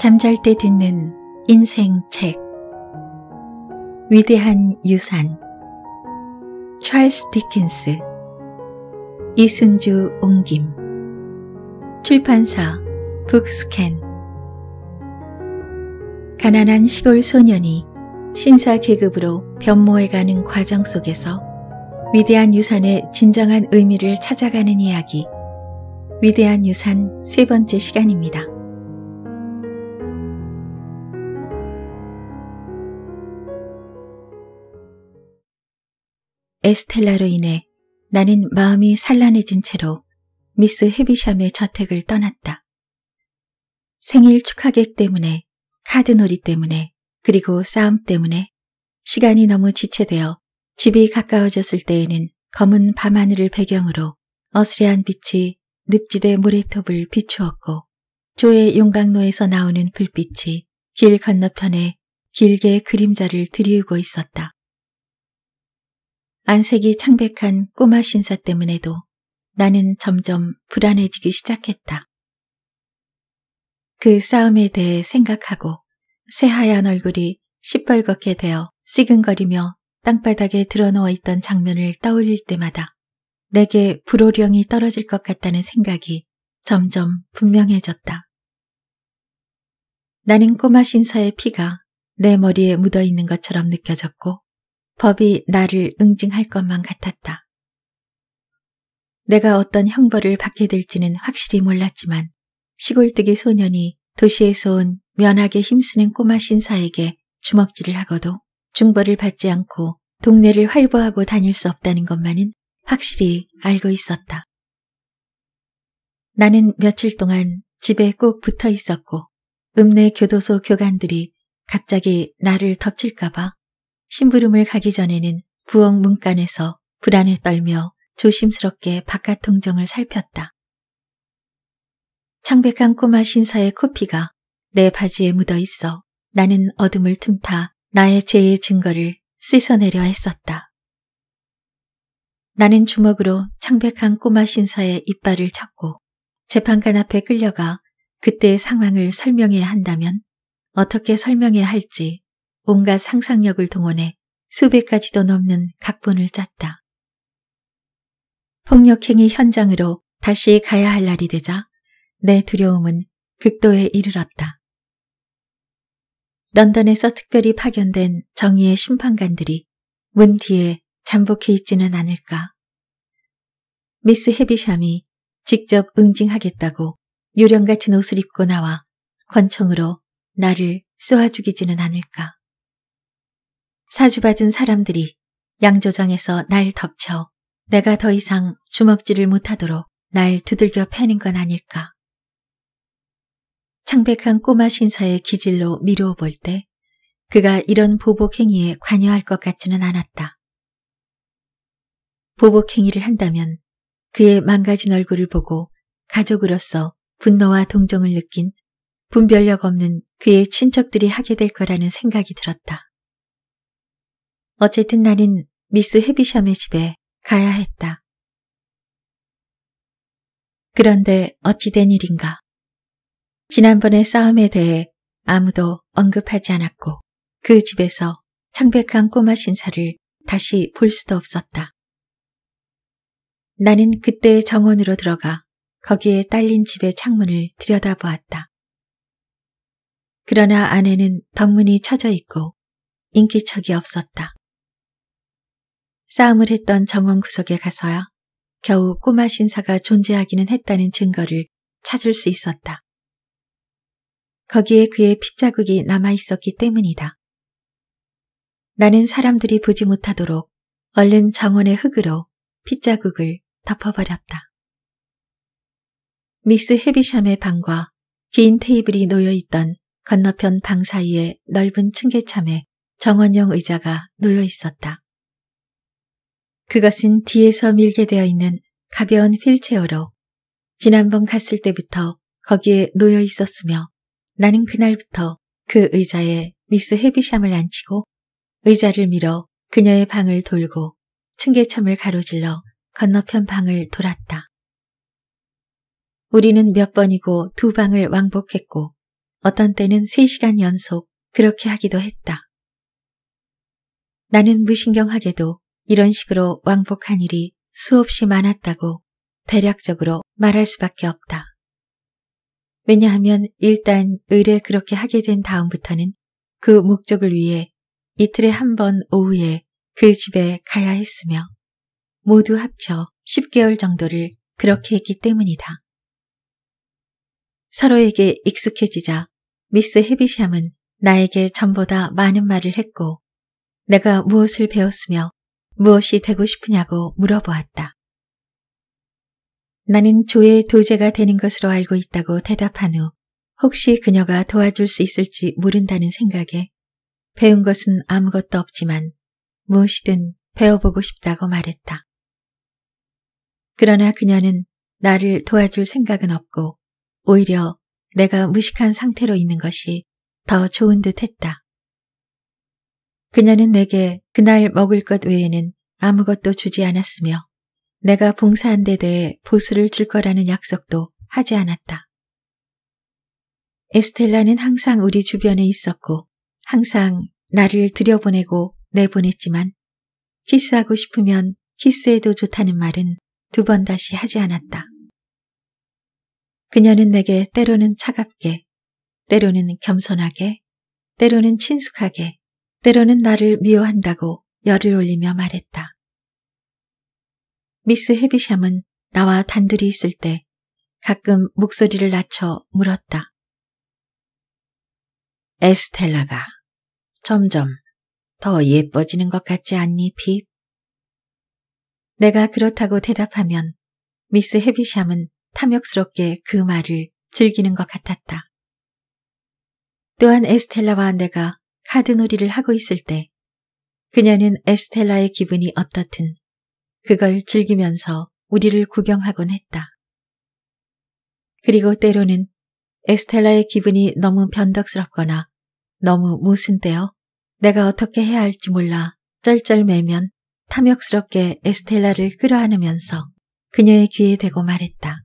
잠잘 때 듣는 인생 책 위대한 유산 찰스 디킨스 이순주 옹김 출판사 북스캔 가난한 시골 소년이 신사 계급으로 변모해가는 과정 속에서 위대한 유산의 진정한 의미를 찾아가는 이야기 위대한 유산 세 번째 시간입니다. 에스텔라로 인해 나는 마음이 산란해진 채로 미스 헤비샴의 저택을 떠났다. 생일 축하객 때문에, 카드놀이 때문에, 그리고 싸움 때문에 시간이 너무 지체되어 집이 가까워졌을 때에는 검은 밤하늘을 배경으로 어스레한 빛이 늪지대 모래톱을 비추었고 조의 용광로에서 나오는 불빛이 길 건너편에 길게 그림자를 드리우고 있었다. 안색이 창백한 꼬마 신사 때문에도 나는 점점 불안해지기 시작했다. 그 싸움에 대해 생각하고 새하얀 얼굴이 시뻘겋게 되어 시근거리며 땅바닥에 드러누워 있던 장면을 떠올릴 때마다 내게 불호령이 떨어질 것 같다는 생각이 점점 분명해졌다. 나는 꼬마 신사의 피가 내 머리에 묻어 있는 것처럼 느껴졌고 법이 나를 응징할 것만 같았다. 내가 어떤 형벌을 받게 될지는 확실히 몰랐지만 시골뜨기 소년이 도시에서 온 면하게 힘쓰는 꼬마 신사에게 주먹질을 하고도 중벌을 받지 않고 동네를 활보하고 다닐 수 없다는 것만은 확실히 알고 있었다. 나는 며칠 동안 집에 꼭 붙어 있었고 읍내 교도소 교관들이 갑자기 나를 덮칠까봐 심부름을 가기 전에는 부엌 문간에서 불안에 떨며 조심스럽게 바깥 동정을 살폈다. 창백한 꼬마 신사의 코피가 내 바지에 묻어 있어 나는 어둠을 틈타 나의 죄의 증거를 씻어내려 했었다. 나는 주먹으로 창백한 꼬마 신사의 이빨을 찾고 재판관 앞에 끌려가 그때의 상황을 설명해야 한다면 어떻게 설명해야 할지 온갖 상상력을 동원해 수백 가지도 넘는 각본을 짰다. 폭력행위 현장으로 다시 가야 할 날이 되자 내 두려움은 극도에 이르렀다. 런던에서 특별히 파견된 정의의 심판관들이 문 뒤에 잠복해 있지는 않을까. 미스 헤비샴이 직접 응징하겠다고 요령 같은 옷을 입고 나와 권총으로 나를 쏘아 죽이지는 않을까. 사주받은 사람들이 양조장에서 날 덮쳐 내가 더 이상 주먹질을 못하도록 날 두들겨 패는 건 아닐까. 창백한 꼬마 신사의 기질로 미루어 볼 때 그가 이런 보복 행위에 관여할 것 같지는 않았다. 보복 행위를 한다면 그의 망가진 얼굴을 보고 가족으로서 분노와 동정을 느낀 분별력 없는 그의 친척들이 하게 될 거라는 생각이 들었다. 어쨌든 나는 미스 헤비샴의 집에 가야 했다. 그런데 어찌된 일인가. 지난번의 싸움에 대해 아무도 언급하지 않았고 그 집에서 창백한 꼬마 신사를 다시 볼 수도 없었다. 나는 그때 정원으로 들어가 거기에 딸린 집의 창문을 들여다보았다. 그러나 안에는 덧문이 쳐져 있고 인기척이 없었다. 싸움을 했던 정원 구석에 가서야 겨우 꼬마 신사가 존재하기는 했다는 증거를 찾을 수 있었다. 거기에 그의 핏자국이 남아있었기 때문이다. 나는 사람들이 보지 못하도록 얼른 정원의 흙으로 핏자국을 덮어버렸다. 미스 헤비샴의 방과 긴 테이블이 놓여있던 건너편 방사이에 넓은 층계참에 정원용 의자가 놓여있었다. 그것은 뒤에서 밀게 되어 있는 가벼운 휠체어로 지난번 갔을 때부터 거기에 놓여 있었으며 나는 그날부터 그 의자에 미스 헤비샴을 앉히고 의자를 밀어 그녀의 방을 돌고 층계첨을 가로질러 건너편 방을 돌았다. 우리는 몇 번이고 두 방을 왕복했고 어떤 때는 세시간 연속 그렇게 하기도 했다. 나는 무신경하게도 이런 식으로 왕복한 일이 수없이 많았다고 대략적으로 말할 수밖에 없다. 왜냐하면 일단 의뢰 그렇게 하게 된 다음부터는 그 목적을 위해 이틀에 한 번 오후에 그 집에 가야 했으며 모두 합쳐 10개월 정도를 그렇게 했기 때문이다. 서로에게 익숙해지자 미스 헤비샴은 나에게 전보다 많은 말을 했고 내가 무엇을 배웠으며 무엇이 되고 싶으냐고 물어보았다. 나는 조의 도제가 되는 것으로 알고 있다고 대답한 후 혹시 그녀가 도와줄 수 있을지 모른다는 생각에 배운 것은 아무것도 없지만 무엇이든 배워보고 싶다고 말했다. 그러나 그녀는 나를 도와줄 생각은 없고 오히려 내가 무식한 상태로 있는 것이 더 좋은 듯 했다. 그녀는 내게 그날 먹을 것 외에는 아무것도 주지 않았으며 내가 봉사한 데 대해 보수를 줄 거라는 약속도 하지 않았다. 에스텔라는 항상 우리 주변에 있었고 항상 나를 들여보내고 내보냈지만 키스하고 싶으면 키스해도 좋다는 말은 두 번 다시 하지 않았다. 그녀는 내게 때로는 차갑게, 때로는 겸손하게, 때로는 친숙하게, 때로는 나를 미워한다고 열을 올리며 말했다. 미스 헤비샴은 나와 단둘이 있을 때 가끔 목소리를 낮춰 물었다. 에스텔라가 점점 더 예뻐지는 것 같지 않니, 핍? 내가 그렇다고 대답하면 미스 헤비샴은 탐욕스럽게 그 말을 즐기는 것 같았다. 또한 에스텔라와 내가 카드놀이를 하고 있을 때 그녀는 에스텔라의 기분이 어떻든 그걸 즐기면서 우리를 구경하곤 했다. 그리고 때로는 에스텔라의 기분이 너무 변덕스럽거나 너무 모순되어 내가 어떻게 해야 할지 몰라 쩔쩔매면 탐욕스럽게 에스텔라를 끌어안으면서 그녀의 귀에 대고 말했다.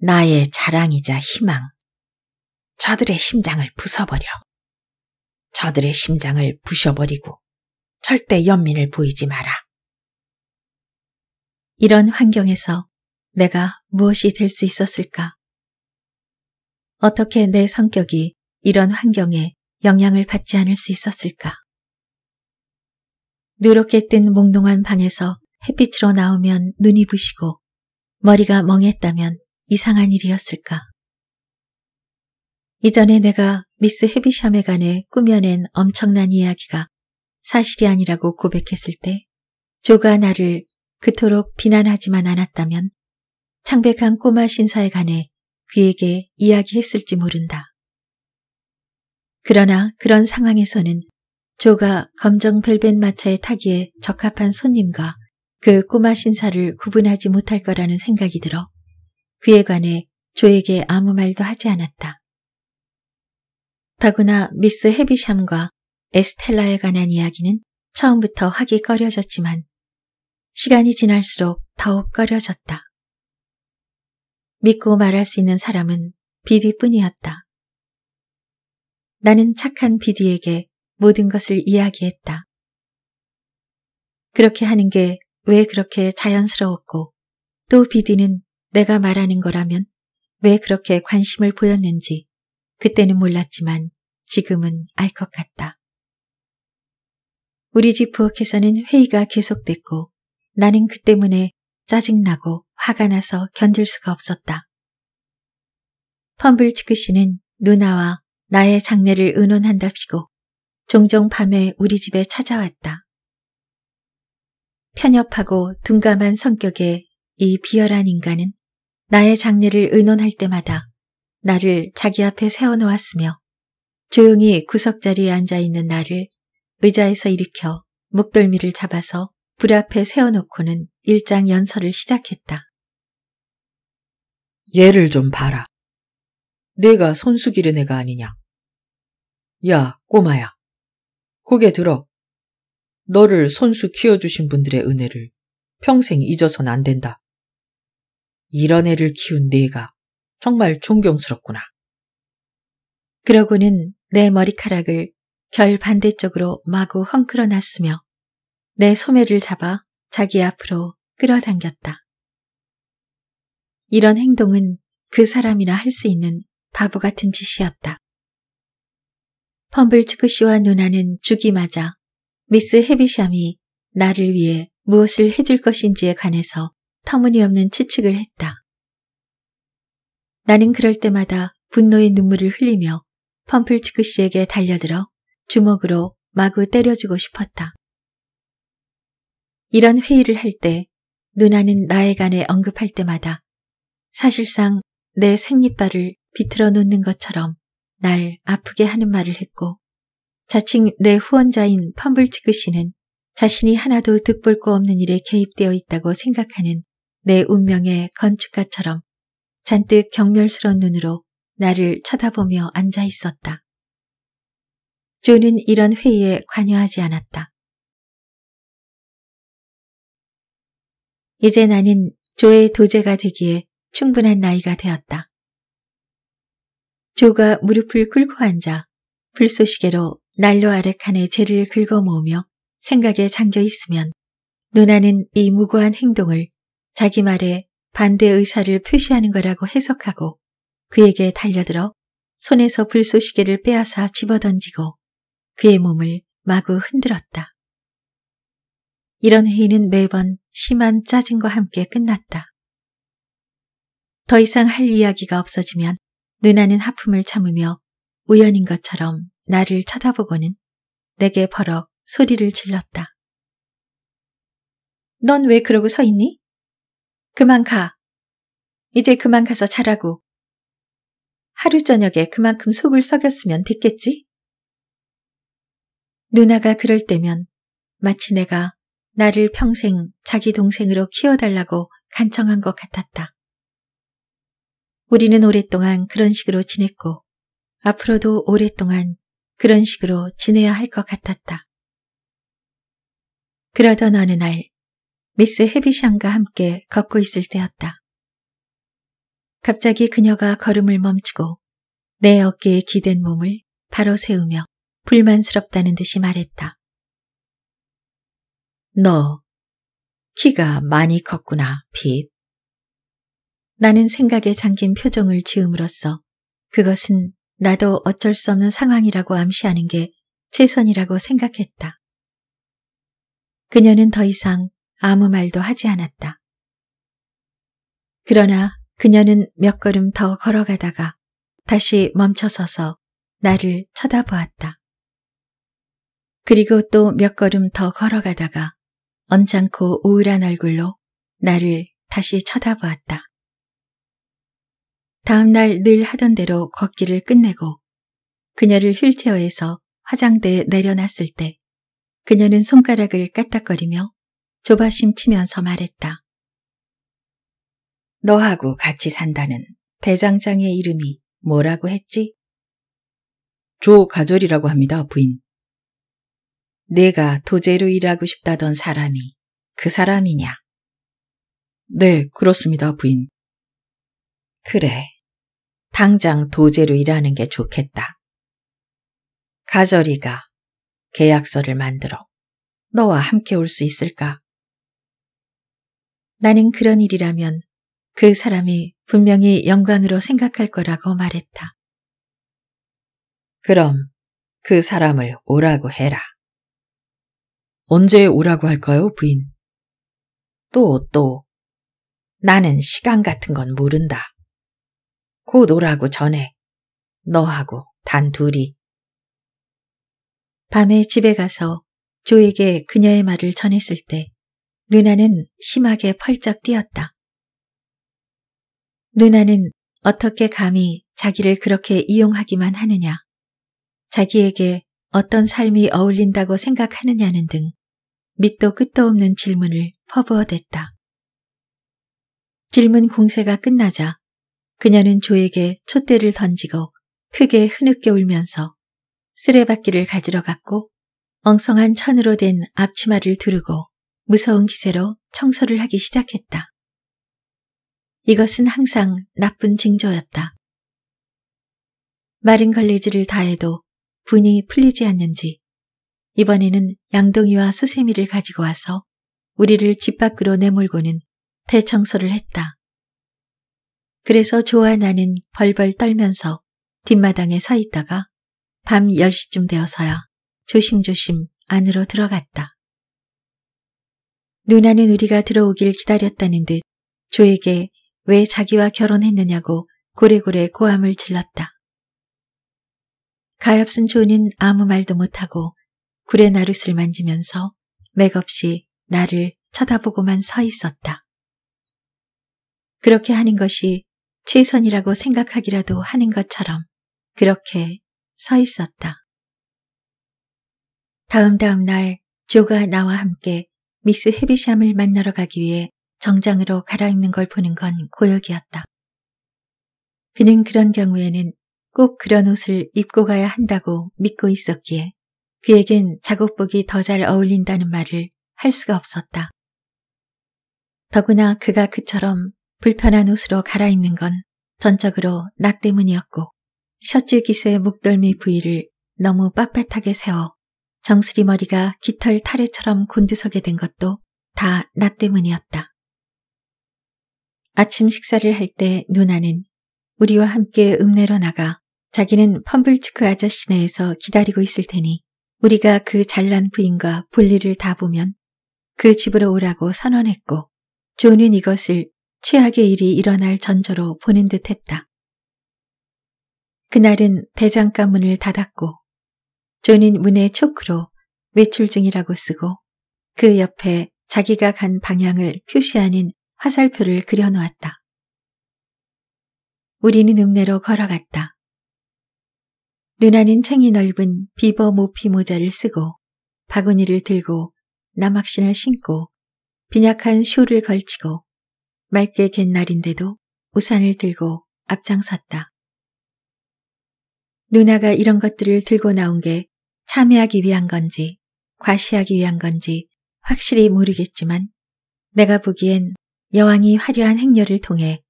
나의 자랑이자 희망. 저들의 심장을 부숴버려. 저들의 심장을 부셔버리고 절대 연민을 보이지 마라. 이런 환경에서 내가 무엇이 될 수 있었을까? 어떻게 내 성격이 이런 환경에 영향을 받지 않을 수 있었을까? 누렇게 뜬 몽롱한 방에서 햇빛으로 나오면 눈이 부시고 머리가 멍했다면 이상한 일이었을까? 이전에 내가 미스 헤비샴에 관해 꾸며낸 엄청난 이야기가 사실이 아니라고 고백했을 때 조가 나를 그토록 비난하지만 않았다면 창백한 꼬마 신사에 관해 그에게 이야기했을지 모른다. 그러나 그런 상황에서는 조가 검정 벨벳 마차의 타기에 적합한 손님과 그 꼬마 신사를 구분하지 못할 거라는 생각이 들어 그에 관해 조에게 아무 말도 하지 않았다. 더구나 미스 헤비샴과 에스텔라에 관한 이야기는 처음부터 하기 꺼려졌지만 시간이 지날수록 더욱 꺼려졌다. 믿고 말할 수 있는 사람은 비디뿐이었다. 나는 착한 비디에게 모든 것을 이야기했다. 그렇게 하는 게 왜 그렇게 자연스러웠고 또 비디는 내가 말하는 거라면 왜 그렇게 관심을 보였는지 그때는 몰랐지만 지금은 알 것 같다. 우리 집 부엌에서는 회의가 계속됐고 나는 그 때문에 짜증나고 화가 나서 견딜 수가 없었다. 펌블츠크 씨는 누나와 나의 장례를 의논한답시고 종종 밤에 우리 집에 찾아왔다. 편협하고 둔감한 성격의 이 비열한 인간은 나의 장례를 의논할 때마다 나를 자기 앞에 세워놓았으며 조용히 구석자리에 앉아있는 나를 의자에서 일으켜 목덜미를 잡아서 불 앞에 세워놓고는 일장 연설을 시작했다. 얘를 좀 봐라. 내가 손수 기른 애가 아니냐. 야, 꼬마야. 고개 들어. 너를 손수 키워주신 분들의 은혜를 평생 잊어선 안 된다. 이런 애를 키운 내가 정말 존경스럽구나. 그러고는 내 머리카락을 결반대쪽으로 마구 헝클어 놨으며 내 소매를 잡아 자기 앞으로 끌어당겼다. 이런 행동은 그 사람이나 할 수 있는 바보 같은 짓이었다. 펌블츠크 씨와 누나는 죽이마자 미스 헤비샴이 나를 위해 무엇을 해줄 것인지에 관해서 터무니없는 추측을 했다. 나는 그럴 때마다 분노의 눈물을 흘리며 펌플치크 씨에게 달려들어 주먹으로 마구 때려주고 싶었다. 이런 회의를 할 때 누나는 나에 관해 언급할 때마다 사실상 내 생리발을 비틀어 놓는 것처럼 날 아프게 하는 말을 했고 자칭 내 후원자인 펌블치크 씨는 자신이 하나도 득볼 거 없는 일에 개입되어 있다고 생각하는 내 운명의 건축가처럼 잔뜩 경멸스러운 눈으로 나를 쳐다보며 앉아 있었다. 조는 이런 회의에 관여하지 않았다. 이제 나는 조의 도제가 되기에 충분한 나이가 되었다. 조가 무릎을 꿇고 앉아 불쏘시개로 난로 아래 칸에 재를 긁어 모으며 생각에 잠겨 있으면 누나는 이 무고한 행동을 자기 말에 반대 의사를 표시하는 거라고 해석하고 그에게 달려들어 손에서 불쏘시개를 빼앗아 집어던지고 그의 몸을 마구 흔들었다. 이런 회의는 매번 심한 짜증과 함께 끝났다. 더 이상 할 이야기가 없어지면 누나는 하품을 참으며 우연인 것처럼 나를 쳐다보고는 내게 버럭 소리를 질렀다. 넌 왜 그러고 서 있니? 그만 가. 이제 그만 가서 자라고. 하루 저녁에 그만큼 속을 썩였으면 됐겠지? 누나가 그럴 때면 마치 내가 나를 평생 자기 동생으로 키워달라고 간청한 것 같았다. 우리는 오랫동안 그런 식으로 지냈고 앞으로도 오랫동안 그런 식으로 지내야 할 것 같았다. 그러던 어느 날 미스 헤비샹과 함께 걷고 있을 때였다. 갑자기 그녀가 걸음을 멈추고 내 어깨에 기댄 몸을 바로 세우며 불만스럽다는 듯이 말했다. 너 키가 많이 컸구나, 빗. 나는 생각에 잠긴 표정을 지음으로써 그것은 나도 어쩔 수 없는 상황이라고 암시하는 게 최선이라고 생각했다. 그녀는 더 이상 아무 말도 하지 않았다. 그러나 그녀는 몇 걸음 더 걸어가다가 다시 멈춰서서 나를 쳐다보았다. 그리고 또 몇 걸음 더 걸어가다가 언짢고 우울한 얼굴로 나를 다시 쳐다보았다. 다음날 늘 하던 대로 걷기를 끝내고 그녀를 휠체어에서 화장대에 내려놨을 때 그녀는 손가락을 까딱거리며 조바심 치면서 말했다. 너하고 같이 산다는 대장장의 이름이 뭐라고 했지? 조가절이라고 합니다, 부인. 내가 도제로 일하고 싶다던 사람이 그 사람이냐? 네, 그렇습니다, 부인. 그래. 당장 도제로 일하는 게 좋겠다. 가절이가 계약서를 만들어 너와 함께 올 수 있을까? 나는 그런 일이라면 그 사람이 분명히 영광으로 생각할 거라고 말했다. 그럼 그 사람을 오라고 해라. 언제 오라고 할까요, 부인? 또, 또. 나는 시간 같은 건 모른다. 곧 오라고 전해. 너하고 단 둘이. 밤에 집에 가서 조에게 그녀의 말을 전했을 때 누나는 심하게 펄쩍 뛰었다. 누나는 어떻게 감히 자기를 그렇게 이용하기만 하느냐, 자기에게 어떤 삶이 어울린다고 생각하느냐는 등 밑도 끝도 없는 질문을 퍼부어댔다. 질문 공세가 끝나자 그녀는 조에게 촛대를 던지고 크게 흐느껴 울면서 쓰레받기를 가지러 갔고 엉성한 천으로 된 앞치마를 두르고 무서운 기세로 청소를 하기 시작했다. 이것은 항상 나쁜 징조였다. 마른 걸레질을 다해도 분이 풀리지 않는지 이번에는 양동이와 수세미를 가지고 와서 우리를 집 밖으로 내몰고는 대청소를 했다. 그래서 조와 나는 벌벌 떨면서 뒷마당에 서 있다가 밤 10시쯤 되어서야 조심조심 안으로 들어갔다. 누나는 우리가 들어오길 기다렸다는 듯 조에게 왜 자기와 결혼했느냐고 고래고래 고함을 질렀다. 가엾은 조는 아무 말도 못하고 굴레나룻을 만지면서 맥없이 나를 쳐다보고만 서 있었다. 그렇게 하는 것이 최선이라고 생각하기라도 하는 것처럼 그렇게 서 있었다. 다음 다음 날 조가 나와 함께 미스 헤비샴을 만나러 가기 위해 정장으로 갈아입는 걸 보는 건 고역이었다. 그는 그런 경우에는 꼭 그런 옷을 입고 가야 한다고 믿고 있었기에 그에겐 작업복이 더 잘 어울린다는 말을 할 수가 없었다. 더구나 그가 그처럼 불편한 옷으로 갈아입는 건 전적으로 나 때문이었고 셔츠 기세의 목덜미 부위를 너무 빳빳하게 세워 정수리 머리가 깃털 타래처럼 곤두서게 된 것도 다 나 때문이었다. 아침 식사를 할 때 누나는 우리와 함께 읍내로 나가 자기는 펌블츠크 아저씨네에서 기다리고 있을 테니 우리가 그 잘난 부인과 볼일을 다 보면 그 집으로 오라고 선언했고 조는 이것을 최악의 일이 일어날 전조로 보는 듯 했다. 그날은 대장가 문을 닫았고 존인 문에 초크로 외출 중이라고 쓰고 그 옆에 자기가 간 방향을 표시하는 화살표를 그려놓았다. 우리는 읍내로 걸어갔다. 누나는 챙이 넓은 비버 모피 모자를 쓰고 바구니를 들고 남학신을 신고 빈약한 쇼를 걸치고 맑게 갠 날인데도 우산을 들고 앞장섰다. 누나가 이런 것들을 들고 나온 게 참여하기 위한 건지 과시하기 위한 건지 확실히 모르겠지만 내가 보기엔 여왕이 화려한 행렬을 통해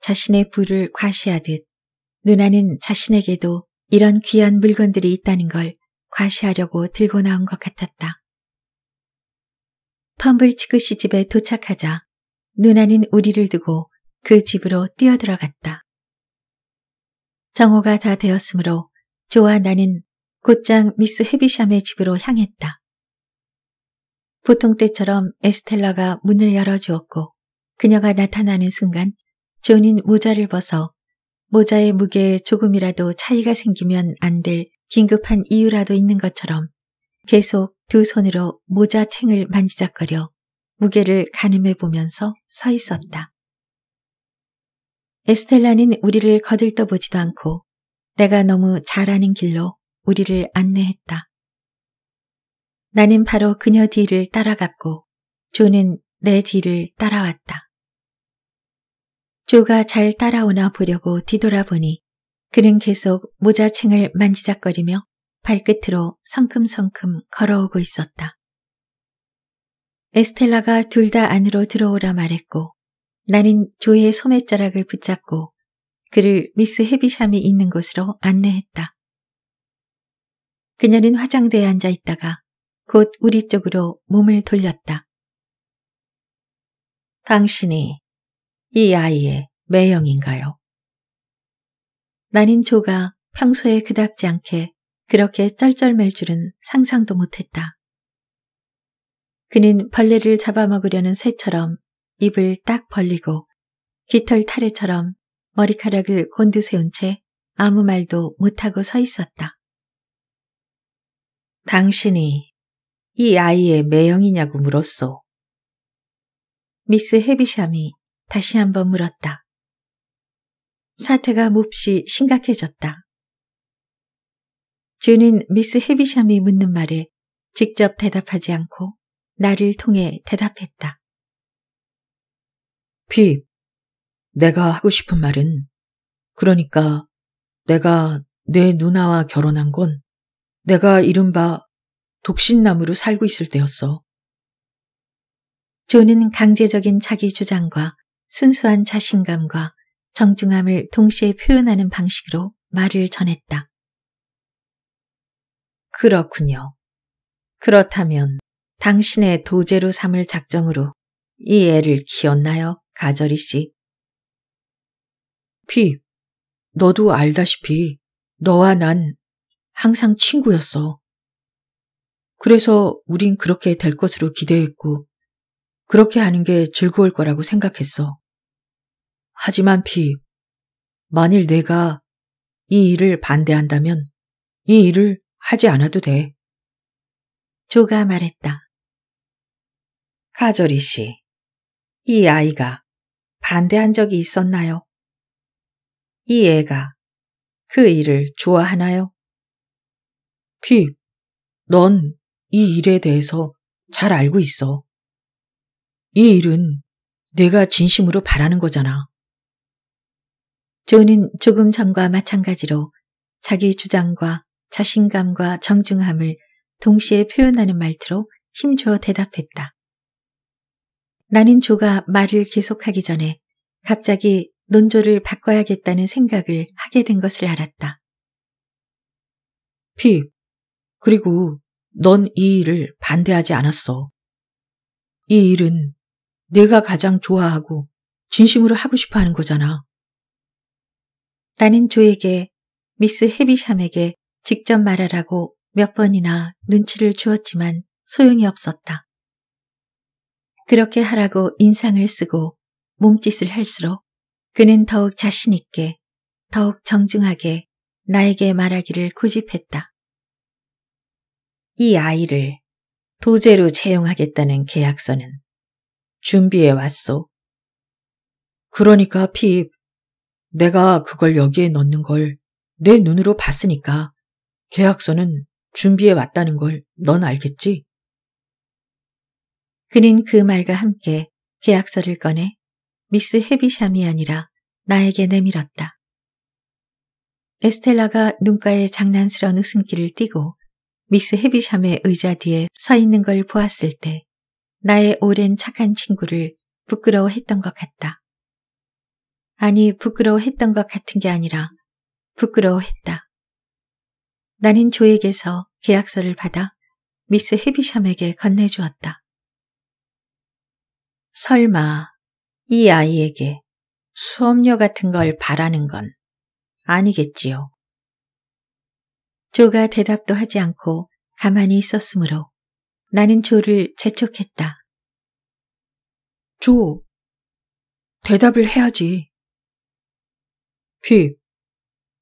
자신의 부를 과시하듯 누나는 자신에게도 이런 귀한 물건들이 있다는 걸 과시하려고 들고 나온 것 같았다. 펌블치크 시 집에 도착하자 누나는 우리를 두고 그 집으로 뛰어들어갔다. 정오가 다 되었으므로 조와 나는 곧장 미스 헤비샴의 집으로 향했다. 보통 때처럼 에스텔라가 문을 열어주었고 그녀가 나타나는 순간 존인 모자를 벗어 모자의 무게에 조금이라도 차이가 생기면 안 될 긴급한 이유라도 있는 것처럼 계속 두 손으로 모자 챙을 만지작거려 무게를 가늠해 보면서 서 있었다. 에스텔라는 우리를 거들떠보지도 않고 내가 너무 잘하는 길로 우리를 안내했다. 나는 바로 그녀 뒤를 따라갔고 조는 내 뒤를 따라왔다. 조가 잘 따라오나 보려고 뒤돌아보니 그는 계속 모자챙을 만지작거리며 발끝으로 성큼성큼 걸어오고 있었다. 에스텔라가 둘 다 안으로 들어오라 말했고 나는 조의 소매자락을 붙잡고 그를 미스 헤비샴이 있는 곳으로 안내했다. 그녀는 화장대에 앉아 있다가 곧 우리 쪽으로 몸을 돌렸다. 당신이 이 아이의 매형인가요? 나는 조가 평소에 그답지 않게 그렇게 쩔쩔맬 줄은 상상도 못했다. 그는 벌레를 잡아먹으려는 새처럼 입을 딱 벌리고 깃털 타래처럼 머리카락을 곤두세운 채 아무 말도 못하고 서 있었다. 당신이 이 아이의 매형이냐고 물었소. 미스 헤비샴이 다시 한번 물었다. 사태가 몹시 심각해졌다. 주는 미스 헤비샴이 묻는 말에 직접 대답하지 않고 나를 통해 대답했다. 핍, 내가 하고 싶은 말은 그러니까 내가 내 누나와 결혼한 건 내가 이른바 독신남으로 살고 있을 때였어. 존는 강제적인 자기 주장과 순수한 자신감과 정중함을 동시에 표현하는 방식으로 말을 전했다. 그렇군요. 그렇다면 당신의 도제로 삼을 작정으로 이 애를 키웠나요, 가절이 씨? 피, 너도 알다시피 너와 난 항상 친구였어. 그래서 우린 그렇게 될 것으로 기대했고, 그렇게 하는 게 즐거울 거라고 생각했어. 하지만 피, 만일 내가 이 일을 반대한다면 이 일을 하지 않아도 돼. 조가 말했다. 가저리 씨, 이 아이가 반대한 적이 있었나요? 이 애가 그 일을 좋아하나요? 피, 넌 이 일에 대해서 잘 알고 있어. 이 일은 내가 진심으로 바라는 거잖아. 조는 조금 전과 마찬가지로 자기 주장과 자신감과 정중함을 동시에 표현하는 말투로 힘줘 대답했다. 나는 조가 말을 계속하기 전에 갑자기 논조를 바꿔야겠다는 생각을 하게 된 것을 알았다. 피, 그리고 넌 이 일을 반대하지 않았어. 이 일은 내가 가장 좋아하고 진심으로 하고 싶어 하는 거잖아. 나는 조에게 미스 헤비샴에게 직접 말하라고 몇 번이나 눈치를 주었지만 소용이 없었다. 그렇게 하라고 인상을 쓰고 몸짓을 할수록 그는 더욱 자신있게, 더욱 정중하게 나에게 말하기를 고집했다. 이 아이를 도제로 채용하겠다는 계약서는 준비해 왔소. 그러니까 피입, 내가 그걸 여기에 넣는 걸 내 눈으로 봤으니까 계약서는 준비해 왔다는 걸 넌 알겠지? 그는 그 말과 함께 계약서를 꺼내 미스 헤비샴이 아니라 나에게 내밀었다. 에스텔라가 눈가에 장난스러운 웃음기를 띠고 미스 헤비샴의 의자 뒤에 서 있는 걸 보았을 때 나의 오랜 착한 친구를 부끄러워했던 것 같다. 아니 부끄러워했던 것 같은 게 아니라 부끄러워했다. 나는 조에게서 계약서를 받아 미스 헤비샴에게 건네주었다. 설마 이 아이에게 수업료 같은 걸 바라는 건 아니겠지요. 조가 대답도 하지 않고 가만히 있었으므로 나는 조를 재촉했다. 조, 대답을 해야지. 피,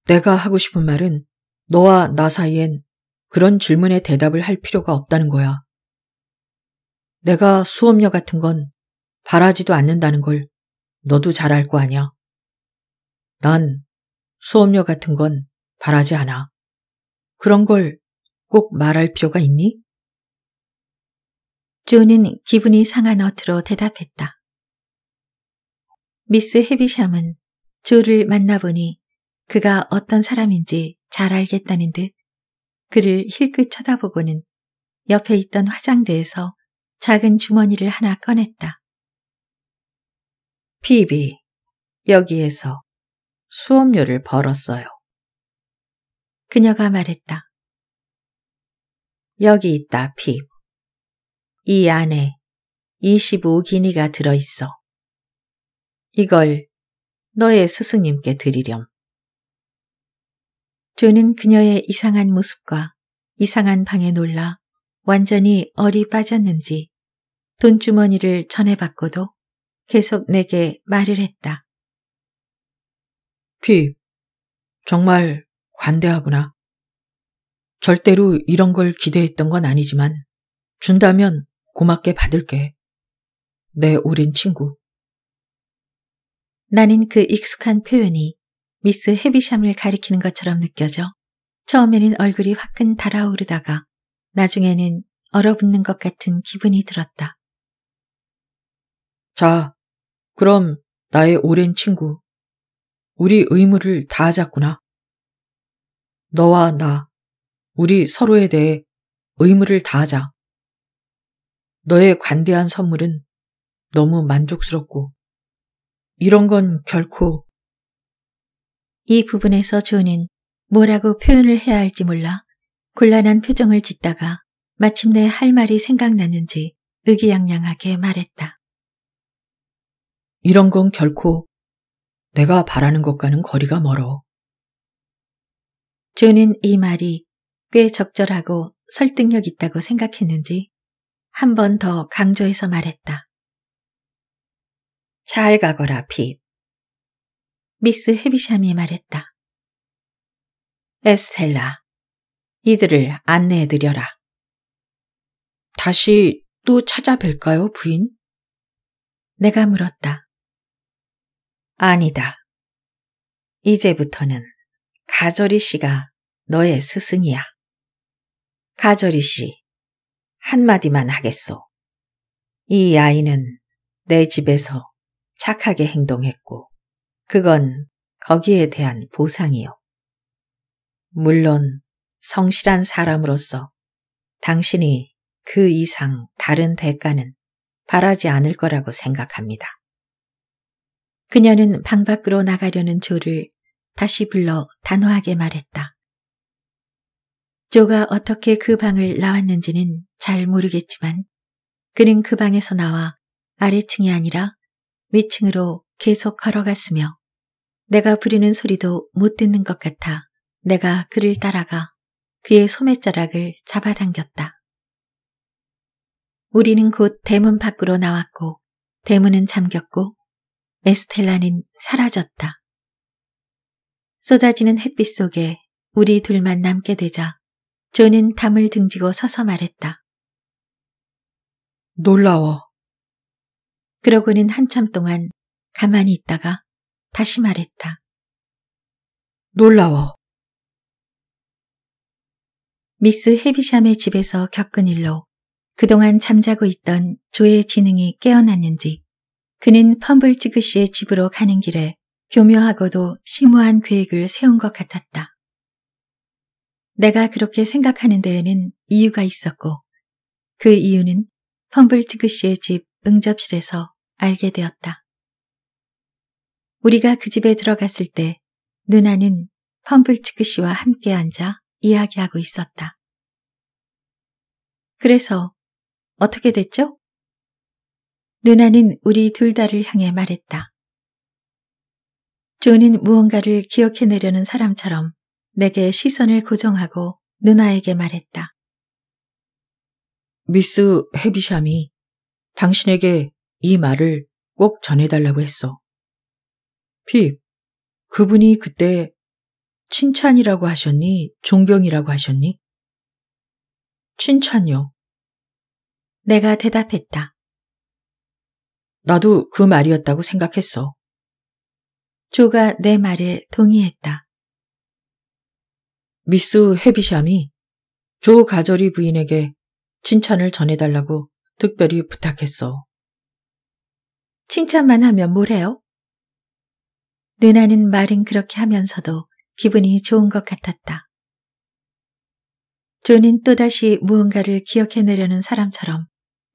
내가 하고 싶은 말은 너와 나 사이엔 그런 질문에 대답을 할 필요가 없다는 거야. 내가 수업료 같은 건 바라지도 않는다는 걸 너도 잘 알 거 아냐. 난 수업료 같은 건 바라지 않아. 그런 걸 꼭 말할 필요가 있니? 조는 기분이 상한 어투로 대답했다. 미스 헤비샴은 조를 만나보니 그가 어떤 사람인지 잘 알겠다는 듯 그를 힐끗 쳐다보고는 옆에 있던 화장대에서 작은 주머니를 하나 꺼냈다. 피비, 여기에서 수업료를 벌었어요. 그녀가 말했다. 여기 있다, 핍. 이 안에 25기니가 들어있어. 이걸 너의 스승님께 드리렴. 조는 그녀의 이상한 모습과 이상한 방에 놀라 완전히 얼이 빠졌는지 돈주머니를 전해받고도 계속 내게 말을 했다. 피, 정말 관대하구나. 절대로 이런 걸 기대했던 건 아니지만 준다면 고맙게 받을게. 내 네, 오랜 친구. 나는 그 익숙한 표현이 미스 헤비샴을 가리키는 것처럼 느껴져 처음에는 얼굴이 화끈 달아오르다가 나중에는 얼어붙는 것 같은 기분이 들었다. 자, 그럼 나의 오랜 친구. 우리 의무를 다하자꾸나. 너와 나, 우리 서로에 대해 의무를 다하자. 너의 관대한 선물은 너무 만족스럽고, 이런 건 결코. 이 부분에서 조는 뭐라고 표현을 해야 할지 몰라 곤란한 표정을 짓다가 마침내 할 말이 생각났는지 의기양양하게 말했다. 이런 건 결코 내가 바라는 것과는 거리가 멀어. 존은 이 말이 꽤 적절하고 설득력 있다고 생각했는지 한 번 더 강조해서 말했다. 잘 가거라, 핍. 미스 헤비샴이 말했다. 에스텔라, 이들을 안내해드려라. 다시 또 찾아뵐까요, 부인? 내가 물었다. 아니다. 이제부터는 가저리 씨가 너의 스승이야. 가저리 씨, 한마디만 하겠소. 이 아이는 내 집에서 착하게 행동했고, 그건 거기에 대한 보상이요. 물론 성실한 사람으로서 당신이 그 이상 다른 대가는 바라지 않을 거라고 생각합니다. 그녀는 방 밖으로 나가려는 조를 다시 불러 단호하게 말했다. 조가 어떻게 그 방을 나왔는지는 잘 모르겠지만 그는 그 방에서 나와 아래층이 아니라 위층으로 계속 걸어갔으며 내가 부르는 소리도 못 듣는 것 같아 내가 그를 따라가 그의 소매자락을 잡아당겼다. 우리는 곧 대문 밖으로 나왔고 대문은 잠겼고 에스텔라는 사라졌다. 쏟아지는 햇빛 속에 우리 둘만 남게 되자 존은 담을 등지고 서서 말했다. 놀라워. 그러고는 한참 동안 가만히 있다가 다시 말했다. 놀라워. 미스 헤비샴의 집에서 겪은 일로 그동안 잠자고 있던 조의 지능이 깨어났는지 그는 펌블 지그씨의 집으로 가는 길에 교묘하고도 심오한 계획을 세운 것 같았다. 내가 그렇게 생각하는 데에는 이유가 있었고 그 이유는 펌블티그 씨의 집 응접실에서 알게 되었다. 우리가 그 집에 들어갔을 때 누나는 펌블티그 씨와 함께 앉아 이야기하고 있었다. 그래서 어떻게 됐죠? 누나는 우리 둘 다를 향해 말했다. 존은 무언가를 기억해내려는 사람처럼 내게 시선을 고정하고 누나에게 말했다. 미스 헤비샴이 당신에게 이 말을 꼭 전해달라고 했어. 핍, 그분이 그때 칭찬이라고 하셨니? 존경이라고 하셨니? 칭찬요. 내가 대답했다. 나도 그 말이었다고 생각했어. 조가 내 말에 동의했다. 미스 헤비샴이 조 가저리 부인에게 칭찬을 전해달라고 특별히 부탁했어. 칭찬만 하면 뭐래요? 누나는 말은 그렇게 하면서도 기분이 좋은 것 같았다. 조는 또다시 무언가를 기억해내려는 사람처럼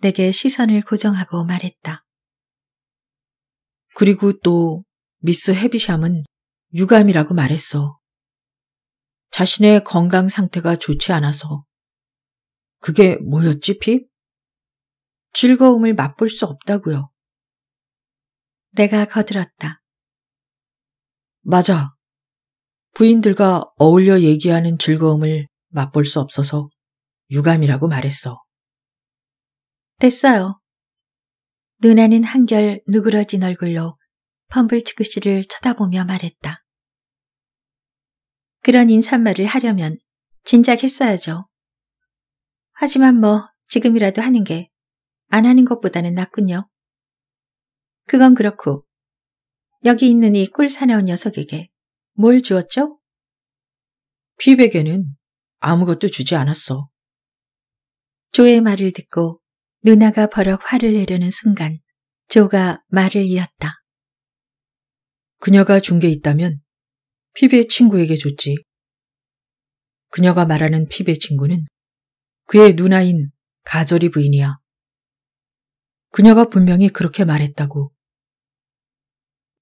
내게 시선을 고정하고 말했다. 그리고 또 미스 헤비샴은 유감이라고 말했어. 자신의 건강 상태가 좋지 않아서. 그게 뭐였지, 핍? 즐거움을 맛볼 수 없다고요. 내가 거들었다. 맞아. 부인들과 어울려 얘기하는 즐거움을 맛볼 수 없어서 유감이라고 말했어. 됐어요. 누나는 한결 누그러진 얼굴로 펌블치크 씨를 쳐다보며 말했다. 그런 인사말을 하려면 진작 했어야죠. 하지만 뭐 지금이라도 하는 게 안 하는 것보다는 낫군요. 그건 그렇고 여기 있는 이 꿀사나운 녀석에게 뭘 주었죠? 피백에는 아무것도 주지 않았어. 조의 말을 듣고 누나가 버럭 화를 내려는 순간 조가 말을 이었다. 그녀가 준 게 있다면 피비의 친구에게 줬지. 그녀가 말하는 피비의 친구는 그의 누나인 가절이 부인이야. 그녀가 분명히 그렇게 말했다고.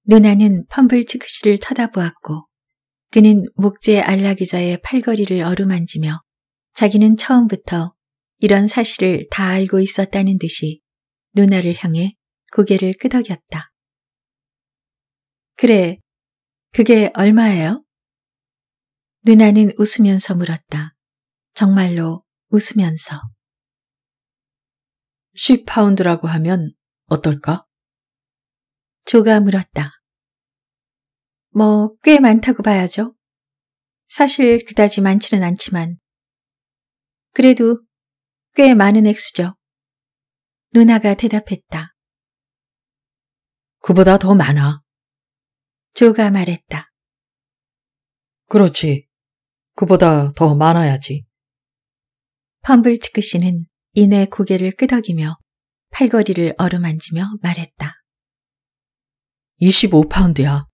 누나는 펌블 치크시를 쳐다보았고 그는 목재 안락의자의 팔걸이를 어루만지며 자기는 처음부터 이런 사실을 다 알고 있었다는 듯이 누나를 향해 고개를 끄덕였다. 그래, 그게 얼마예요? 누나는 웃으면서 물었다. 정말로 웃으면서. 10파운드라고 하면 어떨까? 조가 물었다. 뭐, 꽤 많다고 봐야죠. 사실 그다지 많지는 않지만. 그래도 꽤 많은 액수죠. 누나가 대답했다. 그보다 더 많아. 조가 말했다. 그렇지. 그보다 더 많아야지. 펌블치크 씨는 이내 고개를 끄덕이며 팔걸이를 어루만지며 말했다. 25파운드야.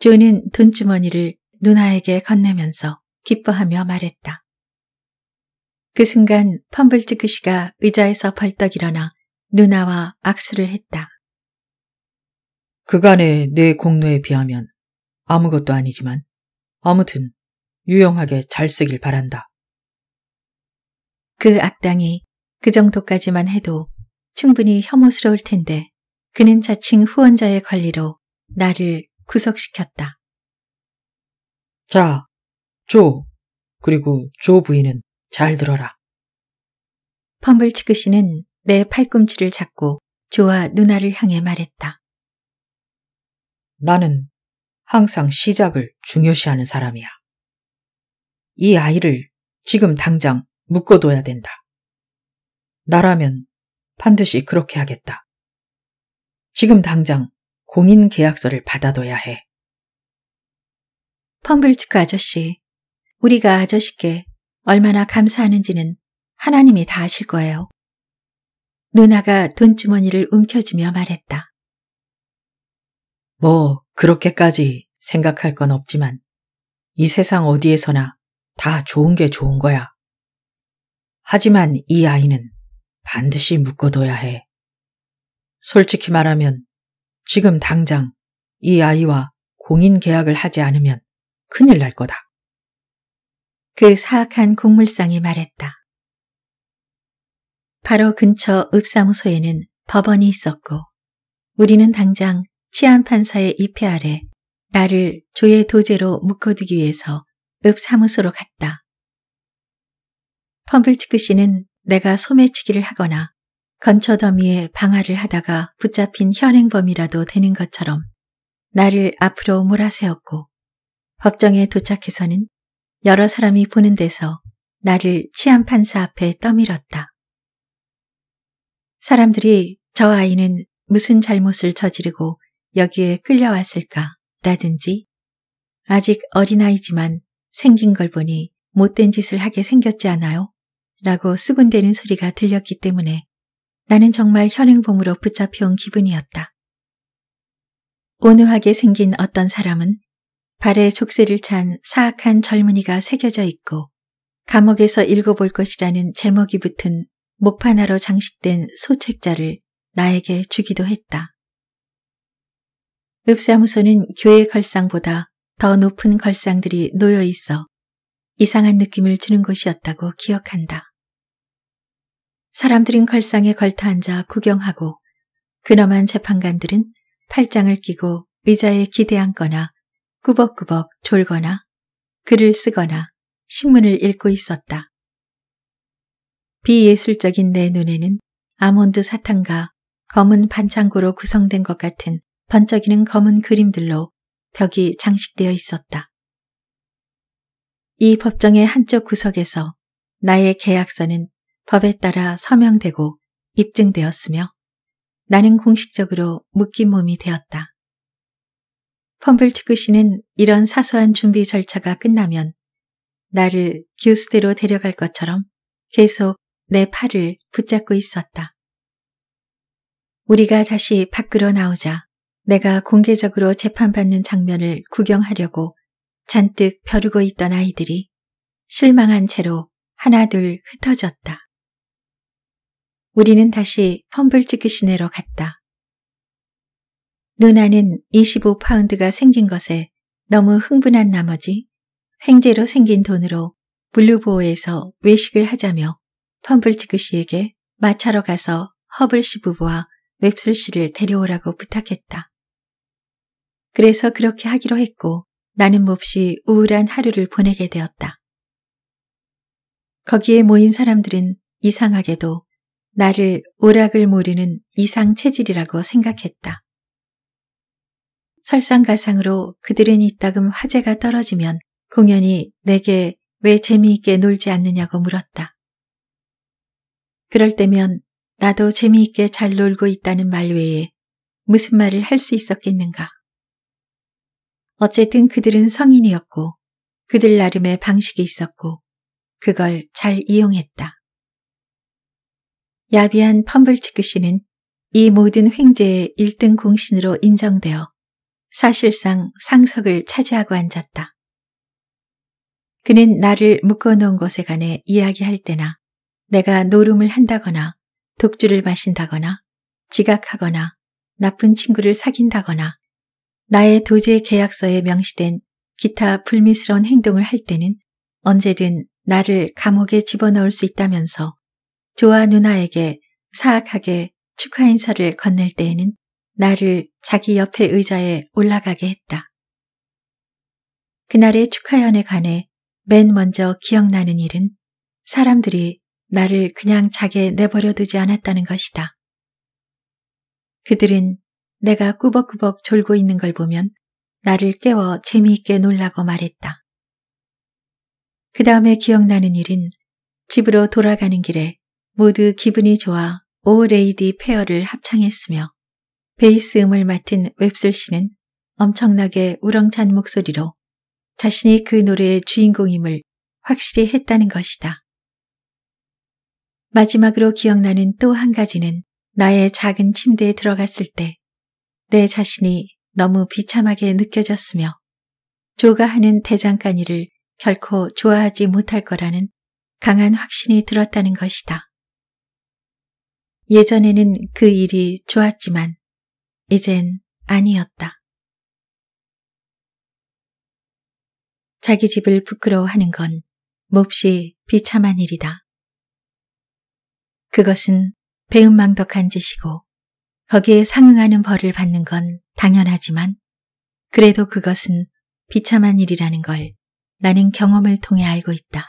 조는 돈주머니를 누나에게 건네면서 기뻐하며 말했다. 그 순간 펌블치크 씨가 의자에서 벌떡 일어나 누나와 악수를 했다. 그간의 내 공로에 비하면 아무것도 아니지만 아무튼 유용하게 잘 쓰길 바란다. 그 악당이 그 정도까지만 해도 충분히 혐오스러울 텐데 그는 자칭 후원자의 관리로 나를 구속시켰다. 자, 조, 그리고 조 부인은 잘 들어라. 펌블치크 씨는 내 팔꿈치를 잡고 조와 누나를 향해 말했다. 나는 항상 시작을 중요시하는 사람이야. 이 아이를 지금 당장 묶어둬야 된다. 나라면 반드시 그렇게 하겠다. 지금 당장 공인 계약서를 받아둬야 해. 펌블츠크 아저씨, 우리가 아저씨께 얼마나 감사하는지는 하나님이 다 아실 거예요. 누나가 돈주머니를 움켜쥐며 말했다. 뭐 그렇게까지 생각할 건 없지만 이 세상 어디에서나 다 좋은 게 좋은 거야. 하지만 이 아이는 반드시 묶어둬야 해. 솔직히 말하면 지금 당장 이 아이와 공인 계약을 하지 않으면 큰일 날 거다. 그 사악한 곡물상이 말했다. 바로 근처 읍사무소에는 법원이 있었고 우리는 당장 치안판사의 입회 아래 나를 조의 도제로 묶어두기 위해서 읍사무소로 갔다. 펌블치크 씨는 내가 소매치기를 하거나 건초 더미에 방화를 하다가 붙잡힌 현행범이라도 되는 것처럼 나를 앞으로 몰아세웠고 법정에 도착해서는 여러 사람이 보는 데서 나를 치안판사 앞에 떠밀었다. 사람들이 저 아이는 무슨 잘못을 저지르고 여기에 끌려왔을까? 라든지 아직 어린아이지만 생긴 걸 보니 못된 짓을 하게 생겼지 않아요? 라고 수군대는 소리가 들렸기 때문에 나는 정말 현행범으로 붙잡혀온 기분이었다. 온우하게 생긴 어떤 사람은 발에 족쇄를 찬 사악한 젊은이가 새겨져 있고 감옥에서 읽어볼 것이라는 제목이 붙은 목판화로 장식된 소책자를 나에게 주기도 했다. 읍사무소는 교회 걸상보다 더 높은 걸상들이 놓여 있어 이상한 느낌을 주는 곳이었다고 기억한다. 사람들은 걸상에 걸터 앉아 구경하고 근엄한 재판관들은 팔짱을 끼고 의자에 기대앉거나 꾸벅꾸벅 졸거나 글을 쓰거나 신문을 읽고 있었다. 비예술적인 내 눈에는 아몬드 사탕과 검은 반창고로 구성된 것 같은 번쩍이는 검은 그림들로 벽이 장식되어 있었다. 이 법정의 한쪽 구석에서 나의 계약서는 법에 따라 서명되고 입증되었으며 나는 공식적으로 묶인 몸이 되었다. 펌블츠크 씨는 이런 사소한 준비 절차가 끝나면 나를 교수대로 데려갈 것처럼 계속 내 팔을 붙잡고 있었다. 우리가 다시 밖으로 나오자 내가 공개적으로 재판받는 장면을 구경하려고 잔뜩 벼르고 있던 아이들이 실망한 채로 하나둘 흩어졌다. 우리는 다시 펌블티크 시내로 갔다. 누나는 25파운드가 생긴 것에 너무 흥분한 나머지 횡재로 생긴 돈으로 블루보호에서 외식을 하자며 펌블티크 씨에게 마차로 가서 허블 씨 부부와 웹슬 씨를 데려오라고 부탁했다. 그래서 그렇게 하기로 했고 나는 몹시 우울한 하루를 보내게 되었다. 거기에 모인 사람들은 이상하게도 나를 오락을 모르는 이상 체질이라고 생각했다. 설상가상으로 그들은 이따금 화제가 떨어지면 공연이 내게 왜 재미있게 놀지 않느냐고 물었다. 그럴 때면 나도 재미있게 잘 놀고 있다는 말 외에 무슨 말을 할 수 있었겠는가. 어쨌든 그들은 성인이었고 그들 나름의 방식이 있었고 그걸 잘 이용했다. 야비한 펌블치크 씨는 이 모든 횡재의 1등 공신으로 인정되어 사실상 상석을 차지하고 앉았다. 그는 나를 묶어놓은 것에 관해 이야기할 때나 내가 노름을 한다거나 독주를 마신다거나 지각하거나 나쁜 친구를 사귄다거나 나의 도제 계약서에 명시된 기타 불미스러운 행동을 할 때는 언제든 나를 감옥에 집어넣을 수 있다면서 조아 누나에게 사악하게 축하 인사를 건넬 때에는 나를 자기 옆에 의자에 올라가게 했다. 그날의 축하연에 관해 맨 먼저 기억나는 일은 사람들이 나를 그냥 자게 내버려 두지 않았다는 것이다. 그들은 내가 꾸벅꾸벅 졸고 있는 걸 보면 나를 깨워 재미있게 놀라고 말했다. 그 다음에 기억나는 일은 집으로 돌아가는 길에 모두 기분이 좋아 오 레이디 페어를 합창했으며 베이스 음을 맡은 웹슬 씨는 엄청나게 우렁찬 목소리로 자신이 그 노래의 주인공임을 확실히 했다는 것이다. 마지막으로 기억나는 또 한 가지는 나의 작은 침대에 들어갔을 때내 자신이 너무 비참하게 느껴졌으며 조가 하는 대장간이를 결코 좋아하지 못할 거라는 강한 확신이 들었다는 것이다. 예전에는 그 일이 좋았지만 이젠 아니었다. 자기 집을 부끄러워하는 건 몹시 비참한 일이다. 그것은 배은망덕한 짓이고 거기에 상응하는 벌을 받는 건 당연하지만 그래도 그것은 비참한 일이라는 걸 나는 경험을 통해 알고 있다.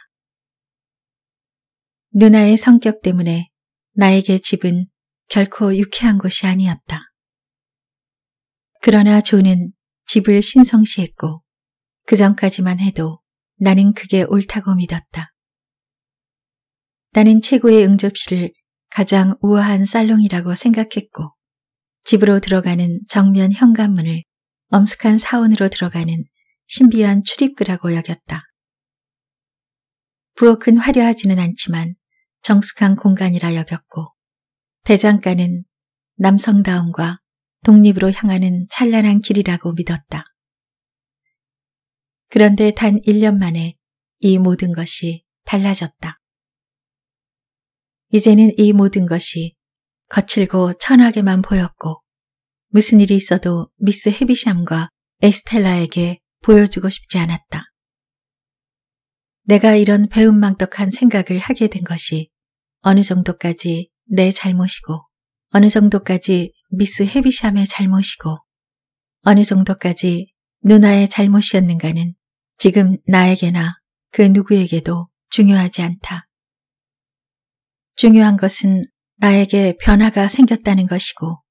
누나의 성격 때문에 나에게 집은 결코 유쾌한 곳이 아니었다. 그러나 조는 집을 신성시했고 그 전까지만 해도 나는 그게 옳다고 믿었다. 나는 최고의 응접실을 가장 우아한 살롱이라고 생각했고 집으로 들어가는 정면 현관문을 엄숙한 사원으로 들어가는 신비한 출입구라고 여겼다. 부엌은 화려하지는 않지만 정숙한 공간이라 여겼고 대장간은 남성다움과 독립으로 향하는 찬란한 길이라고 믿었다. 그런데 단 1년 만에 이 모든 것이 달라졌다. 이제는 이 모든 것이 거칠고 천하게만 보였고 무슨 일이 있어도 미스 헤비샴과 에스텔라에게 보여주고 싶지 않았다. 내가 이런 배은망덕한 생각을 하게 된 것이 어느 정도까지 내 잘못이고 어느 정도까지 미스 헤비샴의 잘못이고 어느 정도까지 누나의 잘못이었는가는 지금 나에게나 그 누구에게도 중요하지 않다. 중요한 것은 나에게 변화가 생겼다는 것이고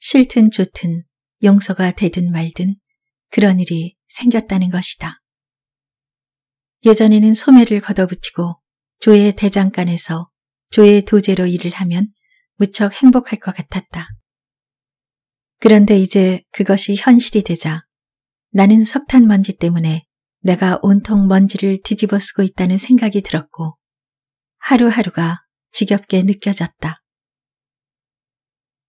싫든 좋든 용서가 되든 말든 그런 일이 생겼다는 것이다. 예전에는 소매를 걷어붙이고 조의 대장간에서 조의 도제로 일을 하면 무척 행복할 것 같았다. 그런데 이제 그것이 현실이 되자 나는 석탄 먼지 때문에 내가 온통 먼지를 뒤집어 쓰고 있다는 생각이 들었고 하루하루가 지겹게 느껴졌다.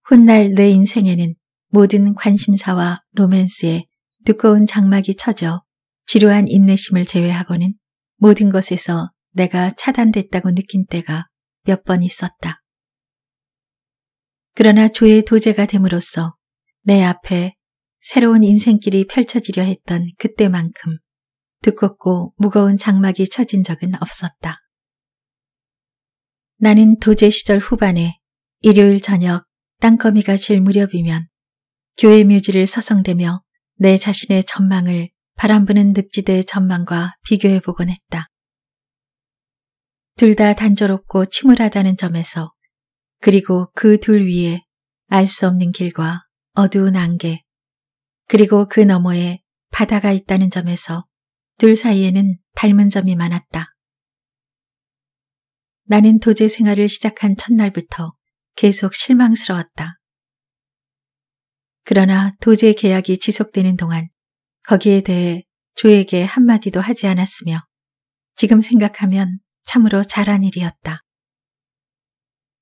훗날 내 인생에는 모든 관심사와 로맨스에 두꺼운 장막이 쳐져 지루한 인내심을 제외하고는 모든 것에서 내가 차단됐다고 느낀 때가 몇 번 있었다. 그러나 조의 도제가 됨으로써 내 앞에 새로운 인생길이 펼쳐지려 했던 그때만큼 두껍고 무거운 장막이 쳐진 적은 없었다. 나는 도제 시절 후반에 일요일 저녁 땅거미가 질 무렵이면 교회 묘지를 서성대며 내 자신의 전망을 바람부는 늪지대의 전망과 비교해보곤 했다. 둘 다 단조롭고 침울하다는 점에서 그리고 그 둘 위에 알 수 없는 길과 어두운 안개 그리고 그 너머에 바다가 있다는 점에서 둘 사이에는 닮은 점이 많았다. 나는 도제 생활을 시작한 첫날부터 계속 실망스러웠다. 그러나 도제 계약이 지속되는 동안 거기에 대해 조에게 한마디도 하지 않았으며 지금 생각하면 참으로 잘한 일이었다.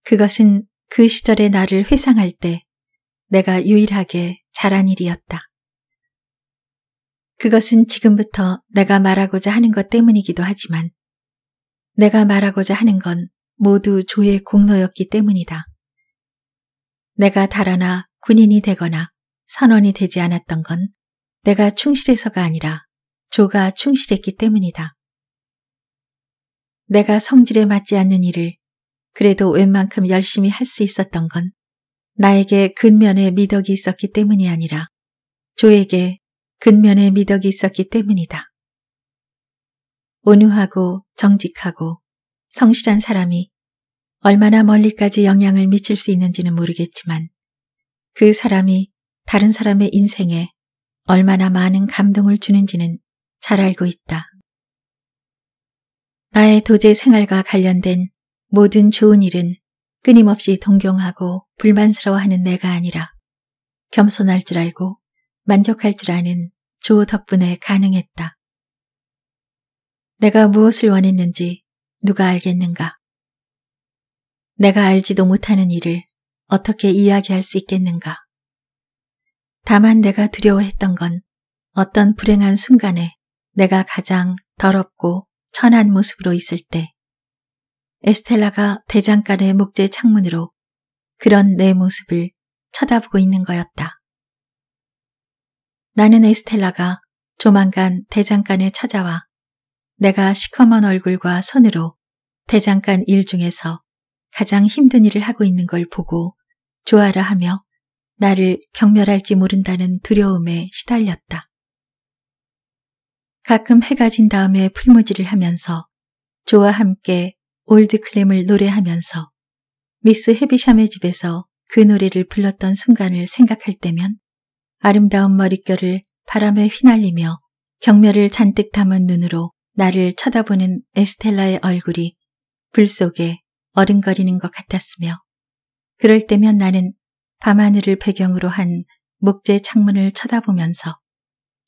그것은 그 시절의 나를 회상할 때 내가 유일하게 잘한 일이었다. 그것은 지금부터 내가 말하고자 하는 것 때문이기도 하지만 내가 말하고자 하는 건 모두 조의 공로였기 때문이다. 내가 달아나 군인이 되거나 선원이 되지 않았던 건 내가 충실해서가 아니라 조가 충실했기 때문이다. 내가 성질에 맞지 않는 일을 그래도 웬만큼 열심히 할 수 있었던 건 나에게 근면의 미덕이 있었기 때문이 아니라 조에게 근면의 미덕이 있었기 때문이다. 온유하고 정직하고 성실한 사람이 얼마나 멀리까지 영향을 미칠 수 있는지는 모르겠지만 그 사람이 다른 사람의 인생에 얼마나 많은 감동을 주는지는 잘 알고 있다. 나의 도제 생활과 관련된 모든 좋은 일은 끊임없이 동경하고 불만스러워하는 내가 아니라 겸손할 줄 알고 만족할 줄 아는 조 덕분에 가능했다. 내가 무엇을 원했는지 누가 알겠는가? 내가 알지도 못하는 일을 어떻게 이야기할 수 있겠는가. 다만 내가 두려워했던 건 어떤 불행한 순간에 내가 가장 더럽고 천한 모습으로 있을 때 에스텔라가 대장간의 목재 창문으로 그런 내 모습을 쳐다보고 있는 거였다. 나는 에스텔라가 조만간 대장간에 찾아와 내가 시커먼 얼굴과 손으로 대장간 일 중에서 가장 힘든 일을 하고 있는 걸 보고 좋아라 하며 나를 경멸할지 모른다는 두려움에 시달렸다. 가끔 해가 진 다음에 풀무지를 하면서 조와 함께 올드클램을 노래하면서 미스 헤비샴의 집에서 그 노래를 불렀던 순간을 생각할 때면 아름다운 머릿결을 바람에 휘날리며 경멸을 잔뜩 담은 눈으로 나를 쳐다보는 에스텔라의 얼굴이 불 속에 어른거리는 것 같았으며 그럴 때면 나는 밤하늘을 배경으로 한 목재 창문을 쳐다보면서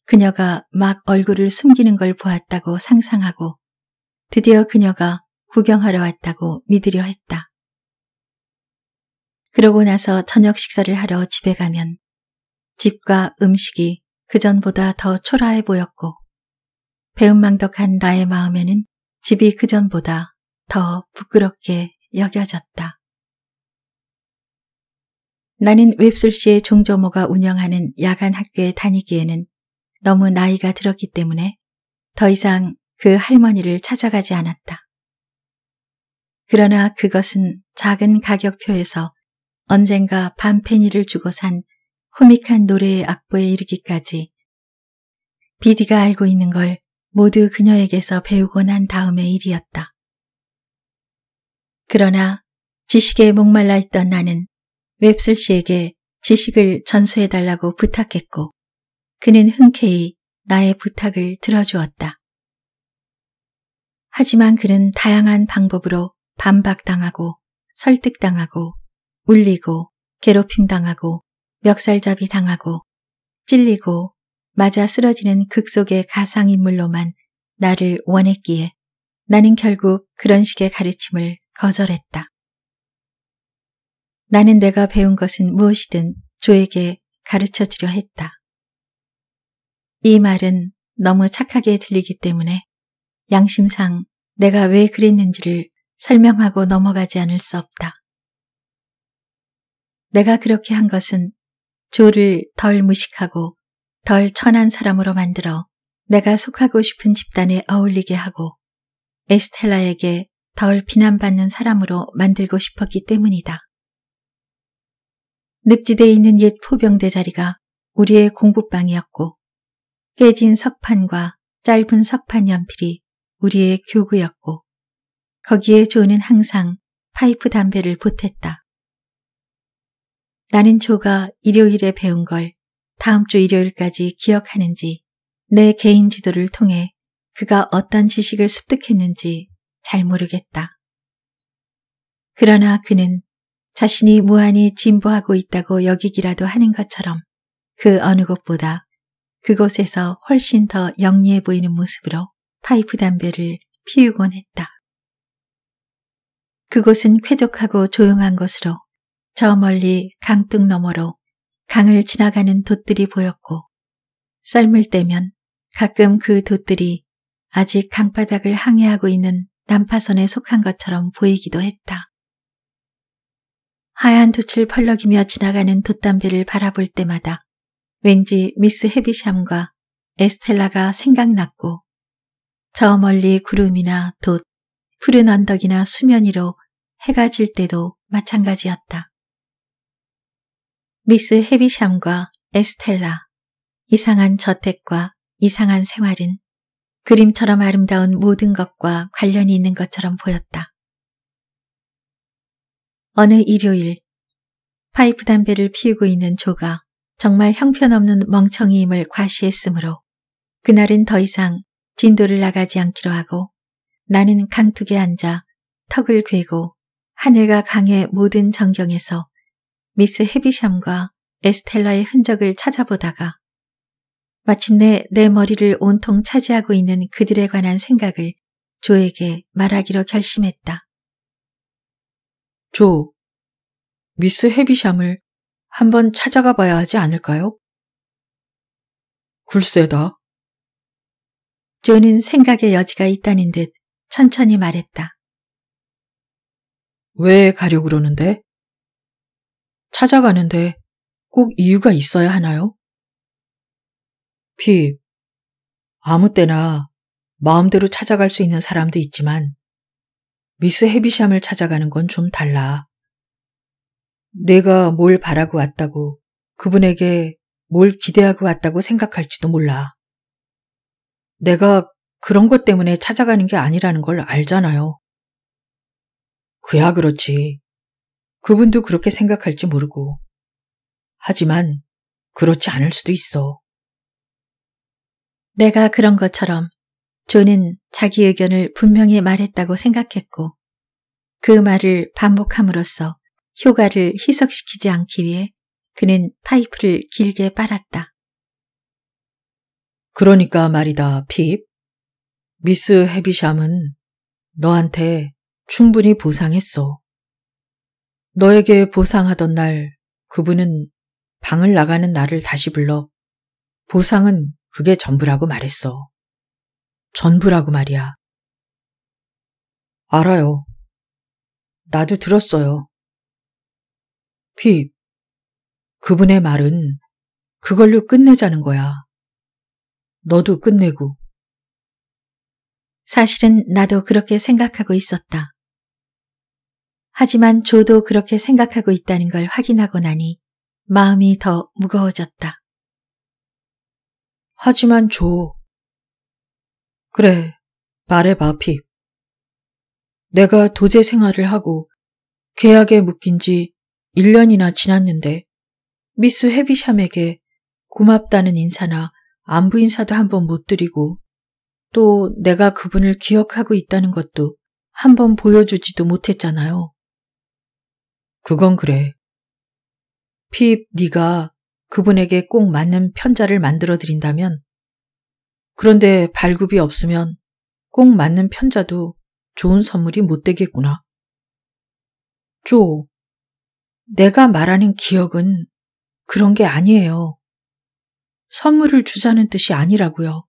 그녀가 막 얼굴을 숨기는 걸 보았다고 상상하고 드디어 그녀가 구경하러 왔다고 믿으려 했다. 그러고 나서 저녁 식사를 하러 집에 가면 집과 음식이 그전보다 더 초라해 보였고 배은망덕한 나의 마음에는 집이 그전보다 더 부끄럽게 여겨졌다. 나는 웹솔 씨의 종조모가 운영하는 야간 학교에 다니기에는 너무 나이가 들었기 때문에 더 이상 그 할머니를 찾아가지 않았다. 그러나 그것은 작은 가격표에서 언젠가 반페니를 주고 산 코믹한 노래의 악보에 이르기까지 비디가 알고 있는 걸 모두 그녀에게서 배우고 난 다음의 일이었다. 그러나 지식에 목말라 있던 나는 웹슬 씨에게 지식을 전수해달라고 부탁했고 그는 흔쾌히 나의 부탁을 들어주었다. 하지만 그는 다양한 방법으로 반박당하고 설득당하고 울리고 괴롭힘당하고 멱살잡이 당하고 찔리고 맞아 쓰러지는 극 속의 가상인물로만 나를 원했기에 나는 결국 그런 식의 가르침을 거절했다. 나는 내가 배운 것은 무엇이든 조에게 가르쳐 주려 했다. 이 말은 너무 착하게 들리기 때문에 양심상 내가 왜 그랬는지를 설명하고 넘어가지 않을 수 없다. 내가 그렇게 한 것은 조를 덜 무식하고 덜 천한 사람으로 만들어 내가 속하고 싶은 집단에 어울리게 하고 에스텔라에게 덜 비난받는 사람으로 만들고 싶었기 때문이다. 늪지대에 있는 옛 포병대 자리가 우리의 공부방이었고 깨진 석판과 짧은 석판 연필이 우리의 교구였고 거기에 조는 항상 파이프 담배를 보탰다. 나는 조가 일요일에 배운 걸 다음 주 일요일까지 기억하는지 내 개인 지도를 통해 그가 어떤 지식을 습득했는지 잘 모르겠다. 그러나 그는 자신이 무한히 진보하고 있다고 여기기라도 하는 것처럼 그 어느 곳보다 그곳에서 훨씬 더 영리해 보이는 모습으로 파이프 담배를 피우곤 했다. 그곳은 쾌적하고 조용한 곳으로 저 멀리 강둑 너머로 강을 지나가는 돛들이 보였고 썰물 때면 가끔 그 돛들이 아직 강바닥을 항해하고 있는 난파선에 속한 것처럼 보이기도 했다. 하얀 돛을 펄럭이며 지나가는 돛담배를 바라볼 때마다 왠지 미스 헤비샴과 에스텔라가 생각났고 저 멀리 구름이나 돛, 푸른 언덕이나 수면 위로 해가 질 때도 마찬가지였다. 미스 헤비샴과 에스텔라, 이상한 저택과 이상한 생활은 그림처럼 아름다운 모든 것과 관련이 있는 것처럼 보였다. 어느 일요일 파이프 담배를 피우고 있는 조가 정말 형편없는 멍청이임을 과시했으므로 그날은 더 이상 진도를 나가지 않기로 하고 나는 강둑에 앉아 턱을 괴고 하늘과 강의 모든 전경에서 미스 헤비샴과 에스텔라의 흔적을 찾아보다가 마침내 내 머리를 온통 차지하고 있는 그들에 관한 생각을 조에게 말하기로 결심했다. 조, 미스 헤비샴을 한번 찾아가 봐야 하지 않을까요? 글쎄다. 조는 생각의 여지가 있다는 듯 천천히 말했다. 왜 가려고 그러는데? 찾아가는데 꼭 이유가 있어야 하나요? 피, 아무 때나 마음대로 찾아갈 수 있는 사람도 있지만 미스 헤비샴을 찾아가는 건 좀 달라. 내가 뭘 바라고 왔다고 그분에게 뭘 기대하고 왔다고 생각할지도 몰라. 내가 그런 것 때문에 찾아가는 게 아니라는 걸 알잖아요. 그야 그렇지. 그분도 그렇게 생각할지 모르고. 하지만 그렇지 않을 수도 있어. 내가 그런 것처럼 존은 자기 의견을 분명히 말했다고 생각했고 그 말을 반복함으로써 효과를 희석시키지 않기 위해 그는 파이프를 길게 빨았다. 그러니까 말이다, 핍. 미스 헤비샴은 너한테 충분히 보상했어. 너에게 보상하던 날 그분은 방을 나가는 나를 다시 불러 보상은 그게 전부라고 말했어. 전부라고 말이야. 알아요. 나도 들었어요. 핍. 그분의 말은 그걸로 끝내자는 거야. 너도 끝내고. 사실은 나도 그렇게 생각하고 있었다. 하지만 조도 그렇게 생각하고 있다는 걸 확인하고 나니 마음이 더 무거워졌다. 하지만 조. 그래, 말해봐, 핍. 내가 도제 생활을 하고 계약에 묶인 지 1년이나 지났는데 미스 헤비샴에게 고맙다는 인사나 안부 인사도 한번 못 드리고 또 내가 그분을 기억하고 있다는 것도 한번 보여주지도 못했잖아요. 그건 그래. 핍, 네가 그분에게 꼭 맞는 편자를 만들어 드린다면 그런데 발굽이 없으면 꼭 맞는 편자도 좋은 선물이 못 되겠구나. 조, 내가 말하는 기억은 그런 게 아니에요. 선물을 주자는 뜻이 아니라고요.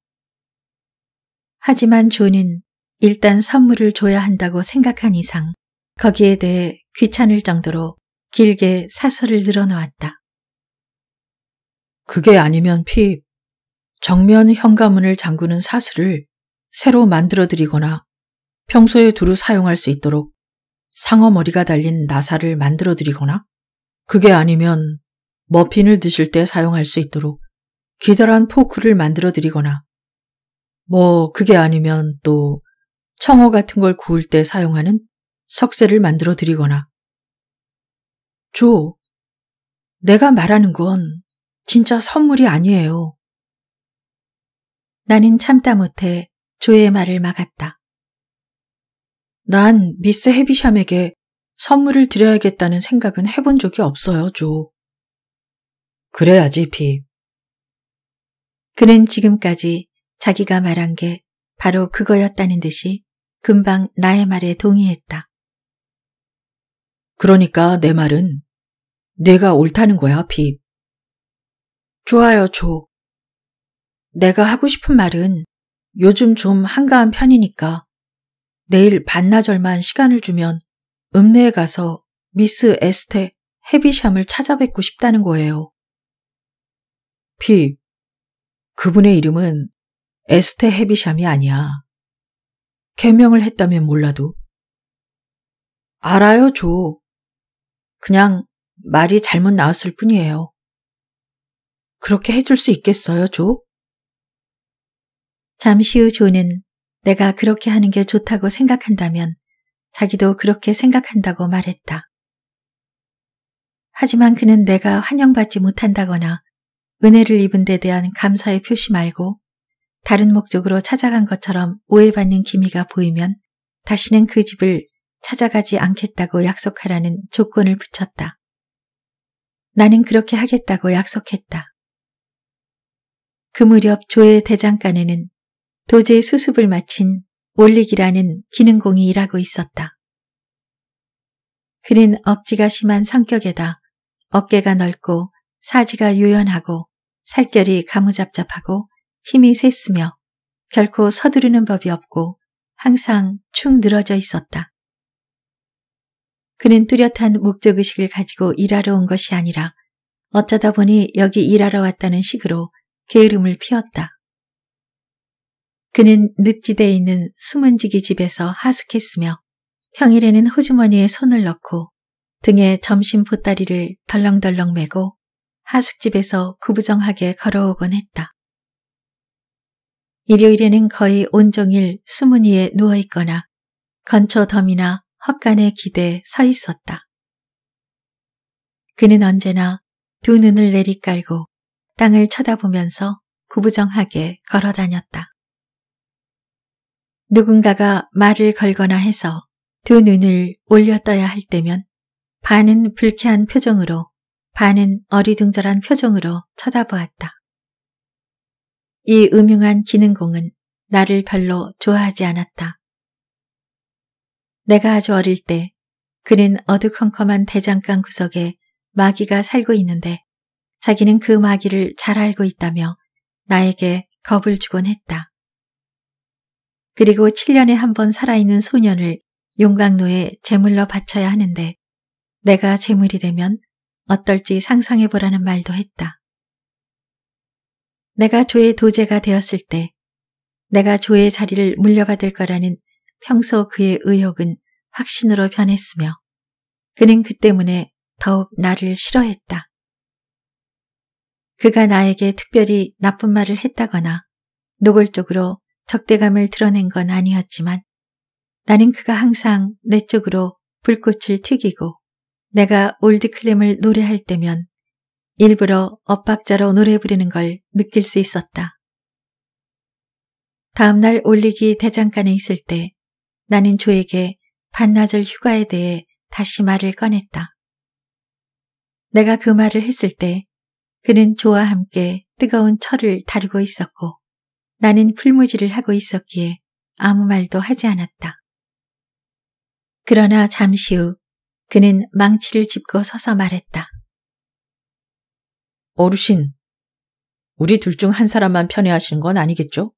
하지만 조는 일단 선물을 줘야 한다고 생각한 이상 거기에 대해 귀찮을 정도로 길게 사설을 늘어놓았다. 그게 아니면 피 정면 현관문을 잠그는 사슬을 새로 만들어드리거나 평소에 두루 사용할 수 있도록 상어머리가 달린 나사를 만들어드리거나 그게 아니면 머핀을 드실 때 사용할 수 있도록 기다란 포크를 만들어드리거나 뭐 그게 아니면 또 청어 같은 걸 구울 때 사용하는 석쇠를 만들어드리거나 조, 내가 말하는 건 진짜 선물이 아니에요. 나는 참다 못해 조의 말을 막았다. 난 미스 헤비샴에게 선물을 드려야겠다는 생각은 해본 적이 없어요, 조. 그래야지, 비. 그는 지금까지 자기가 말한 게 바로 그거였다는 듯이 금방 나의 말에 동의했다. 그러니까 내 말은 내가 옳다는 거야, 빕. 좋아요, 조. 내가 하고 싶은 말은 요즘 좀 한가한 편이니까 내일 반나절만 시간을 주면 읍내에 가서 미스 에스테 헤비샴을 찾아뵙고 싶다는 거예요. 피, 그분의 이름은 에스테 헤비샴이 아니야. 개명을 했다면 몰라도. 알아요, 조. 그냥 말이 잘못 나왔을 뿐이에요. 그렇게 해줄 수 있겠어요, 조? 잠시 후 조는 내가 그렇게 하는 게 좋다고 생각한다면 자기도 그렇게 생각한다고 말했다. 하지만 그는 내가 환영받지 못한다거나 은혜를 입은 데 대한 감사의 표시 말고 다른 목적으로 찾아간 것처럼 오해받는 기미가 보이면 다시는 그 집을 찾아가지 않겠다고 약속하라는 조건을 붙였다. 나는 그렇게 하겠다고 약속했다. 그 무렵 조의 대장간에는 도제 수습을 마친 올릭이라는 기능공이 일하고 있었다. 그는 억지가 심한 성격에다 어깨가 넓고 사지가 유연하고 살결이 가무잡잡하고 힘이 셌으며 결코 서두르는 법이 없고 항상 축 늘어져 있었다. 그는 뚜렷한 목적의식을 가지고 일하러 온 것이 아니라 어쩌다 보니 여기 일하러 왔다는 식으로 게으름을 피웠다. 그는 늪지대에 있는 숨은 지기 집에서 하숙했으며 평일에는 호주머니에 손을 넣고 등에 점심 보따리를 덜렁덜렁 메고 하숙집에서 구부정하게 걸어오곤 했다. 일요일에는 거의 온종일 수문이에 누워있거나 건초 덤이나 헛간에 기대 서 있었다. 그는 언제나 두 눈을 내리깔고 땅을 쳐다보면서 구부정하게 걸어 다녔다. 누군가가 말을 걸거나 해서 두 눈을 올려 떠야 할 때면 반은 불쾌한 표정으로 반은 어리둥절한 표정으로 쳐다보았다. 이 음흉한 기능공은 나를 별로 좋아하지 않았다. 내가 아주 어릴 때 그는 어두컴컴한 대장간 구석에 마귀가 살고 있는데 자기는 그 마귀를 잘 알고 있다며 나에게 겁을 주곤 했다. 그리고 7년에 한 번 살아있는 소년을 용광로에 제물러 바쳐야 하는데 내가 제물이 되면 어떨지 상상해보라는 말도 했다. 내가 조의 도제가 되었을 때 내가 조의 자리를 물려받을 거라는 평소 그의 의혹은 확신으로 변했으며 그는 그 때문에 더욱 나를 싫어했다. 그가 나에게 특별히 나쁜 말을 했다거나 노골적으로 적대감을 드러낸 건 아니었지만 나는 그가 항상 내 쪽으로 불꽃을 튀기고 내가 올드클램을 노래할 때면 일부러 엇박자로 노래 부르는 걸 느낄 수 있었다. 다음날 올리기 대장간에 있을 때 나는 조에게 반나절 휴가에 대해 다시 말을 꺼냈다. 내가 그 말을 했을 때 그는 조와 함께 뜨거운 철을 다루고 있었고 나는 풀무지를 하고 있었기에 아무 말도 하지 않았다. 그러나 잠시 후 그는 망치를 짚고 서서 말했다. 어르신, 우리 둘 중 한 사람만 편애하시는 건 아니겠죠?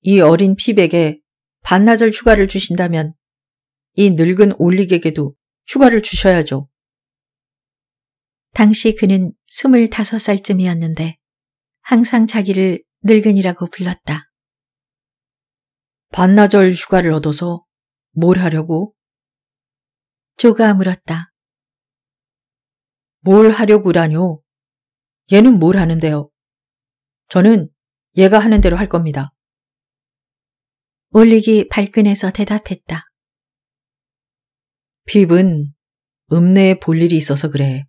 이 어린 피백에 반나절 휴가를 주신다면 이 늙은 올릭에게도 휴가를 주셔야죠. 당시 그는 25살쯤이었는데 항상 자기를 늙은이라고 불렀다. 반나절 휴가를 얻어서 뭘 하려고? 조가 물었다. 뭘 하려고라뇨? 얘는 뭘 하는데요? 저는 얘가 하는 대로 할 겁니다. 올리기 발끈해서 대답했다. 핍은 읍내에 볼 일이 있어서 그래.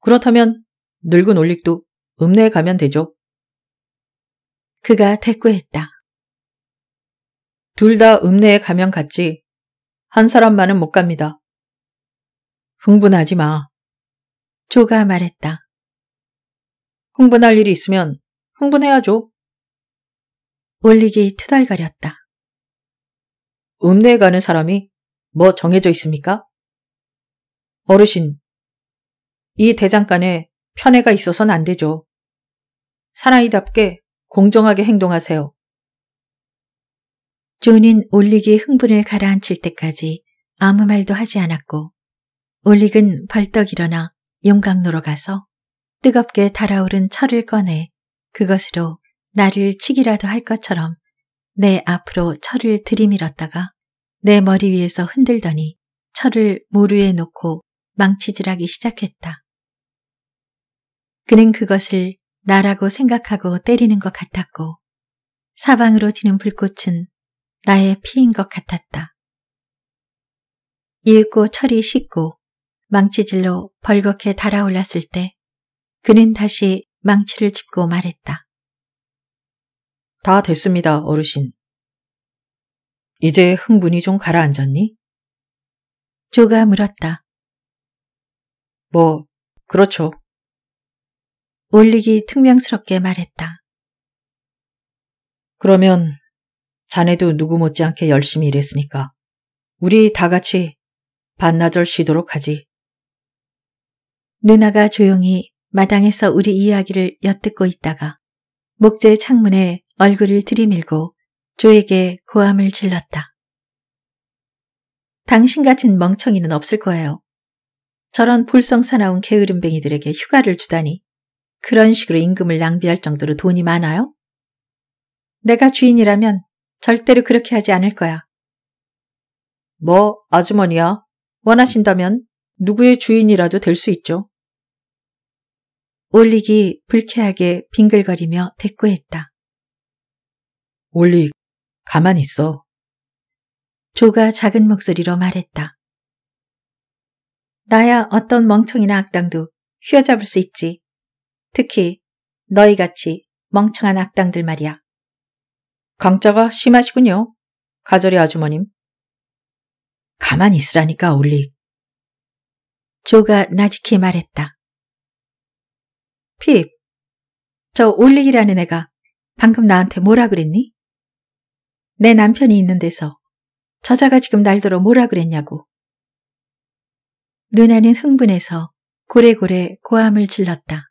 그렇다면 늙은 올릭도 읍내에 가면 되죠. 그가 대꾸했다. 둘 다 읍내에 가면 갔지. 한 사람만은 못 갑니다. 흥분하지 마. 조가 말했다. 흥분할 일이 있으면 흥분해야죠. 올릭이 투덜거렸다. 읍내에 가는 사람이 뭐 정해져 있습니까? 어르신, 이 대장간에 편애가 있어서는안 되죠. 사나이답게 공정하게 행동하세요. 존은 올릭이 흥분을 가라앉힐 때까지 아무 말도 하지 않았고 올릭은 벌떡 일어나 용광로로 가서 뜨겁게 달아오른 철을 꺼내 그것으로 나를 치기라도 할 것처럼 내 앞으로 철을 들이밀었다가 내 머리 위에서 흔들더니 철을 모루에 놓고 망치질하기 시작했다. 그는 그것을 나라고 생각하고 때리는 것 같았고 사방으로 튀는 불꽃은 나의 피인 것 같았다. 이윽고 철이 식고 망치질로 벌겋게 달아올랐을 때 그는 다시 망치를 짚고 말했다. 다 됐습니다, 어르신. 이제 흥분이 좀 가라앉았니? 조가 물었다. 뭐, 그렇죠. 올리기 퉁명스럽게 말했다. 그러면 자네도 누구 못지않게 열심히 일했으니까 우리 다 같이 반나절 쉬도록 하지. 누나가 조용히 마당에서 우리 이야기를 엿듣고 있다가 목재 창문에 얼굴을 들이밀고 조에게 고함을 질렀다. 당신 같은 멍청이는 없을 거예요. 저런 볼썽사나운 게으름뱅이들에게 휴가를 주다니 그런 식으로 임금을 낭비할 정도로 돈이 많아요? 내가 주인이라면 절대로 그렇게 하지 않을 거야. 뭐, 아주머니야. 원하신다면 누구의 주인이라도 될 수 있죠. 올릭이 불쾌하게 빙글거리며 대꾸했다. 올릭, 가만히 있어. 조가 작은 목소리로 말했다. 나야 어떤 멍청이나 악당도 휘어잡을 수 있지. 특히 너희같이 멍청한 악당들 말이야. 강자가 심하시군요. 가저리 아주머님. 가만히 있으라니까 올리. 조가 나직히 말했다. 핍, 저 올릭이라는 애가 방금 나한테 뭐라 그랬니? 내 남편이 있는 데서 저자가 지금 날더러 뭐라 그랬냐고. 누나는 흥분해서 고래고래 고함을 질렀다.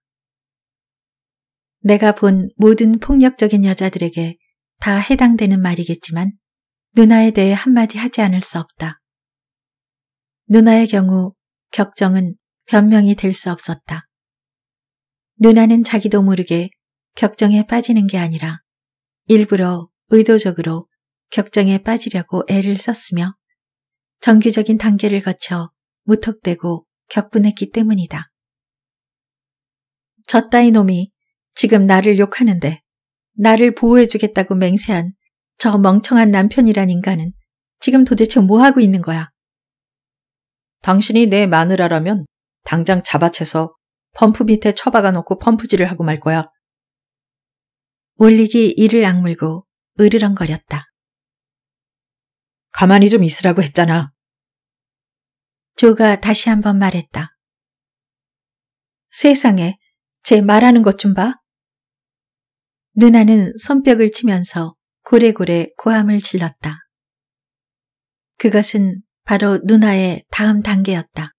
내가 본 모든 폭력적인 여자들에게 다 해당되는 말이겠지만 누나에 대해 한마디 하지 않을 수 없다. 누나의 경우 격정은 변명이 될 수 없었다. 누나는 자기도 모르게 격정에 빠지는 게 아니라 일부러 의도적으로 격정에 빠지려고 애를 썼으며 정규적인 단계를 거쳐 무턱대고 격분했기 때문이다. 졌다 위 놈이 지금 나를 욕하는데 나를 보호해주겠다고 맹세한 저 멍청한 남편이란 인간은 지금 도대체 뭐하고 있는 거야? 당신이 내 마누라라면 당장 잡아채서 펌프 밑에 처박아 놓고 펌프질을 하고 말 거야. 올리기 이를 악물고 으르렁거렸다. 가만히 좀 있으라고 했잖아. 조가 다시 한번 말했다. 세상에, 제 말하는 것 좀 봐. 누나는 손뼉을 치면서 고래고래 고함을 질렀다. 그것은 바로 누나의 다음 단계였다.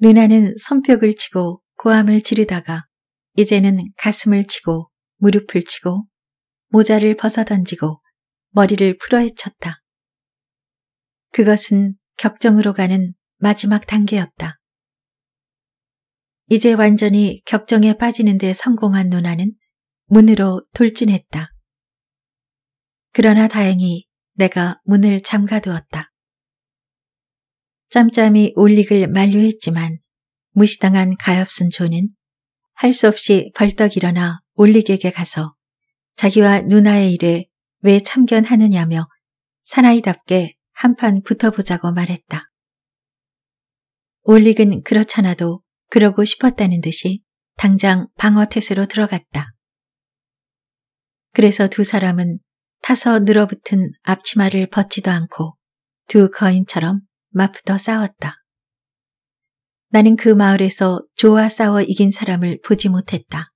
누나는 손뼉을 치고 고함을 지르다가 이제는 가슴을 치고 무릎을 치고 모자를 벗어던지고 머리를 풀어헤쳤다. 그것은 격정으로 가는 마지막 단계였다. 이제 완전히 격정에 빠지는데 성공한 누나는 문으로 돌진했다. 그러나 다행히 내가 문을 잠가두었다. 짬짬이 올릭을 만류했지만 무시당한 가엾은 조는 할 수 없이 벌떡 일어나 올릭에게 가서 자기와 누나의 일에 왜 참견하느냐며 사나이답게 한 판 붙어보자고 말했다. 올릭은 그렇잖아도 그러고 싶었다는 듯이 당장 방어태세로 들어갔다. 그래서 두 사람은 타서 늘어붙은 앞치마를 벗지도 않고 두 거인처럼 맞붙어 싸웠다. 나는 그 마을에서 좋아 싸워 이긴 사람을 보지 못했다.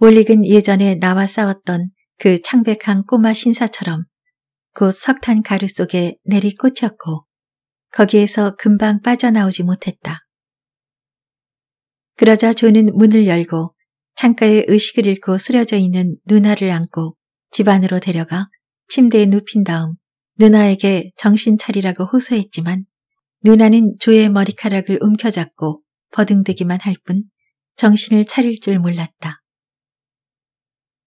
올릭은 예전에 나와 싸웠던 그 창백한 꼬마 신사처럼 곧 석탄 가루 속에 내리꽂혔고 거기에서 금방 빠져나오지 못했다. 그러자 존은 문을 열고 창가에 의식을 잃고 쓰려져 있는 누나를 안고 집 안으로 데려가 침대에 눕힌 다음 누나에게 정신 차리라고 호소했지만 누나는 조의 머리카락을 움켜잡고 버둥대기만 할 뿐 정신을 차릴 줄 몰랐다.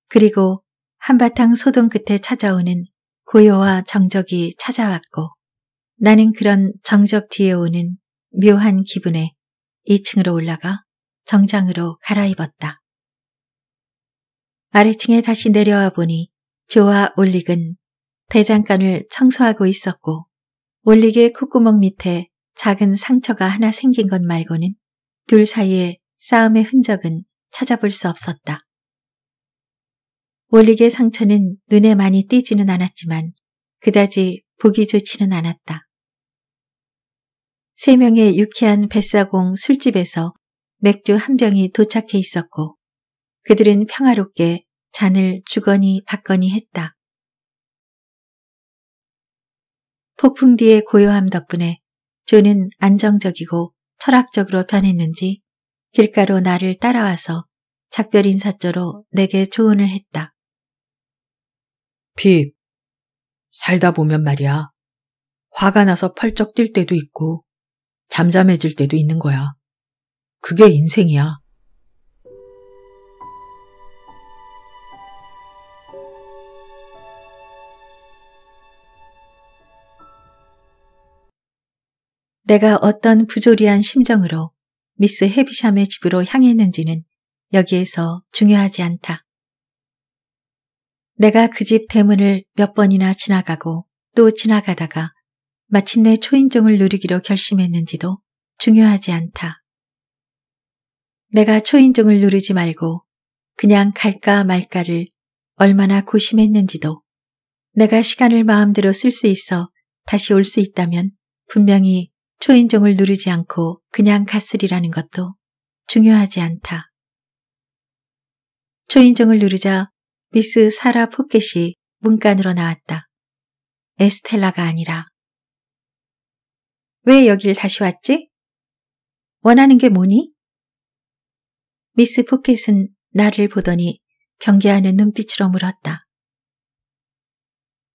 그리고 한바탕 소동 끝에 찾아오는 고요와 정적이 찾아왔고 나는 그런 정적 뒤에 오는 묘한 기분에 2층으로 올라가 정장으로 갈아입었다. 아래층에 다시 내려와 보니 조와 올릭은 대장간을 청소하고 있었고 올릭의 콧구멍 밑에 작은 상처가 하나 생긴 것 말고는 둘사이에 싸움의 흔적은 찾아볼 수 없었다. 올릭의 상처는 눈에 많이 띄지는 않았지만 그다지 보기 좋지는 않았다. 세 명의 유쾌한 뱃사공 술집에서 맥주 한 병이 도착해 있었고 그들은 평화롭게 잔을 주거니 받거니 했다. 폭풍 뒤의 고요함 덕분에 존은 안정적이고 철학적으로 변했는지 길가로 나를 따라와서 작별 인사조로 내게 조언을 했다. 핍, 살다 보면 말이야. 화가 나서 펄쩍 뛸 때도 있고 잠잠해질 때도 있는 거야. 그게 인생이야. 내가 어떤 부조리한 심정으로 미스 헤비샴의 집으로 향했는지는 여기에서 중요하지 않다. 내가 그 집 대문을 몇 번이나 지나가고 또 지나가다가 마침내 초인종을 누리기로 결심했는지도 중요하지 않다. 내가 초인종을 누르지 말고 그냥 갈까 말까를 얼마나 고심했는지도 내가 시간을 마음대로 쓸 수 있어 다시 올 수 있다면 분명히 초인종을 누르지 않고 그냥 갔으리라는 것도 중요하지 않다. 초인종을 누르자 미스 사라 포켓이 문간으로 나왔다. 에스텔라가 아니라. 왜 여길 다시 왔지? 원하는 게 뭐니? 미스 포켓은 나를 보더니 경계하는 눈빛으로 물었다.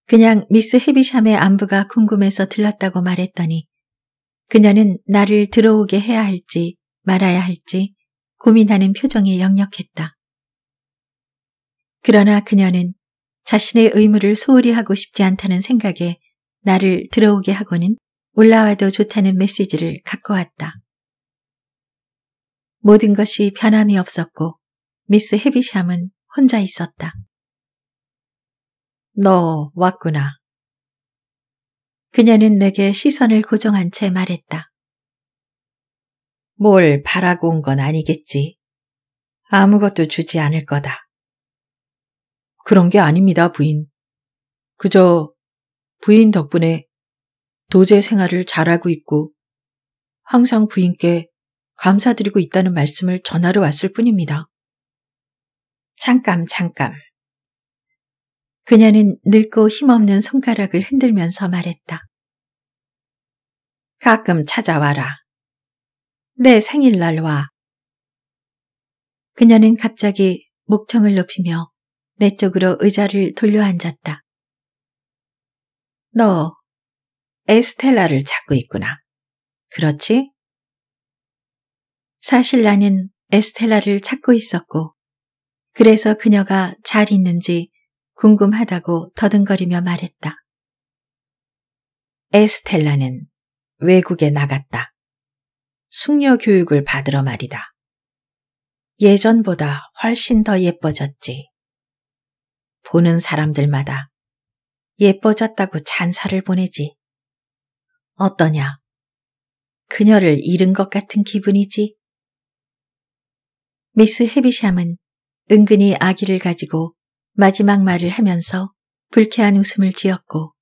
그냥 미스 헤비샴의 안부가 궁금해서 들렀다고 말했더니 그녀는 나를 들어오게 해야 할지 말아야 할지 고민하는 표정에 역력했다. 그러나 그녀는 자신의 의무를 소홀히 하고 싶지 않다는 생각에 나를 들어오게 하고는 올라와도 좋다는 메시지를 갖고 왔다. 모든 것이 변함이 없었고 미스 헤비샴은 혼자 있었다. 너 왔구나. 그녀는 내게 시선을 고정한 채 말했다. 뭘 바라고 온 건 아니겠지. 아무것도 주지 않을 거다. 그런 게 아닙니다, 부인. 그저 부인 덕분에 도제 생활을 잘하고 있고 항상 부인께 감사드리고 있다는 말씀을 전하러 왔을 뿐입니다. 잠깐, 잠깐. 그녀는 늙고 힘없는 손가락을 흔들면서 말했다. 가끔 찾아와라. 내 생일날 와. 그녀는 갑자기 목청을 높이며 내 쪽으로 의자를 돌려 앉았다. 너 에스텔라를 찾고 있구나. 그렇지? 사실 나는 에스텔라를 찾고 있었고, 그래서 그녀가 잘 있는지 궁금하다고 더듬거리며 말했다. 에스텔라는 외국에 나갔다. 숙녀 교육을 받으러 말이다. 예전보다 훨씬 더 예뻐졌지. 보는 사람들마다 예뻐졌다고 찬사를 보내지. 어떠냐? 그녀를 잃은 것 같은 기분이지? 미스 헤비샴은 은근히 아기를 가지고 마지막 말을 하면서 불쾌한 웃음을 지었고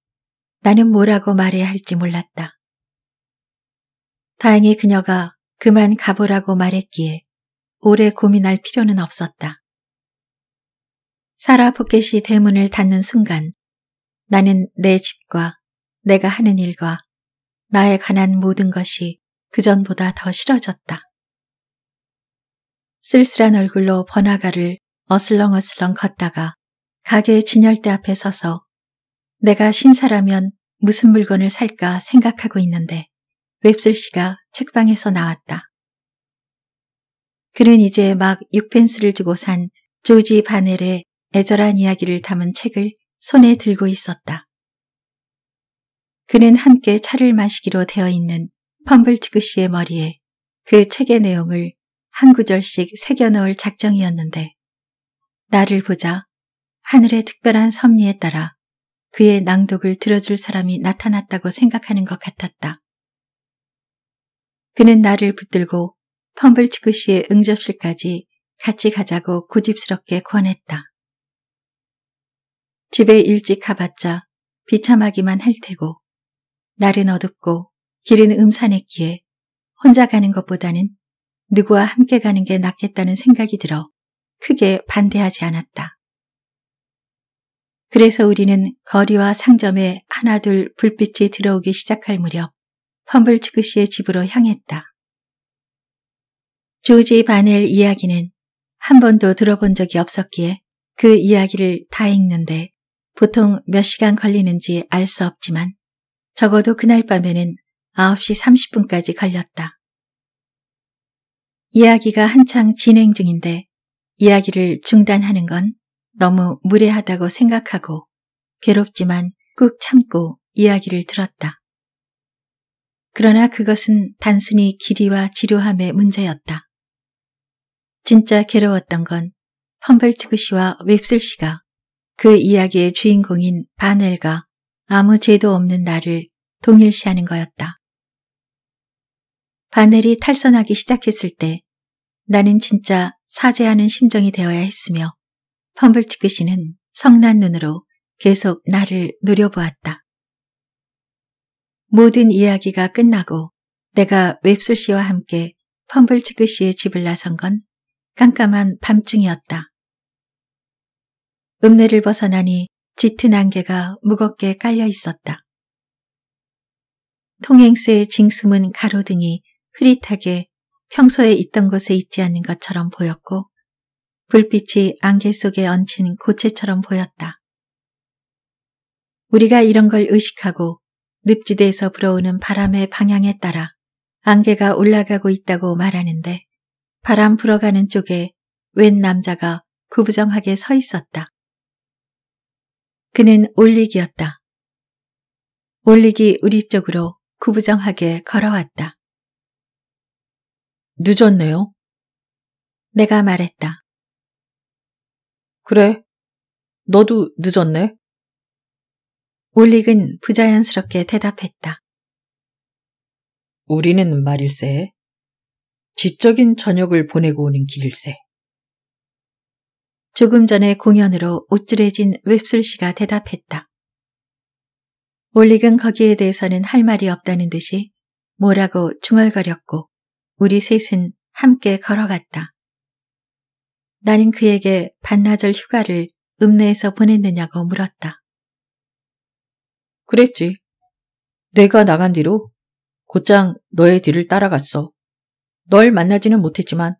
나는 뭐라고 말해야 할지 몰랐다. 다행히 그녀가 그만 가보라고 말했기에 오래 고민할 필요는 없었다. 사라 포켓이 대문을 닫는 순간 나는 내 집과 내가 하는 일과 나에 관한 모든 것이 그전보다 더 싫어졌다. 쓸쓸한 얼굴로 번화가를 어슬렁어슬렁 걷다가 가게의 진열대 앞에 서서 내가 신사라면 무슨 물건을 살까 생각하고 있는데 웹슬 씨가 책방에서 나왔다. 그는 이제 막 6펜스를 주고 산 조지 바넬의 애절한 이야기를 담은 책을 손에 들고 있었다. 그는 함께 차를 마시기로 되어 있는 펌블치그 씨의 머리에 그 책의 내용을 한 구절씩 새겨 넣을 작정이었는데 나를 보자 하늘의 특별한 섭리에 따라 그의 낭독을 들어줄 사람이 나타났다고 생각하는 것 같았다. 그는 나를 붙들고 펌블치크 씨의 응접실까지 같이 가자고 고집스럽게 권했다. 집에 일찍 가봤자 비참하기만 할 테고 날은 어둡고 길은 음산했기에 혼자 가는 것보다는 누구와 함께 가는 게 낫겠다는 생각이 들어 크게 반대하지 않았다. 그래서 우리는 거리와 상점에 하나둘 불빛이 들어오기 시작할 무렵 펌블치크 씨의 집으로 향했다. 조지 바넬 이야기는 한 번도 들어본 적이 없었기에 그 이야기를 다 읽는데 보통 몇 시간 걸리는지 알 수 없지만 적어도 그날 밤에는 9시 30분까지 걸렸다. 이야기가 한창 진행 중인데 이야기를 중단하는 건 너무 무례하다고 생각하고 괴롭지만 꾹 참고 이야기를 들었다. 그러나 그것은 단순히 길이와 지루함의 문제였다. 진짜 괴로웠던 건 펌블트그 씨와 웹슬 씨가 그 이야기의 주인공인 바넬과 아무 죄도 없는 나를 동일시하는 거였다. 바넬이 탈선하기 시작했을 때 나는 진짜 사죄하는 심정이 되어야 했으며 펌블티크 씨는 성난 눈으로 계속 나를 노려보았다. 모든 이야기가 끝나고 내가 웹슬 씨와 함께 펌블티크 씨의 집을 나선 건 깜깜한 밤중이었다. 읍내를 벗어나니 짙은 안개가 무겁게 깔려 있었다. 통행세의 징수문 가로등이 흐릿하게 평소에 있던 곳에 있지 않는 것처럼 보였고 불빛이 안개 속에 얹힌 고체처럼 보였다. 우리가 이런 걸 의식하고 늪지대에서 불어오는 바람의 방향에 따라 안개가 올라가고 있다고 말하는데 바람 불어가는 쪽에 웬 남자가 구부정하게 서 있었다. 그는 올릭이었다. 올릭이 우리 쪽으로 구부정하게 걸어왔다. 늦었네요. 내가 말했다. 그래. 너도 늦었네. 올릭은 부자연스럽게 대답했다. 우리는 말일세. 지적인 저녁을 보내고 오는 길일세. 조금 전에 공연으로 옷질해진 웹슬 씨가 대답했다. 올릭은 거기에 대해서는 할 말이 없다는 듯이 뭐라고 중얼거렸고 우리 셋은 함께 걸어갔다. 나는 그에게 반나절 휴가를 읍내에서 보냈느냐고 물었다. 그랬지. 내가 나간 뒤로 곧장 너의 뒤를 따라갔어. 널 만나지는 못했지만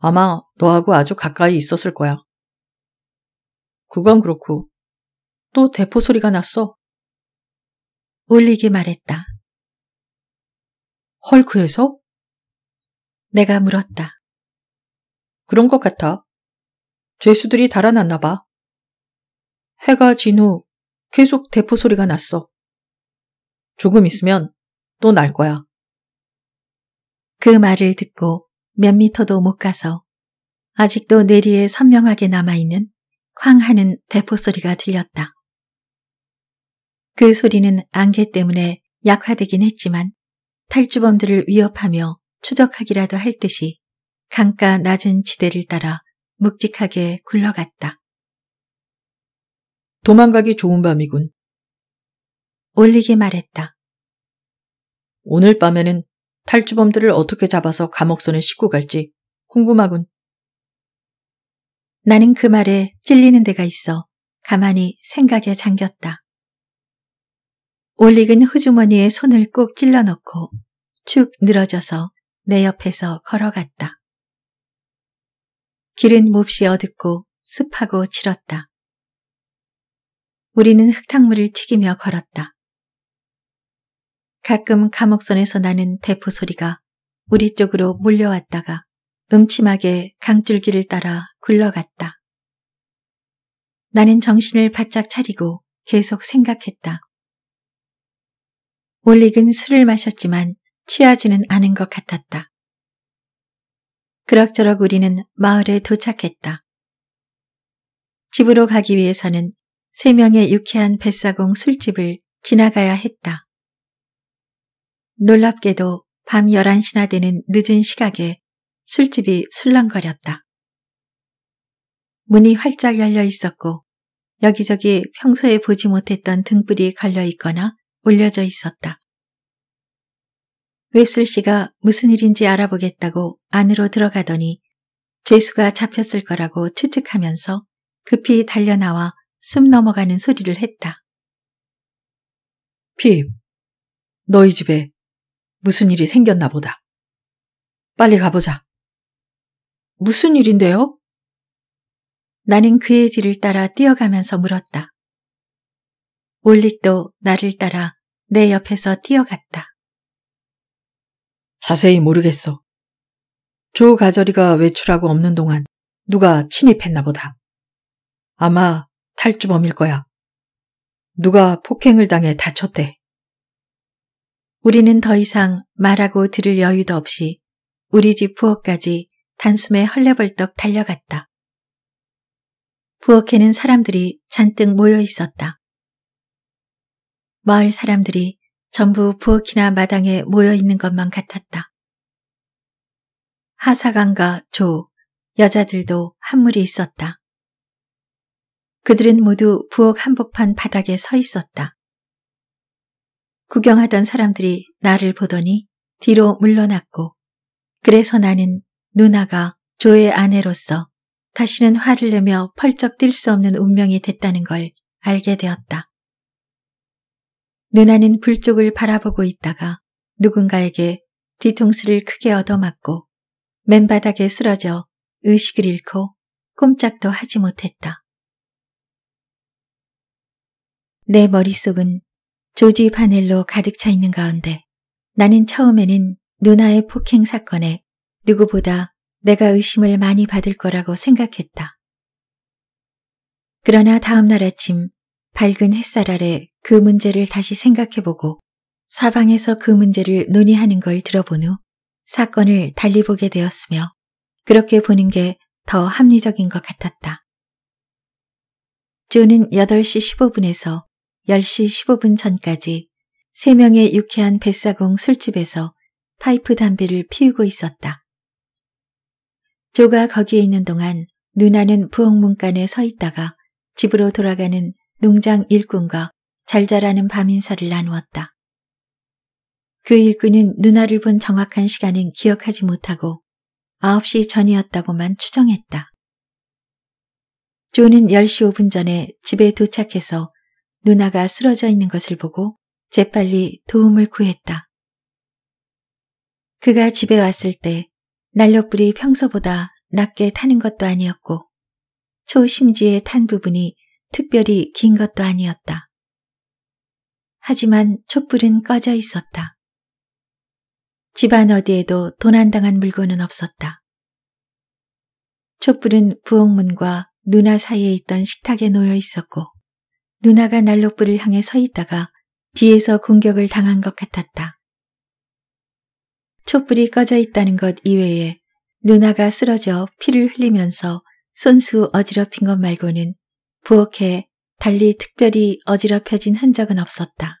아마 너하고 아주 가까이 있었을 거야. 그건 그렇고 또 대포 소리가 났어. 올리기 말했다. 헐크에서? 내가 물었다. 그런 것 같아. 죄수들이 달아났나 봐. 해가 진 후 계속 대포 소리가 났어. 조금 있으면 또 날 거야. 그 말을 듣고 몇 미터도 못 가서 아직도 내리에 선명하게 남아있는 쾅 하는 대포 소리가 들렸다. 그 소리는 안개 때문에 약화되긴 했지만 탈주범들을 위협하며 추적하기라도 할 듯이 강가 낮은 지대를 따라 묵직하게 굴러갔다. 도망가기 좋은 밤이군. 올리기 말했다. 오늘 밤에는 탈주범들을 어떻게 잡아서 감옥선에 싣고 갈지 궁금하군. 나는 그 말에 찔리는 데가 있어 가만히 생각에 잠겼다. 올릭은 후주머니에 손을 꼭 찔러 넣고 축 늘어져서 내 옆에서 걸어갔다. 길은 몹시 어둡고 습하고 질었다. 우리는 흙탕물을 튀기며 걸었다. 가끔 감옥선에서 나는 대포 소리가 우리 쪽으로 몰려왔다가 음침하게 강줄기를 따라 굴러갔다. 나는 정신을 바짝 차리고 계속 생각했다. 올릭은 술을 마셨지만 취하지는 않은 것 같았다. 그럭저럭 우리는 마을에 도착했다. 집으로 가기 위해서는 세 명의 유쾌한 뱃사공 술집을 지나가야 했다. 놀랍게도 밤 11시나 되는 늦은 시각에 술집이 술렁거렸다. 문이 활짝 열려 있었고 여기저기 평소에 보지 못했던 등불이 걸려 있거나 올려져 있었다. 웹슬 씨가 무슨 일인지 알아보겠다고 안으로 들어가더니 죄수가 잡혔을 거라고 추측하면서 급히 달려나와 숨 넘어가는 소리를 했다. 핍, 너희 집에 무슨 일이 생겼나 보다. 빨리 가보자. 무슨 일인데요? 나는 그의 뒤를 따라 뛰어가면서 물었다. 올릭도 나를 따라 내 옆에서 뛰어갔다. 자세히 모르겠어. 조 가저리가 외출하고 없는 동안 누가 침입했나 보다. 아마 탈주범일 거야. 누가 폭행을 당해 다쳤대. 우리는 더 이상 말하고 들을 여유도 없이 우리 집 부엌까지 단숨에 헐레벌떡 달려갔다. 부엌에는 사람들이 잔뜩 모여 있었다. 마을 사람들이 전부 부엌이나 마당에 모여 있는 것만 같았다. 하사강과 조, 여자들도 한물이 있었다. 그들은 모두 부엌 한복판 바닥에 서 있었다. 구경하던 사람들이 나를 보더니 뒤로 물러났고 그래서 나는 누나가 조의 아내로서 다시는 화를 내며 펄쩍 뛸 수 없는 운명이 됐다는 걸 알게 되었다. 누나는 불 쪽을 바라보고 있다가 누군가에게 뒤통수를 크게 얻어맞고 맨바닥에 쓰러져 의식을 잃고 꼼짝도 하지 못했다. 내 머릿속은 조지 바넬로 가득 차 있는 가운데 나는 처음에는 누나의 폭행 사건에 누구보다 내가 의심을 많이 받을 거라고 생각했다. 그러나 다음날 아침 밝은 햇살 아래 그 문제를 다시 생각해보고 사방에서 그 문제를 논의하는 걸 들어본 후 사건을 달리 보게 되었으며 그렇게 보는 게 더 합리적인 것 같았다. 조는 8시 15분에서 10시 15분 전까지 3명의 유쾌한 뱃사공 술집에서 파이프 담배를 피우고 있었다. 조가 거기에 있는 동안 누나는 부엌문간에 서 있다가 집으로 돌아가는 농장 일꾼과 잘 자라는 밤인사를 나누었다. 그 일꾼은 누나를 본 정확한 시간은 기억하지 못하고 9시 전이었다고만 추정했다. 조는 10시 5분 전에 집에 도착해서 누나가 쓰러져 있는 것을 보고 재빨리 도움을 구했다. 그가 집에 왔을 때날렵불이 평소보다 낮게 타는 것도 아니었고 초심지에 탄 부분이 특별히 긴 것도 아니었다. 하지만 촛불은 꺼져 있었다. 집안 어디에도 도난당한 물건은 없었다. 촛불은 부엌문과 누나 사이에 있던 식탁에 놓여 있었고 누나가 난로불을 향해 서 있다가 뒤에서 공격을 당한 것 같았다. 촛불이 꺼져 있다는 것 이외에 누나가 쓰러져 피를 흘리면서 손수 어지럽힌 것 말고는 부엌에 달리 특별히 어지럽혀진 흔적은 없었다.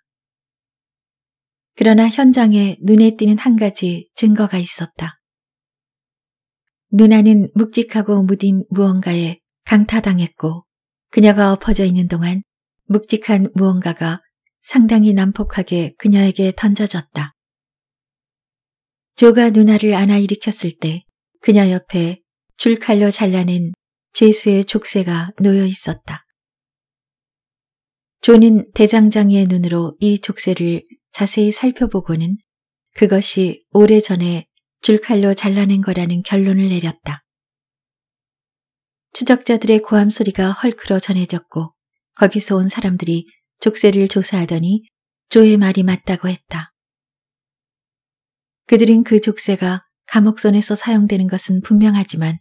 그러나 현장에 눈에 띄는 한 가지 증거가 있었다. 누나는 묵직하고 무딘 무언가에 강타당했고 그녀가 엎어져 있는 동안 묵직한 무언가가 상당히 난폭하게 그녀에게 던져졌다. 조가 누나를 안아일으켰을 때 그녀 옆에 줄칼로 잘라낸 죄수의 족쇄가 놓여 있었다. 조는 대장장이의 눈으로 이 족쇄를 자세히 살펴보고는 그것이 오래전에 줄칼로 잘라낸 거라는 결론을 내렸다. 추적자들의 고함 소리가 헐크로 전해졌고 거기서 온 사람들이 족쇄를 조사하더니 조의 말이 맞다고 했다. 그들은 그 족쇄가 감옥선에서 사용되는 것은 분명하지만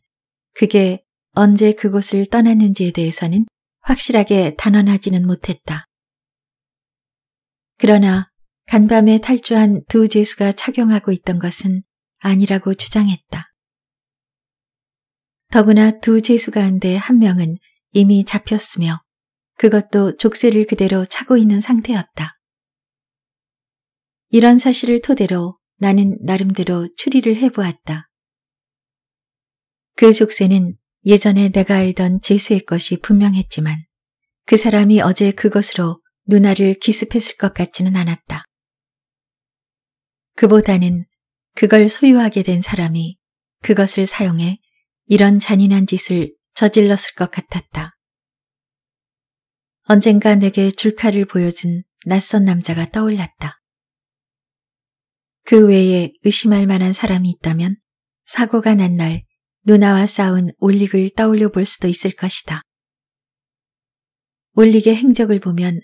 그게 언제 그곳을 떠났는지에 대해서는 확실하게 단언하지는 못했다. 그러나 간밤에 탈주한 두제수가 착용하고 있던 것은 아니라고 주장했다. 더구나 두제수가 한데 한 명은 이미 잡혔으며 그것도 족쇄를 그대로 차고 있는 상태였다. 이런 사실을 토대로 나는 나름대로 추리를 해보았다. 그 족쇄는 예전에 내가 알던 재수의 것이 분명했지만 그 사람이 어제 그것으로 누나를 기습했을 것 같지는 않았다. 그보다는 그걸 소유하게 된 사람이 그것을 사용해 이런 잔인한 짓을 저질렀을 것 같았다. 언젠가 내게 줄카를 보여준 낯선 남자가 떠올랐다. 그 외에 의심할 만한 사람이 있다면 사고가 난날 누나와 싸운 올릭을 떠올려 볼 수도 있을 것이다. 올릭의 행적을 보면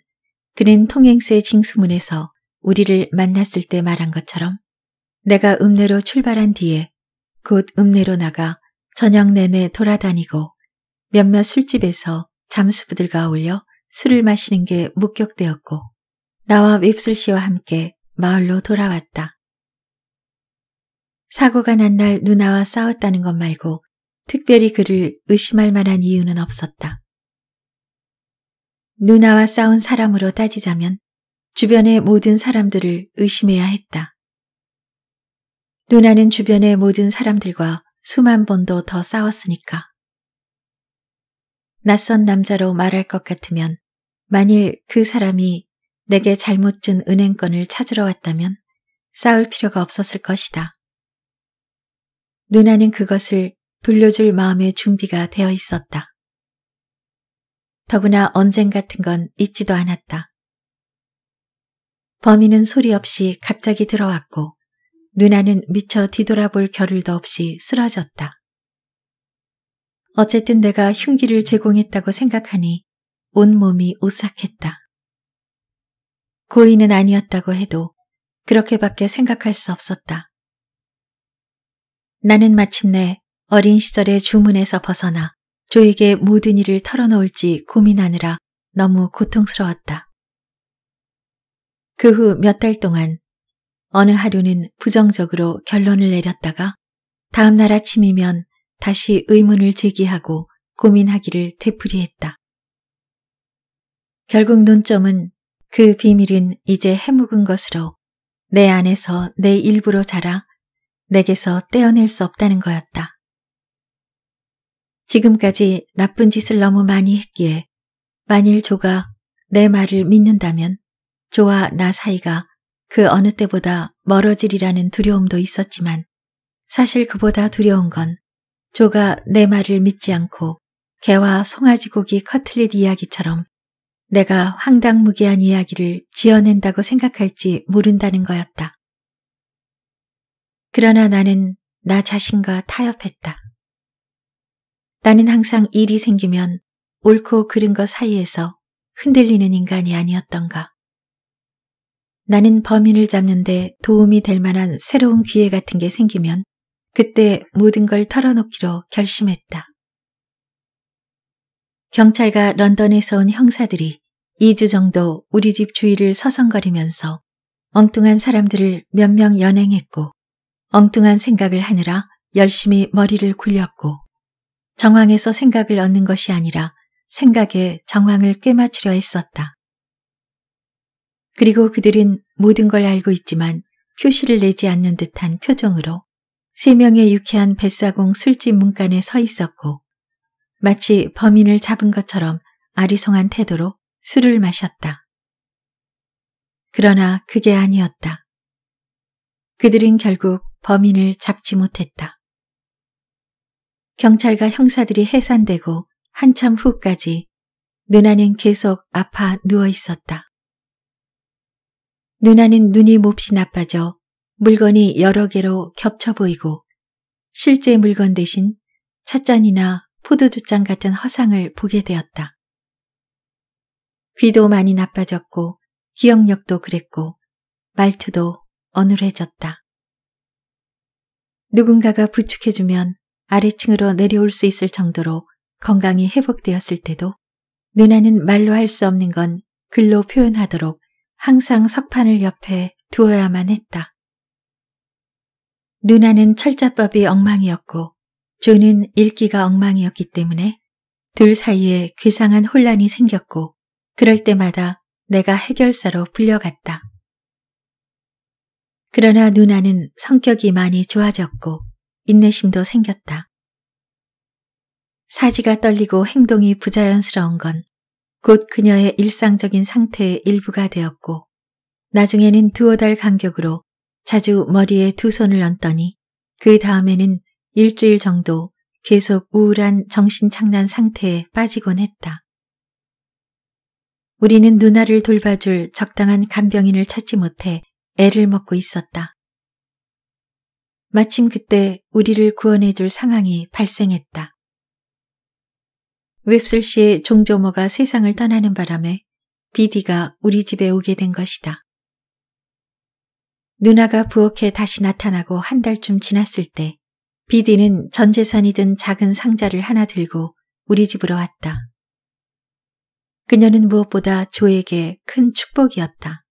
그는 통행세 징수문에서 우리를 만났을 때 말한 것처럼 내가 읍내로 출발한 뒤에 곧 읍내로 나가 저녁 내내 돌아다니고 몇몇 술집에서 잠수부들과 어울려 술을 마시는 게 목격되었고 나와 웹술 씨와 함께 마을로 돌아왔다. 사고가 난 날 누나와 싸웠다는 것 말고 특별히 그를 의심할 만한 이유는 없었다. 누나와 싸운 사람으로 따지자면 주변의 모든 사람들을 의심해야 했다. 누나는 주변의 모든 사람들과 수만 번도 더 싸웠으니까. 낯선 남자로 말할 것 같으면 만일 그 사람이 내게 잘못 준 은행권을 찾으러 왔다면 싸울 필요가 없었을 것이다. 누나는 그것을 돌려줄 마음의 준비가 되어 있었다. 더구나 언젠 같은 건 있지도 않았다. 범인은 소리 없이 갑자기 들어왔고 누나는 미처 뒤돌아볼 겨를도 없이 쓰러졌다. 어쨌든 내가 흉기를 제공했다고 생각하니 온몸이 오싹했다. 고의는 아니었다고 해도 그렇게밖에 생각할 수 없었다. 나는 마침내 어린 시절의 주문에서 벗어나 조에게 모든 일을 털어놓을지 고민하느라 너무 고통스러웠다. 그 후 몇 달 동안 어느 하루는 부정적으로 결론을 내렸다가 다음날 아침이면 다시 의문을 제기하고 고민하기를 되풀이했다. 결국 논점은 그 비밀은 이제 해묵은 것으로 내 안에서 내 일부로 자라 내게서 떼어낼 수 없다는 거였다. 지금까지 나쁜 짓을 너무 많이 했기에 만일 조가 내 말을 믿는다면 조와 나 사이가 그 어느 때보다 멀어지리라는 두려움도 있었지만 사실 그보다 두려운 건 조가 내 말을 믿지 않고 개와 송아지 고기 커틀릿 이야기처럼 내가 황당무계한 이야기를 지어낸다고 생각할지 모른다는 거였다. 그러나 나는 나 자신과 타협했다. 나는 항상 일이 생기면 옳고 그른 것 사이에서 흔들리는 인간이 아니었던가. 나는 범인을 잡는데 도움이 될 만한 새로운 기회 같은 게 생기면 그때 모든 걸 털어놓기로 결심했다. 경찰과 런던에서 온 형사들이 2주 정도 우리 집 주위를 서성거리면서 엉뚱한 사람들을 몇 명 연행했고 엉뚱한 생각을 하느라 열심히 머리를 굴렸고 정황에서 생각을 얻는 것이 아니라 생각에 정황을 꿰맞추려 했었다. 그리고 그들은 모든 걸 알고 있지만 표시를 내지 않는 듯한 표정으로 세 명의 유쾌한 뱃사공 술집 문간에 서 있었고 마치 범인을 잡은 것처럼 아리송한 태도로 술을 마셨다. 그러나 그게 아니었다. 그들은 결국 범인을 잡지 못했다. 경찰과 형사들이 해산되고 한참 후까지 누나는 계속 아파 누워 있었다. 누나는 눈이 몹시 나빠져 물건이 여러 개로 겹쳐 보이고 실제 물건 대신 찻잔이나 포도주잔 같은 허상을 보게 되었다. 귀도 많이 나빠졌고 기억력도 그랬고 말투도 어눌해졌다. 누군가가 부축해주면 아래층으로 내려올 수 있을 정도로 건강이 회복되었을 때도 누나는 말로 할 수 없는 건 글로 표현하도록 항상 석판을 옆에 두어야만 했다. 누나는 철자법이 엉망이었고 조는 읽기가 엉망이었기 때문에 둘 사이에 괴상한 혼란이 생겼고 그럴 때마다 내가 해결사로 불려갔다. 그러나 누나는 성격이 많이 좋아졌고 인내심도 생겼다. 사지가 떨리고 행동이 부자연스러운 건 곧 그녀의 일상적인 상태의 일부가 되었고 나중에는 두어 달 간격으로 자주 머리에 두 손을 얹더니 그 다음에는 일주일 정도 계속 우울한 정신착란 상태에 빠지곤 했다. 우리는 누나를 돌봐줄 적당한 간병인을 찾지 못해 애를 먹고 있었다. 마침 그때 우리를 구원해줄 상황이 발생했다. 웹슬 씨의 종조모가 세상을 떠나는 바람에 비디가 우리 집에 오게 된 것이다. 누나가 부엌에 다시 나타나고 한 달쯤 지났을 때 비디는 전 재산이 든 작은 상자를 하나 들고 우리 집으로 왔다. 그녀는 무엇보다 조에게 큰 축복이었다.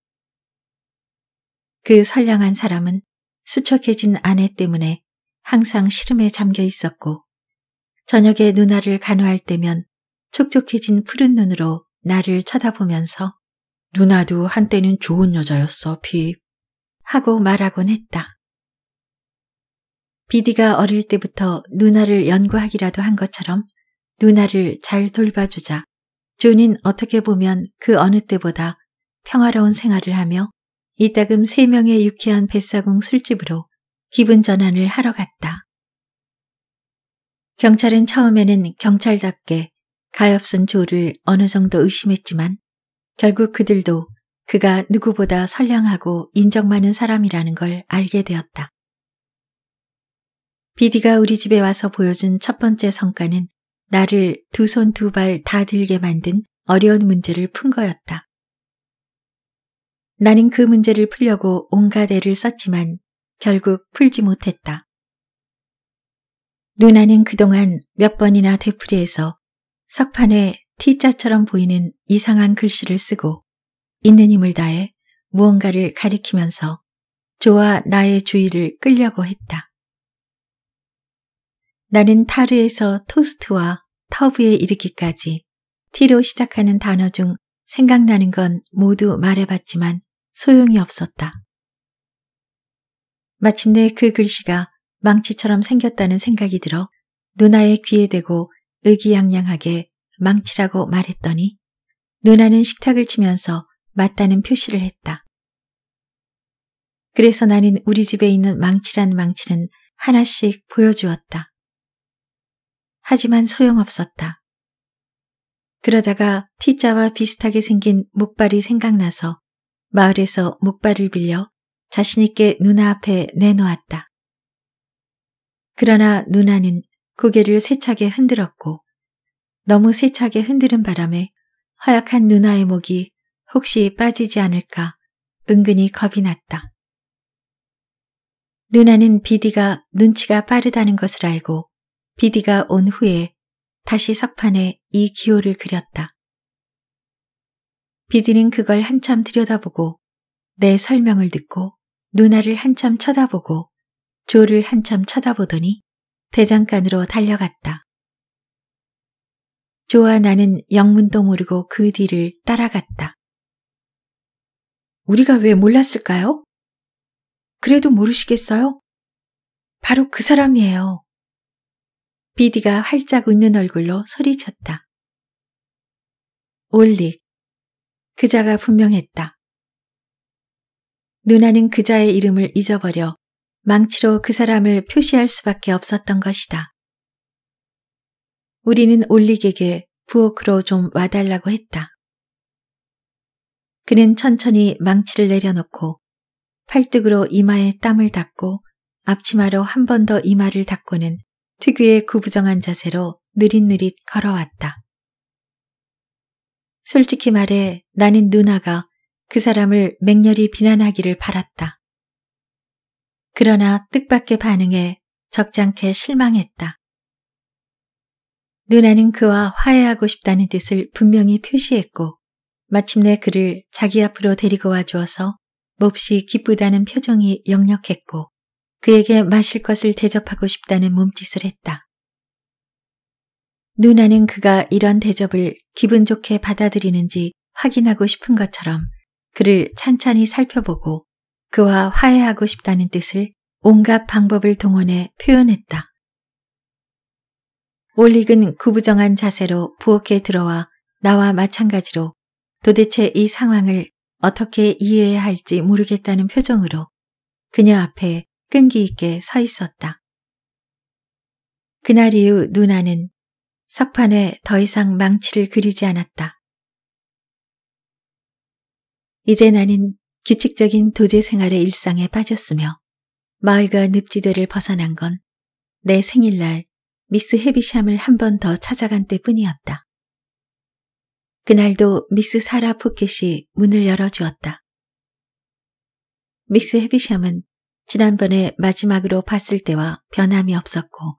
그 선량한 사람은 수척해진 아내 때문에 항상 시름에 잠겨 있었고 저녁에 누나를 간호할 때면 촉촉해진 푸른 눈으로 나를 쳐다보면서 누나도 한때는 좋은 여자였어, 비 하고 말하곤 했다. 비디가 어릴 때부터 누나를 연구하기라도 한 것처럼 누나를 잘 돌봐주자. 존인 어떻게 보면 그 어느 때보다 평화로운 생활을 하며 이따금 세 명의 유쾌한 뱃사공 술집으로 기분 전환을 하러 갔다. 경찰은 처음에는 경찰답게 가엾은 조를 어느 정도 의심했지만 결국 그들도 그가 누구보다 선량하고 인정 많은 사람이라는 걸 알게 되었다. 비디가 우리 집에 와서 보여준 첫 번째 성과는 나를 두 손 두 발 다 들게 만든 어려운 문제를 푼 거였다. 나는 그 문제를 풀려고 온갖 애를 썼지만 결국 풀지 못했다. 누나는 그동안 몇 번이나 되풀이해서 석판에 T자처럼 보이는 이상한 글씨를 쓰고 있는 힘을 다해 무언가를 가리키면서 저와 나의 주의를 끌려고 했다. 나는 타르에서 토스트와 터브에 이르기까지 T로 시작하는 단어 중 생각나는 건 모두 말해봤지만 소용이 없었다. 마침내 그 글씨가 망치처럼 생겼다는 생각이 들어 누나의 귀에 대고 의기양양하게 망치라고 말했더니 누나는 식탁을 치면서 맞다는 표시를 했다. 그래서 나는 우리 집에 있는 망치란 망치는 하나씩 보여주었다. 하지만 소용없었다. 그러다가 T자와 비슷하게 생긴 목발이 생각나서 마을에서 목발을 빌려 자신있게 누나 앞에 내놓았다. 그러나 누나는 고개를 세차게 흔들었고 너무 세차게 흔드는 바람에 허약한 누나의 목이 혹시 빠지지 않을까 은근히 겁이 났다. 누나는 비디가 눈치가 빠르다는 것을 알고 비디가 온 후에 다시 석판에 이 기호를 그렸다. 비디는 그걸 한참 들여다보고 내 설명을 듣고 누나를 한참 쳐다보고 조를 한참 쳐다보더니 대장간으로 달려갔다. 조와 나는 영문도 모르고 그 뒤를 따라갔다. 우리가 왜 몰랐을까요? 그래도 모르시겠어요? 바로 그 사람이에요. 비디가 활짝 웃는 얼굴로 소리쳤다. 올릭, 그자가 분명했다. 누나는 그자의 이름을 잊어버려 망치로 그 사람을 표시할 수밖에 없었던 것이다. 우리는 올릭에게 부엌으로 좀 와달라고 했다. 그는 천천히 망치를 내려놓고 팔뚝으로 이마에 땀을 닦고 앞치마로 한 번 더 이마를 닦고는 특유의 구부정한 자세로 느릿느릿 걸어왔다. 솔직히 말해 나는 누나가 그 사람을 맹렬히 비난하기를 바랐다. 그러나 뜻밖의 반응에 적잖게 실망했다. 누나는 그와 화해하고 싶다는 뜻을 분명히 표시했고 마침내 그를 자기 앞으로 데리고 와 주어서 몹시 기쁘다는 표정이 역력했고 그에게 마실 것을 대접하고 싶다는 몸짓을 했다. 누나는 그가 이런 대접을 기분 좋게 받아들이는지 확인하고 싶은 것처럼 그를 찬찬히 살펴보고 그와 화해하고 싶다는 뜻을 온갖 방법을 동원해 표현했다. 올릭은 구부정한 자세로 부엌에 들어와 나와 마찬가지로 도대체 이 상황을 어떻게 이해해야 할지 모르겠다는 표정으로 그녀 앞에 끈기 있게 서 있었다. 그날 이후 누나는 석판에 더 이상 망치를 그리지 않았다. 이제 나는 규칙적인 도제 생활의 일상에 빠졌으며 마을과 늪지대를 벗어난 건 내 생일날 미스 헤비샴을 한 번 더 찾아간 때뿐이었다. 그날도 미스 사라 포켓이 문을 열어주었다. 미스 헤비샴은 지난번에 마지막으로 봤을 때와 변함이 없었고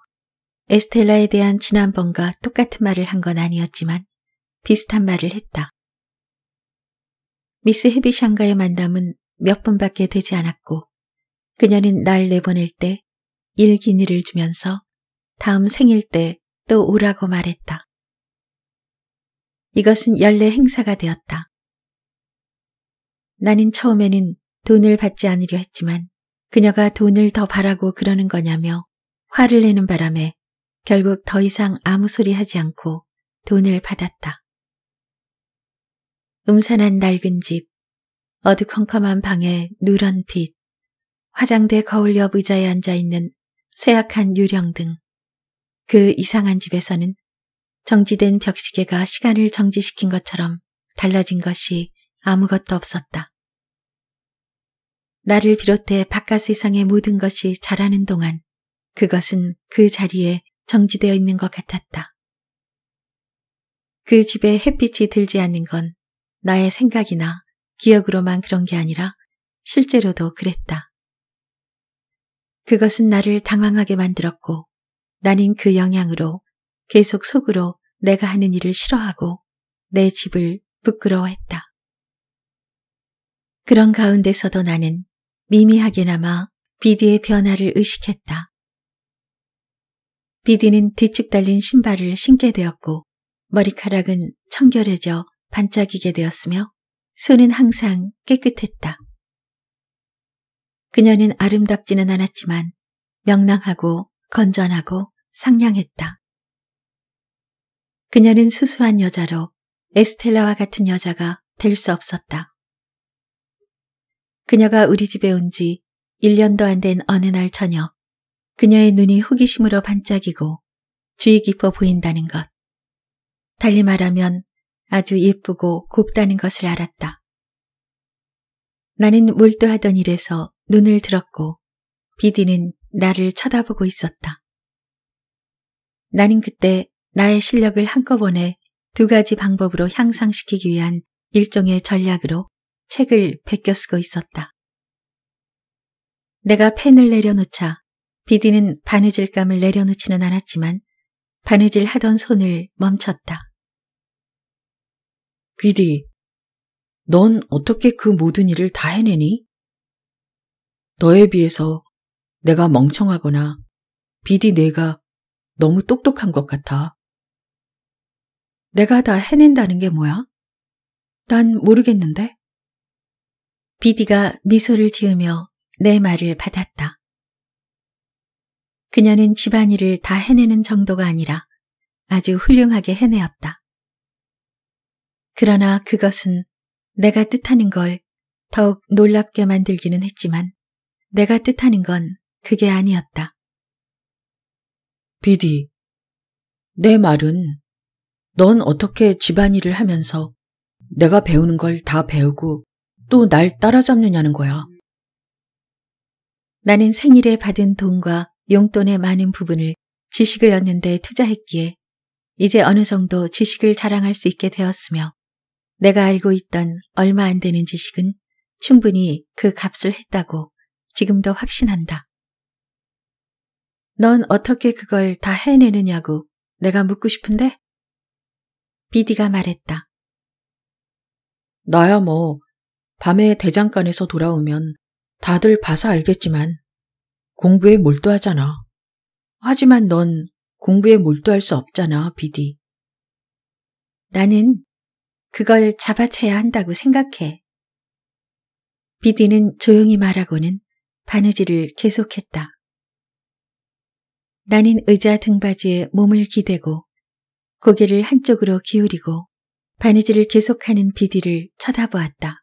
에스텔라에 대한 지난번과 똑같은 말을 한 건 아니었지만 비슷한 말을 했다. 미스 헤비샹과의 만남은 몇 분밖에 되지 않았고 그녀는 날 내보낼 때 일기니를 주면서 다음 생일 때 또 오라고 말했다. 이것은 연례 행사가 되었다. 나는 처음에는 돈을 받지 않으려 했지만 그녀가 돈을 더 바라고 그러는 거냐며 화를 내는 바람에 결국 더 이상 아무 소리 하지 않고 돈을 받았다. 음산한 낡은 집, 어두컴컴한 방에 누런 빛, 화장대 거울 옆 의자에 앉아있는 쇠약한 유령등. 그 이상한 집에서는 정지된 벽시계가 시간을 정지시킨 것처럼 달라진 것이 아무것도 없었다. 나를 비롯해 바깥 세상의 모든 것이 자라는 동안 그것은 그 자리에 정지되어 있는 것 같았다. 그 집에 햇빛이 들지 않는 건 나의 생각이나 기억으로만 그런 게 아니라 실제로도 그랬다. 그것은 나를 당황하게 만들었고 나는 그 영향으로 계속 속으로 내가 하는 일을 싫어하고 내 집을 부끄러워했다. 그런 가운데서도 나는 미미하게나마 비디의 변화를 의식했다. 비디는 뒤축 달린 신발을 신게 되었고 머리카락은 청결해져 반짝이게 되었으며 손은 항상 깨끗했다. 그녀는 아름답지는 않았지만 명랑하고 건전하고 상냥했다. 그녀는 수수한 여자로 에스텔라와 같은 여자가 될 수 없었다. 그녀가 우리 집에 온 지 1년도 안 된 어느 날 저녁 그녀의 눈이 호기심으로 반짝이고 주의 깊어 보인다는 것. 달리 말하면 아주 예쁘고 곱다는 것을 알았다. 나는 몰두하던 일에서 눈을 들었고 비디는 나를 쳐다보고 있었다. 나는 그때 나의 실력을 한꺼번에 두 가지 방법으로 향상시키기 위한 일종의 전략으로 책을 베껴 쓰고 있었다. 내가 펜을 내려놓자 비디는 바느질감을 내려놓지는 않았지만 바느질 하던 손을 멈췄다. 비디, 넌 어떻게 그 모든 일을 다 해내니? 너에 비해서 내가 멍청하거나 비디 내가 너무 똑똑한 것 같아. 내가 다 해낸다는 게 뭐야? 난 모르겠는데. 비디가 미소를 지으며 내 말을 받았다. 그녀는 집안일을 다 해내는 정도가 아니라 아주 훌륭하게 해내었다. 그러나 그것은 내가 뜻하는 걸 더욱 놀랍게 만들기는 했지만 내가 뜻하는 건 그게 아니었다. 비디, 내 말은 넌 어떻게 집안일을 하면서 내가 배우는 걸 다 배우고 또 날 따라잡느냐는 거야. 나는 생일에 받은 돈과 용돈의 많은 부분을 지식을 얻는 데 투자했기에 이제 어느 정도 지식을 자랑할 수 있게 되었으며 내가 알고 있던 얼마 안 되는 지식은 충분히 그 값을 했다고 지금도 확신한다. 넌 어떻게 그걸 다 해내느냐고 내가 묻고 싶은데? 비디가 말했다. 나야 뭐 밤에 대장간에서 돌아오면 다들 봐서 알겠지만 공부에 몰두하잖아. 하지만 넌 공부에 몰두할 수 없잖아, 비디. 나는 그걸 잡아채야 한다고 생각해. 비디는 조용히 말하고는 바느질을 계속했다. 나는 의자 등받이에 몸을 기대고 고개를 한쪽으로 기울이고 바느질을 계속하는 비디를 쳐다보았다.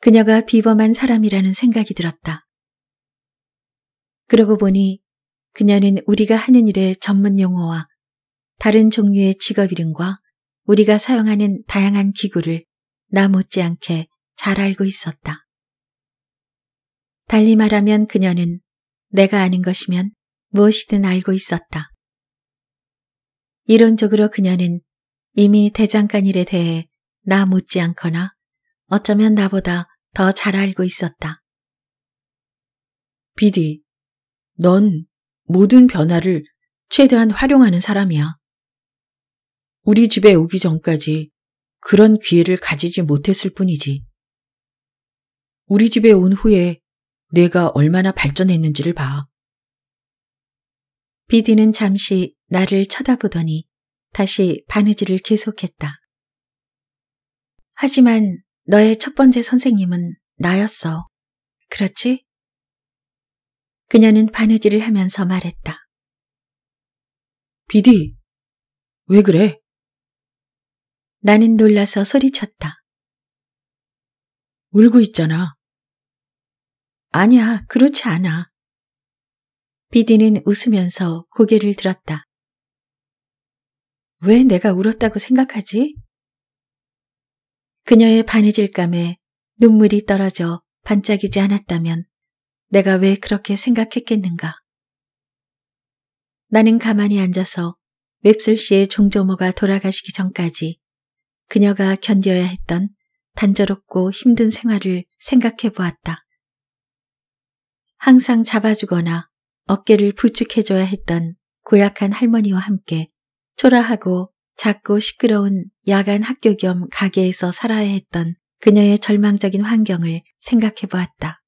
그녀가 비범한 사람이라는 생각이 들었다. 그러고 보니 그녀는 우리가 하는 일의 전문 용어와 다른 종류의 직업 이름과 우리가 사용하는 다양한 기구를 나 못지않게 잘 알고 있었다. 달리 말하면 그녀는 내가 아는 것이면 무엇이든 알고 있었다. 이론적으로 그녀는 이미 대장간 일에 대해 나 못지않거나 어쩌면 나보다 더 잘 알고 있었다. 비디, 넌 모든 변화를 최대한 활용하는 사람이야. 우리 집에 오기 전까지 그런 기회를 가지지 못했을 뿐이지. 우리 집에 온 후에 내가 얼마나 발전했는지를 봐. 비디는 잠시 나를 쳐다보더니 다시 바느질을 계속했다. 하지만 너의 첫 번째 선생님은 나였어. 그렇지? 그녀는 바느질을 하면서 말했다. 비디, 왜 그래? 나는 놀라서 소리쳤다. 울고 있잖아. 아니야, 그렇지 않아. 비디는 웃으면서 고개를 들었다. 왜 내가 울었다고 생각하지? 그녀의 바느질감에 눈물이 떨어져 반짝이지 않았다면 내가 왜 그렇게 생각했겠는가. 나는 가만히 앉아서 웹슬 씨의 종조모가 돌아가시기 전까지 그녀가 견뎌야 했던 단조롭고 힘든 생활을 생각해 보았다. 항상 잡아주거나 어깨를 부축해줘야 했던 고약한 할머니와 함께 초라하고 작고 시끄러운 야간 학교 겸 가게에서 살아야 했던 그녀의 절망적인 환경을 생각해 보았다.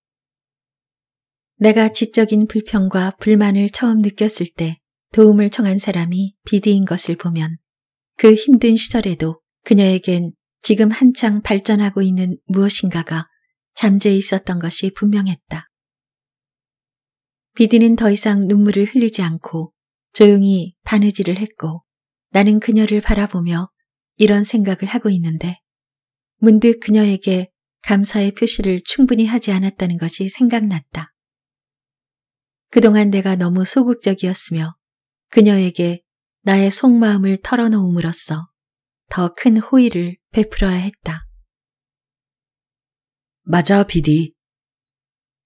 내가 지적인 불평과 불만을 처음 느꼈을 때 도움을 청한 사람이 비디인 것을 보면 그 힘든 시절에도 그녀에겐 지금 한창 발전하고 있는 무엇인가가 잠재 있었던 것이 분명했다. 비디는 더 이상 눈물을 흘리지 않고 조용히 바느질을 했고 나는 그녀를 바라보며 이런 생각을 하고 있는데 문득 그녀에게 감사의 표시를 충분히 하지 않았다는 것이 생각났다. 그동안 내가 너무 소극적이었으며 그녀에게 나의 속마음을 털어놓음으로써 더 큰 호의를 베풀어야 했다. 맞아, 비디.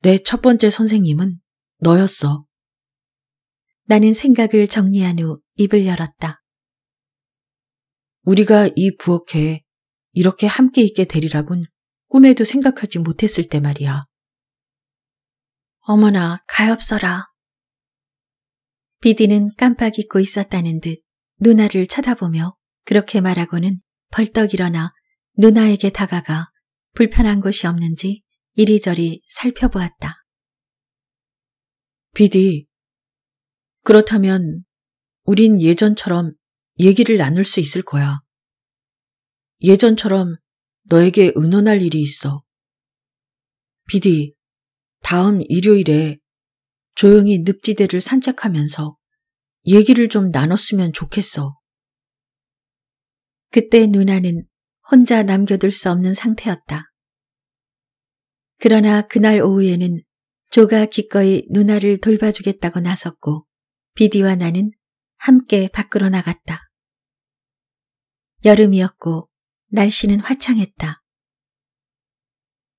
내 첫 번째 선생님은 너였어. 나는 생각을 정리한 후 입을 열었다. 우리가 이 부엌에 이렇게 함께 있게 되리라곤 꿈에도 생각하지 못했을 때 말이야. 어머나 가엾어라. 비디는 깜빡 잊고 있었다는 듯 누나를 쳐다보며 그렇게 말하고는 벌떡 일어나 누나에게 다가가 불편한 곳이 없는지 이리저리 살펴보았다. 비디, 그렇다면 우린 예전처럼 얘기를 나눌 수 있을 거야. 예전처럼 너에게 의논할 일이 있어. 비디, 다음 일요일에 조용히 늪지대를 산책하면서 얘기를 좀 나눴으면 좋겠어. 그때 누나는 혼자 남겨둘 수 없는 상태였다. 그러나 그날 오후에는 조가 기꺼이 누나를 돌봐주겠다고 나섰고 비디와 나는 함께 밖으로 나갔다. 여름이었고 날씨는 화창했다.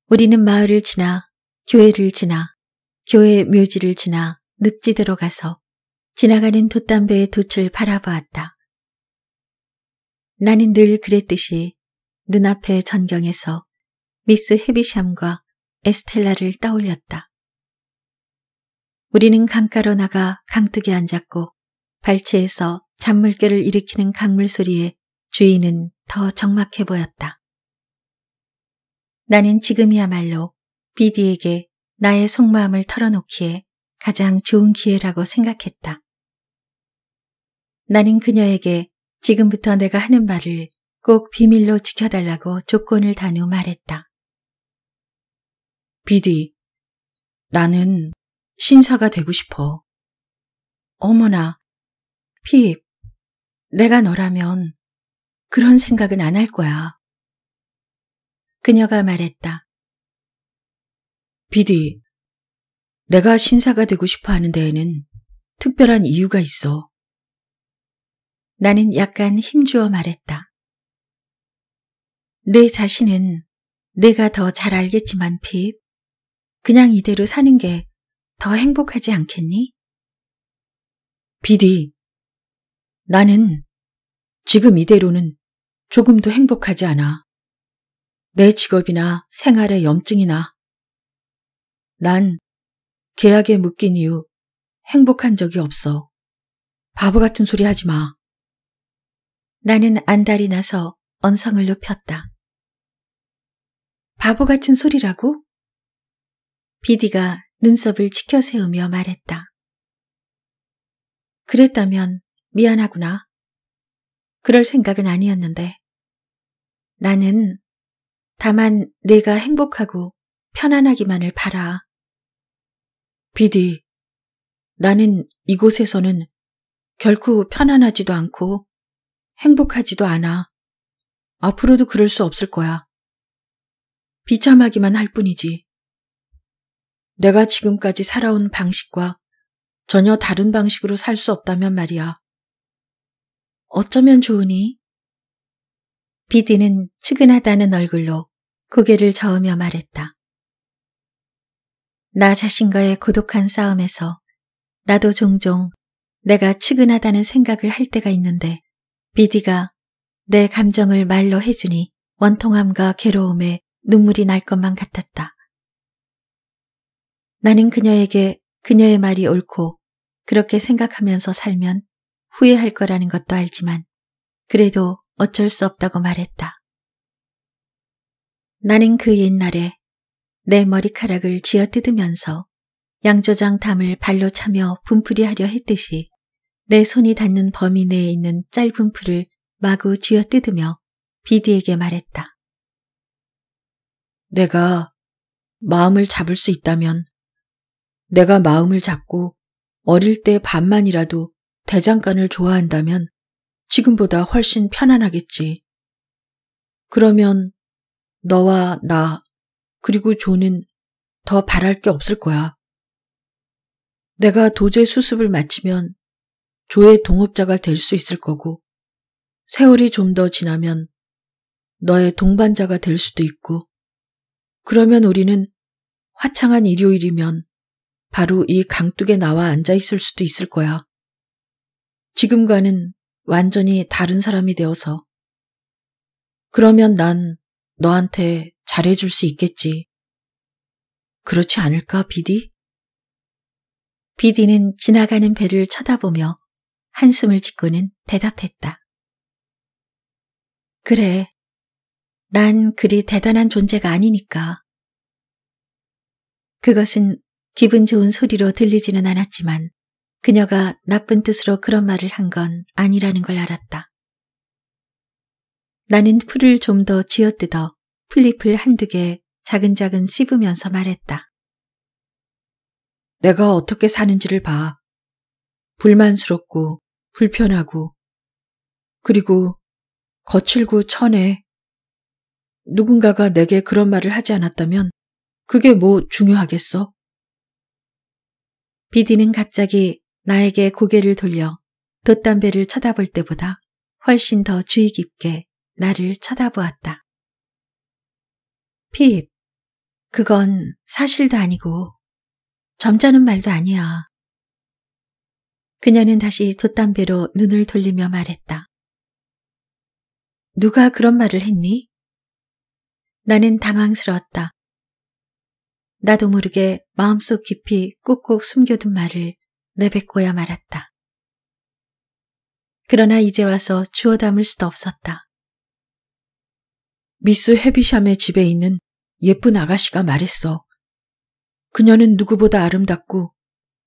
우리는 마을을 지나 교회를 지나 교회 묘지를 지나 늪지대로 가서 지나가는 돛담배의 돛을 바라보았다. 나는 늘 그랬듯이 눈앞의 전경에서 미스 헤비샴과 에스텔라를 떠올렸다. 우리는 강가로 나가 강둑에 앉았고 발치에서 잔물개를 일으키는 강물 소리에 주인은 더 적막해 보였다. 나는 지금이야말로 비디에게 나의 속마음을 털어놓기에 가장 좋은 기회라고 생각했다. 나는 그녀에게 지금부터 내가 하는 말을 꼭 비밀로 지켜달라고 조건을 단후 말했다. 비디, 나는 신사가 되고 싶어. 어머나, 피입, 내가 너라면 그런 생각은 안 할 거야. 그녀가 말했다. 비디, 내가 신사가 되고 싶어 하는 데에는 특별한 이유가 있어. 나는 약간 힘주어 말했다. 내 자신은 내가 더 잘 알겠지만, 핍. 그냥 이대로 사는 게 더 행복하지 않겠니? 비디, 나는 지금 이대로는 조금도 행복하지 않아. 내 직업이나 생활에 염증이나 난 계약에 묶인 이후 행복한 적이 없어. 바보 같은 소리 하지 마. 나는 안달이 나서 언성을 높였다. 바보 같은 소리라고? 비디가 눈썹을 치켜세우며 말했다. 그랬다면 미안하구나. 그럴 생각은 아니었는데. 나는 다만 내가 행복하고 편안하기만을 바라. 비디, 나는 이곳에서는 결코 편안하지도 않고 행복하지도 않아. 앞으로도 그럴 수 없을 거야. 비참하기만 할 뿐이지. 내가 지금까지 살아온 방식과 전혀 다른 방식으로 살 수 없다면 말이야. 어쩌면 좋으니? 비디는 측은하다는 얼굴로 고개를 저으며 말했다. 나 자신과의 고독한 싸움에서 나도 종종 내가 측은하다는 생각을 할 때가 있는데 비디가 내 감정을 말로 해주니 원통함과 괴로움에 눈물이 날 것만 같았다. 나는 그녀에게 그녀의 말이 옳고 그렇게 생각하면서 살면 후회할 거라는 것도 알지만 그래도 어쩔 수 없다고 말했다. 나는 그 옛날에 내 머리카락을 쥐어뜯으면서 양조장 담을 발로 차며 분풀이하려 했듯이 내 손이 닿는 범위 내에 있는 짧은 풀을 마구 쥐어뜯으며 비디에게 말했다. 내가 마음을 잡을 수 있다면 내가 마음을 잡고 어릴 때 반만이라도 대장간을 좋아한다면 지금보다 훨씬 편안하겠지. 그러면 너와 나 그리고 존은 더 바랄 게 없을 거야. 내가 도제 수습을 마치면 조의 동업자가 될 수 있을 거고 세월이 좀 더 지나면 너의 동반자가 될 수도 있고 그러면 우리는 화창한 일요일이면 바로 이 강둑에 나와 앉아 있을 수도 있을 거야. 지금과는 완전히 다른 사람이 되어서. 그러면 난 너한테 잘해줄 수 있겠지. 그렇지 않을까, 비디? 비디는 지나가는 배를 쳐다보며 한숨을 짓고는 대답했다. 그래. 난 그리 대단한 존재가 아니니까. 그것은 기분 좋은 소리로 들리지는 않았지만 그녀가 나쁜 뜻으로 그런 말을 한 건 아니라는 걸 알았다. 나는 풀을 좀 더 쥐어뜯어 플립을 한두 개 자근자근 씹으면서 말했다. 내가 어떻게 사는지를 봐. 불만스럽고 불편하고 그리고 거칠고 천해. 누군가가 내게 그런 말을 하지 않았다면 그게 뭐 중요하겠어? 비디는 갑자기 나에게 고개를 돌려 돛담배를 쳐다볼 때보다 훨씬 더 주의 깊게 나를 쳐다보았다. 핍. 그건 사실도 아니고 점잖은 말도 아니야. 그녀는 다시 돛담배로 눈을 돌리며 말했다. 누가 그런 말을 했니? 나는 당황스러웠다. 나도 모르게 마음속 깊이 꾹꾹 숨겨둔 말을 내뱉고야 말았다. 그러나 이제 와서 주워 담을 수도 없었다. 미스 헤비샴의 집에 있는 예쁜 아가씨가 말했어. 그녀는 누구보다 아름답고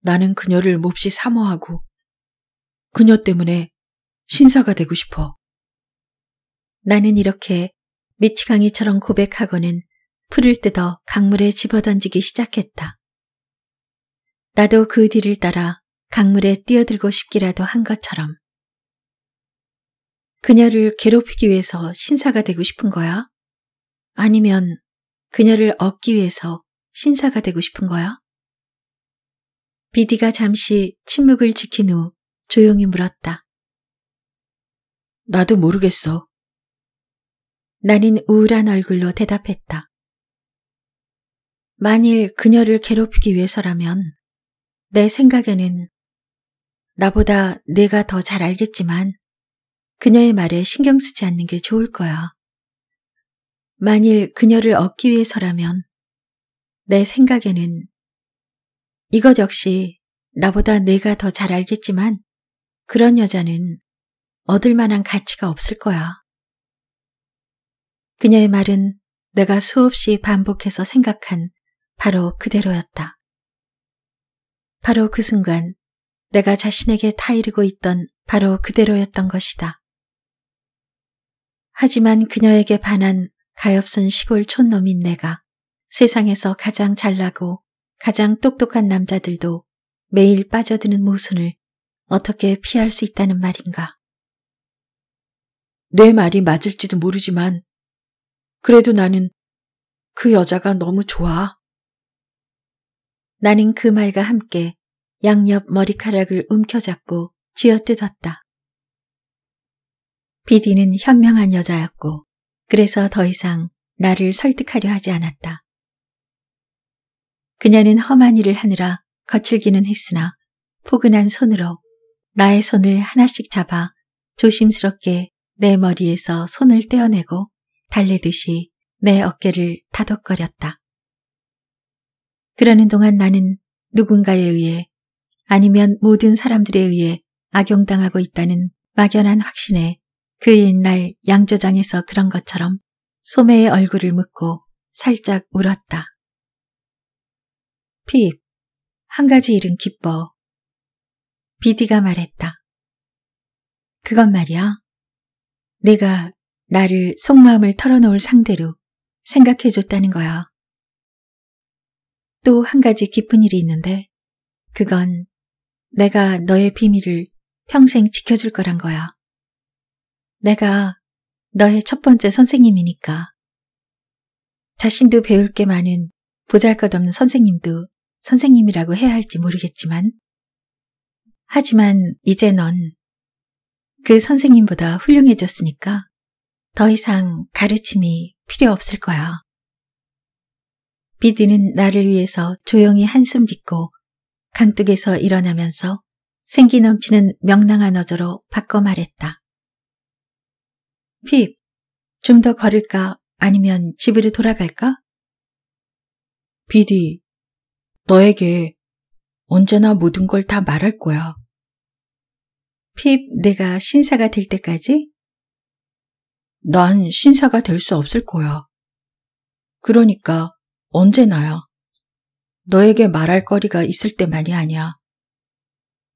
나는 그녀를 몹시 사모하고 그녀 때문에 신사가 되고 싶어. 나는 이렇게 미치강이처럼 고백하고는 풀을 뜯어 강물에 집어던지기 시작했다. 나도 그 뒤를 따라 강물에 뛰어들고 싶기라도 한 것처럼. 그녀를 괴롭히기 위해서 신사가 되고 싶은 거야? 아니면 그녀를 얻기 위해서 신사가 되고 싶은 거야? 비디가 잠시 침묵을 지킨 후 조용히 물었다. 나도 모르겠어. 나는 우울한 얼굴로 대답했다. 만일 그녀를 괴롭히기 위해서라면 내 생각에는 나보다 내가 더 잘 알겠지만 그녀의 말에 신경 쓰지 않는 게 좋을 거야. 만일 그녀를 얻기 위해서라면 내 생각에는 이것 역시 나보다 내가 더 잘 알겠지만 그런 여자는 얻을 만한 가치가 없을 거야. 그녀의 말은 내가 수없이 반복해서 생각한 바로 그대로였다. 바로 그 순간 내가 자신에게 타이르고 있던 바로 그대로였던 것이다. 하지만 그녀에게 반한 가엾은 시골 촌놈인 내가 세상에서 가장 잘나고 가장 똑똑한 남자들도 매일 빠져드는 모순을 어떻게 피할 수 있다는 말인가. 내 말이 맞을지도 모르지만 그래도 나는 그 여자가 너무 좋아. 나는 그 말과 함께 양옆 머리카락을 움켜잡고 쥐어뜯었다. 비디는 현명한 여자였고 그래서 더 이상 나를 설득하려 하지 않았다. 그녀는 험한 일을 하느라 거칠기는 했으나 포근한 손으로 나의 손을 하나씩 잡아 조심스럽게 내 머리에서 손을 떼어내고 달래듯이 내 어깨를 다독거렸다. 그러는 동안 나는 누군가에 의해 아니면 모든 사람들에 의해 악용당하고 있다는 막연한 확신에 그 옛날 양조장에서 그런 것처럼 소매의 얼굴을 묻고 살짝 울었다. 핍, 한 가지 일은 기뻐. 비디가 말했다. 그건 말이야. 내가 나를 속마음을 털어놓을 상대로 생각해줬다는 거야. 또 한 가지 기쁜 일이 있는데 그건 내가 너의 비밀을 평생 지켜줄 거란 거야. 내가 너의 첫 번째 선생님이니까. 자신도 배울 게 많은 보잘 것 없는 선생님도 선생님이라고 해야 할지 모르겠지만, 하지만 이제 넌 그 선생님보다 훌륭해졌으니까 더 이상 가르침이 필요 없을 거야. 비디는 나를 위해서 조용히 한숨 짓고 강둑에서 일어나면서 생기 넘치는 명랑한 어조로 바꿔 말했다. 핍, 좀 더 걸을까? 아니면 집으로 돌아갈까? 비디, 너에게 언제나 모든 걸 다 말할 거야. 핍, 내가 신사가 될 때까지? 난 신사가 될 수 없을 거야. 그러니까 언제나야. 너에게 말할 거리가 있을 때만이 아니야.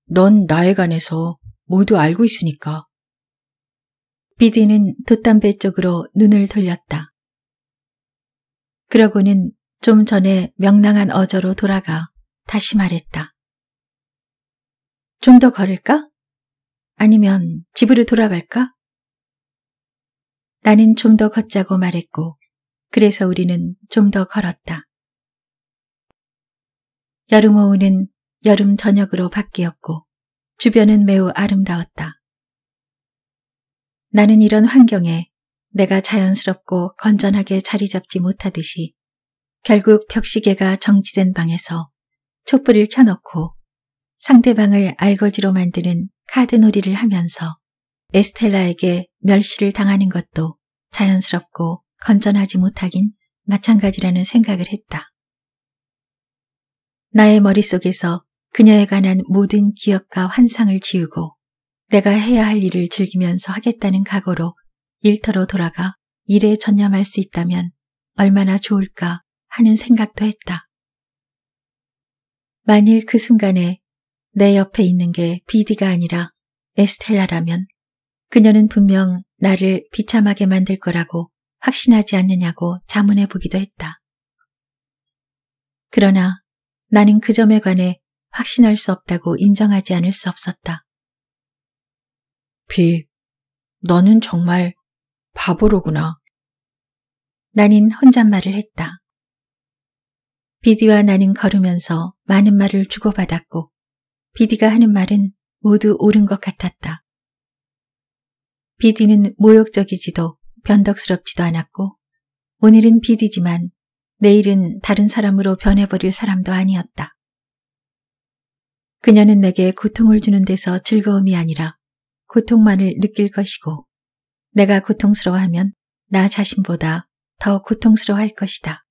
넌 나에 관해서 모두 알고 있으니까. 비디는 돛담배 쪽으로 눈을 돌렸다. 그러고는 좀 전에 명랑한 어조로 돌아가 다시 말했다. 좀 더 걸을까? 아니면 집으로 돌아갈까? 나는 좀 더 걷자고 말했고, 그래서 우리는 좀 더 걸었다. 여름 오후는 여름 저녁으로 바뀌었고, 주변은 매우 아름다웠다. 나는 이런 환경에 내가 자연스럽고 건전하게 자리 잡지 못하듯이 결국 벽시계가 정지된 방에서 촛불을 켜놓고 상대방을 알거지로 만드는 카드놀이를 하면서 에스텔라에게 멸시를 당하는 것도 자연스럽고 건전하지 못하긴 마찬가지라는 생각을 했다. 나의 머릿속에서 그녀에 관한 모든 기억과 환상을 지우고 내가 해야 할 일을 즐기면서 하겠다는 각오로 일터로 돌아가 일에 전념할 수 있다면 얼마나 좋을까 하는 생각도 했다. 만일 그 순간에 내 옆에 있는 게 비디가 아니라 에스텔라라면 그녀는 분명 나를 비참하게 만들 거라고 확신하지 않느냐고 자문해 보기도 했다. 그러나 나는 그 점에 관해 확신할 수 없다고 인정하지 않을 수 없었다. 비, 너는 정말 바보로구나. 나는 혼잣말을 했다. 비디와 나는 걸으면서 많은 말을 주고받았고 비디가 하는 말은 모두 옳은 것 같았다. 비디는 모욕적이지도 변덕스럽지도 않았고 오늘은 비디지만 내일은 다른 사람으로 변해버릴 사람도 아니었다. 그녀는 내게 고통을 주는 데서 즐거움이 아니라 고통만을 느낄 것이고 내가 고통스러워하면 나 자신보다 더 고통스러워할 것이다.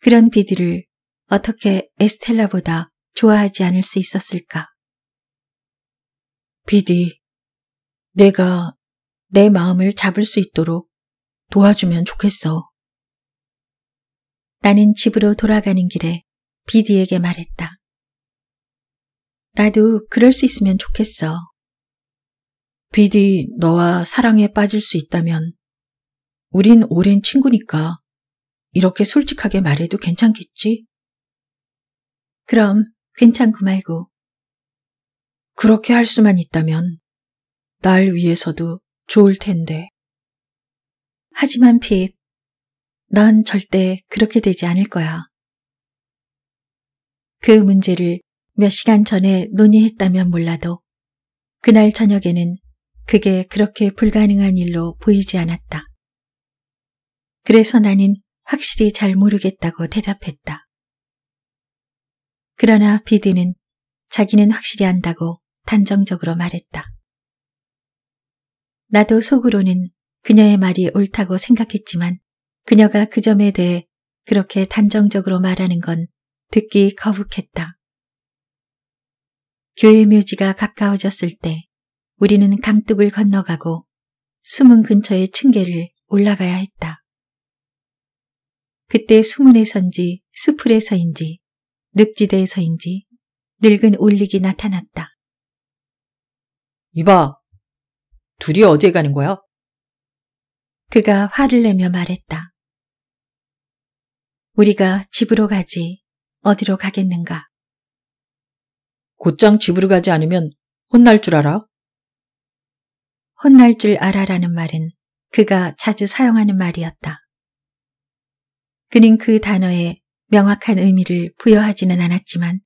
그런 비디를 어떻게 에스텔라보다 좋아하지 않을 수 있었을까? 비디, 내가 내 마음을 잡을 수 있도록 도와주면 좋겠어. 나는 집으로 돌아가는 길에 비디에게 말했다. 나도 그럴 수 있으면 좋겠어. 비디 너와 사랑에 빠질 수 있다면 우린 오랜 친구니까 이렇게 솔직하게 말해도 괜찮겠지? 그럼 괜찮고 말고. 그렇게 할 수만 있다면 날 위해서도 좋을 텐데. 하지만 핍, 넌 절대 그렇게 되지 않을 거야. 그 문제를 몇 시간 전에 논의했다면 몰라도 그날 저녁에는 그게 그렇게 불가능한 일로 보이지 않았다. 그래서 나는 확실히 잘 모르겠다고 대답했다. 그러나 비드는 자기는 확실히 안다고 단정적으로 말했다. 나도 속으로는 그녀의 말이 옳다고 생각했지만 그녀가 그 점에 대해 그렇게 단정적으로 말하는 건 듣기 거북했다. 교회 묘지가 가까워졌을 때 우리는 강둑을 건너가고 수문 근처의 층계를 올라가야 했다. 그때 수문에선지 수풀에서인지 늪지대에서인지 늙은 올릭이 나타났다. 이봐, 둘이 어디에 가는 거야? 그가 화를 내며 말했다. 우리가 집으로 가지 어디로 가겠는가? 곧장 집으로 가지 않으면 혼날 줄 알아? 혼날 줄 알아라는 말은 그가 자주 사용하는 말이었다. 그는 그 단어에 명확한 의미를 부여하지는 않았지만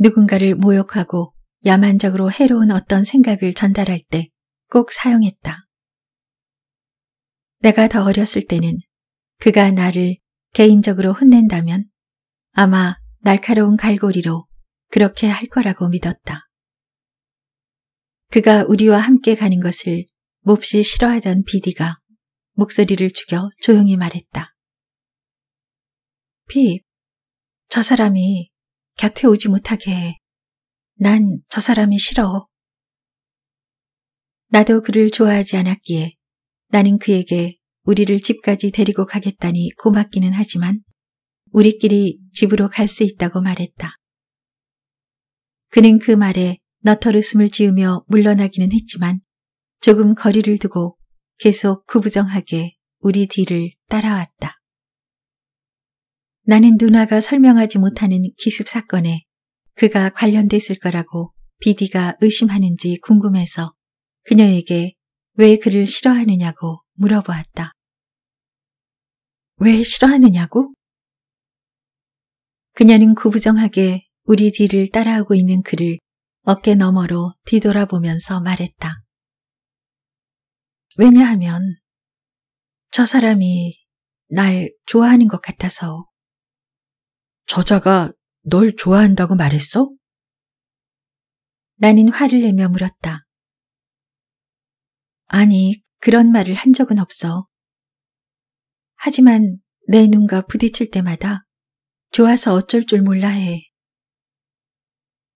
누군가를 모욕하고 야만적으로 해로운 어떤 생각을 전달할 때 꼭 사용했다. 내가 더 어렸을 때는 그가 나를 개인적으로 혼낸다면 아마 날카로운 갈고리로 그렇게 할 거라고 믿었다. 그가 우리와 함께 가는 것을 몹시 싫어하던 비디가 목소리를 죽여 조용히 말했다. 핍, 저 사람이 곁에 오지 못하게 해. 난 저 사람이 싫어. 나도 그를 좋아하지 않았기에 나는 그에게 우리를 집까지 데리고 가겠다니 고맙기는 하지만 우리끼리 집으로 갈 수 있다고 말했다. 그는 그 말에 너털르음을 지으며 물러나기는 했지만 조금 거리를 두고 계속 구부정하게 우리 뒤를 따라왔다. 나는 누나가 설명하지 못하는 기습 사건에 그가 관련됐을 거라고 비디가 의심하는지 궁금해서 그녀에게 왜 그를 싫어하느냐고 물어보았다. 왜 싫어하느냐고? 그녀는 구부정하게 우리 뒤를 따라오고 있는 그를 어깨 너머로 뒤돌아보면서 말했다. 왜냐하면 저 사람이 날 좋아하는 것 같아서. 저자가 널 좋아한다고 말했어? 나는 화를 내며 물었다. 아니, 그런 말을 한 적은 없어. 하지만 내 눈과 부딪힐 때마다 좋아서 어쩔 줄 몰라 해.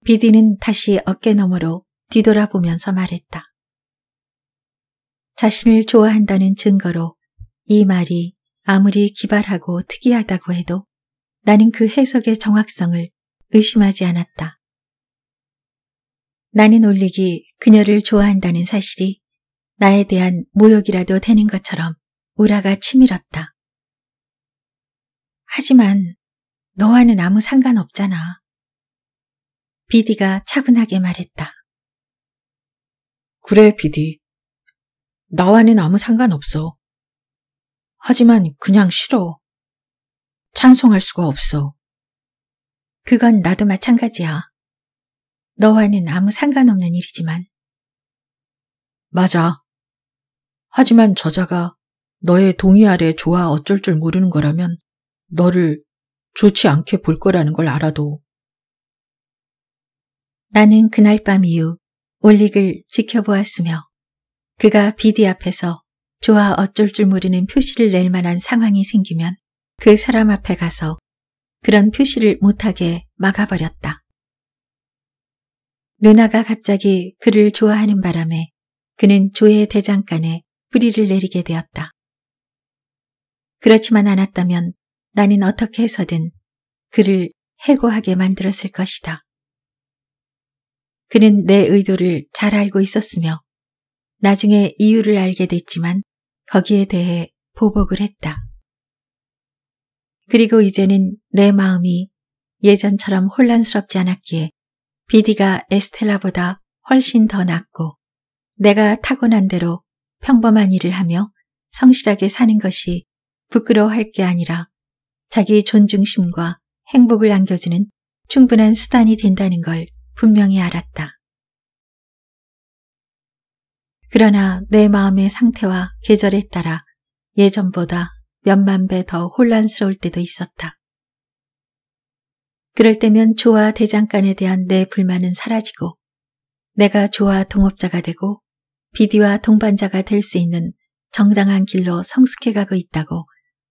비디는 다시 어깨 너머로 뒤돌아보면서 말했다. 자신을 좋아한다는 증거로 이 말이 아무리 기발하고 특이하다고 해도 나는 그 해석의 정확성을 의심하지 않았다. 나는 올리기 그녀를 좋아한다는 사실이 나에 대한 모욕이라도 되는 것처럼 우라가 치밀었다. 하지만 너와는 아무 상관없잖아. 비디가 차분하게 말했다. 그래, 비디. 나와는 아무 상관없어. 하지만 그냥 싫어. 찬송할 수가 없어. 그건 나도 마찬가지야. 너와는 아무 상관없는 일이지만. 맞아. 하지만 저자가 너의 동의 아래 좋아 어쩔 줄 모르는 거라면 너를 좋지 않게 볼 거라는 걸 알아도 나는 그날 밤 이후 올릭을 지켜보았으며 그가 비디 앞에서 좋아 어쩔 줄 모르는 표시를 낼 만한 상황이 생기면 그 사람 앞에 가서 그런 표시를 못하게 막아버렸다. 누나가 갑자기 그를 좋아하는 바람에 그는 조의 대장간에 뿌리를 내리게 되었다. 그렇지만 않았다면 나는 어떻게 해서든 그를 해고하게 만들었을 것이다. 그는 내 의도를 잘 알고 있었으며 나중에 이유를 알게 됐지만 거기에 대해 보복을 했다. 그리고 이제는 내 마음이 예전처럼 혼란스럽지 않았기에 비디가 에스텔라보다 훨씬 더 낫고 내가 타고난 대로 평범한 일을 하며 성실하게 사는 것이 부끄러워할 게 아니라 자기 존중심과 행복을 안겨주는 충분한 수단이 된다는 걸 분명히 알았다. 그러나 내 마음의 상태와 계절에 따라 예전보다 몇만 배 더 혼란스러울 때도 있었다. 그럴 때면 조와 대장간에 대한 내 불만은 사라지고 내가 조와 동업자가 되고 비디와 동반자가 될 수 있는 정당한 길로 성숙해가고 있다고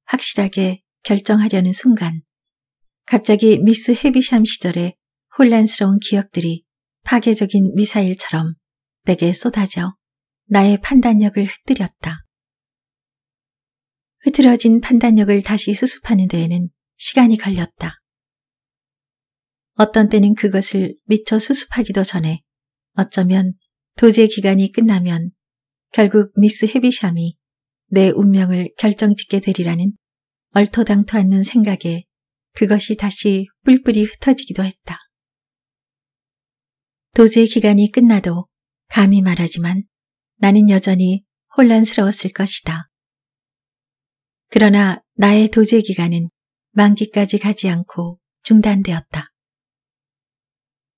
확실하게 결정하려는 순간 갑자기 미스 헤비샴 시절에 혼란스러운 기억들이 파괴적인 미사일처럼 내게 쏟아져 나의 판단력을 흩뜨렸다. 흐트러진 판단력을 다시 수습하는 데에는 시간이 걸렸다. 어떤 때는 그것을 미처 수습하기도 전에 어쩌면 도제 기간이 끝나면 결국 미스 헤비샴이 내 운명을 결정짓게 되리라는 얼토당토 않는 생각에 그것이 다시 뿔뿔이 흩어지기도 했다. 도주의 기간이 끝나도 감히 말하지만 나는 여전히 혼란스러웠을 것이다. 그러나 나의 도제 기간은 만기까지 가지 않고 중단되었다.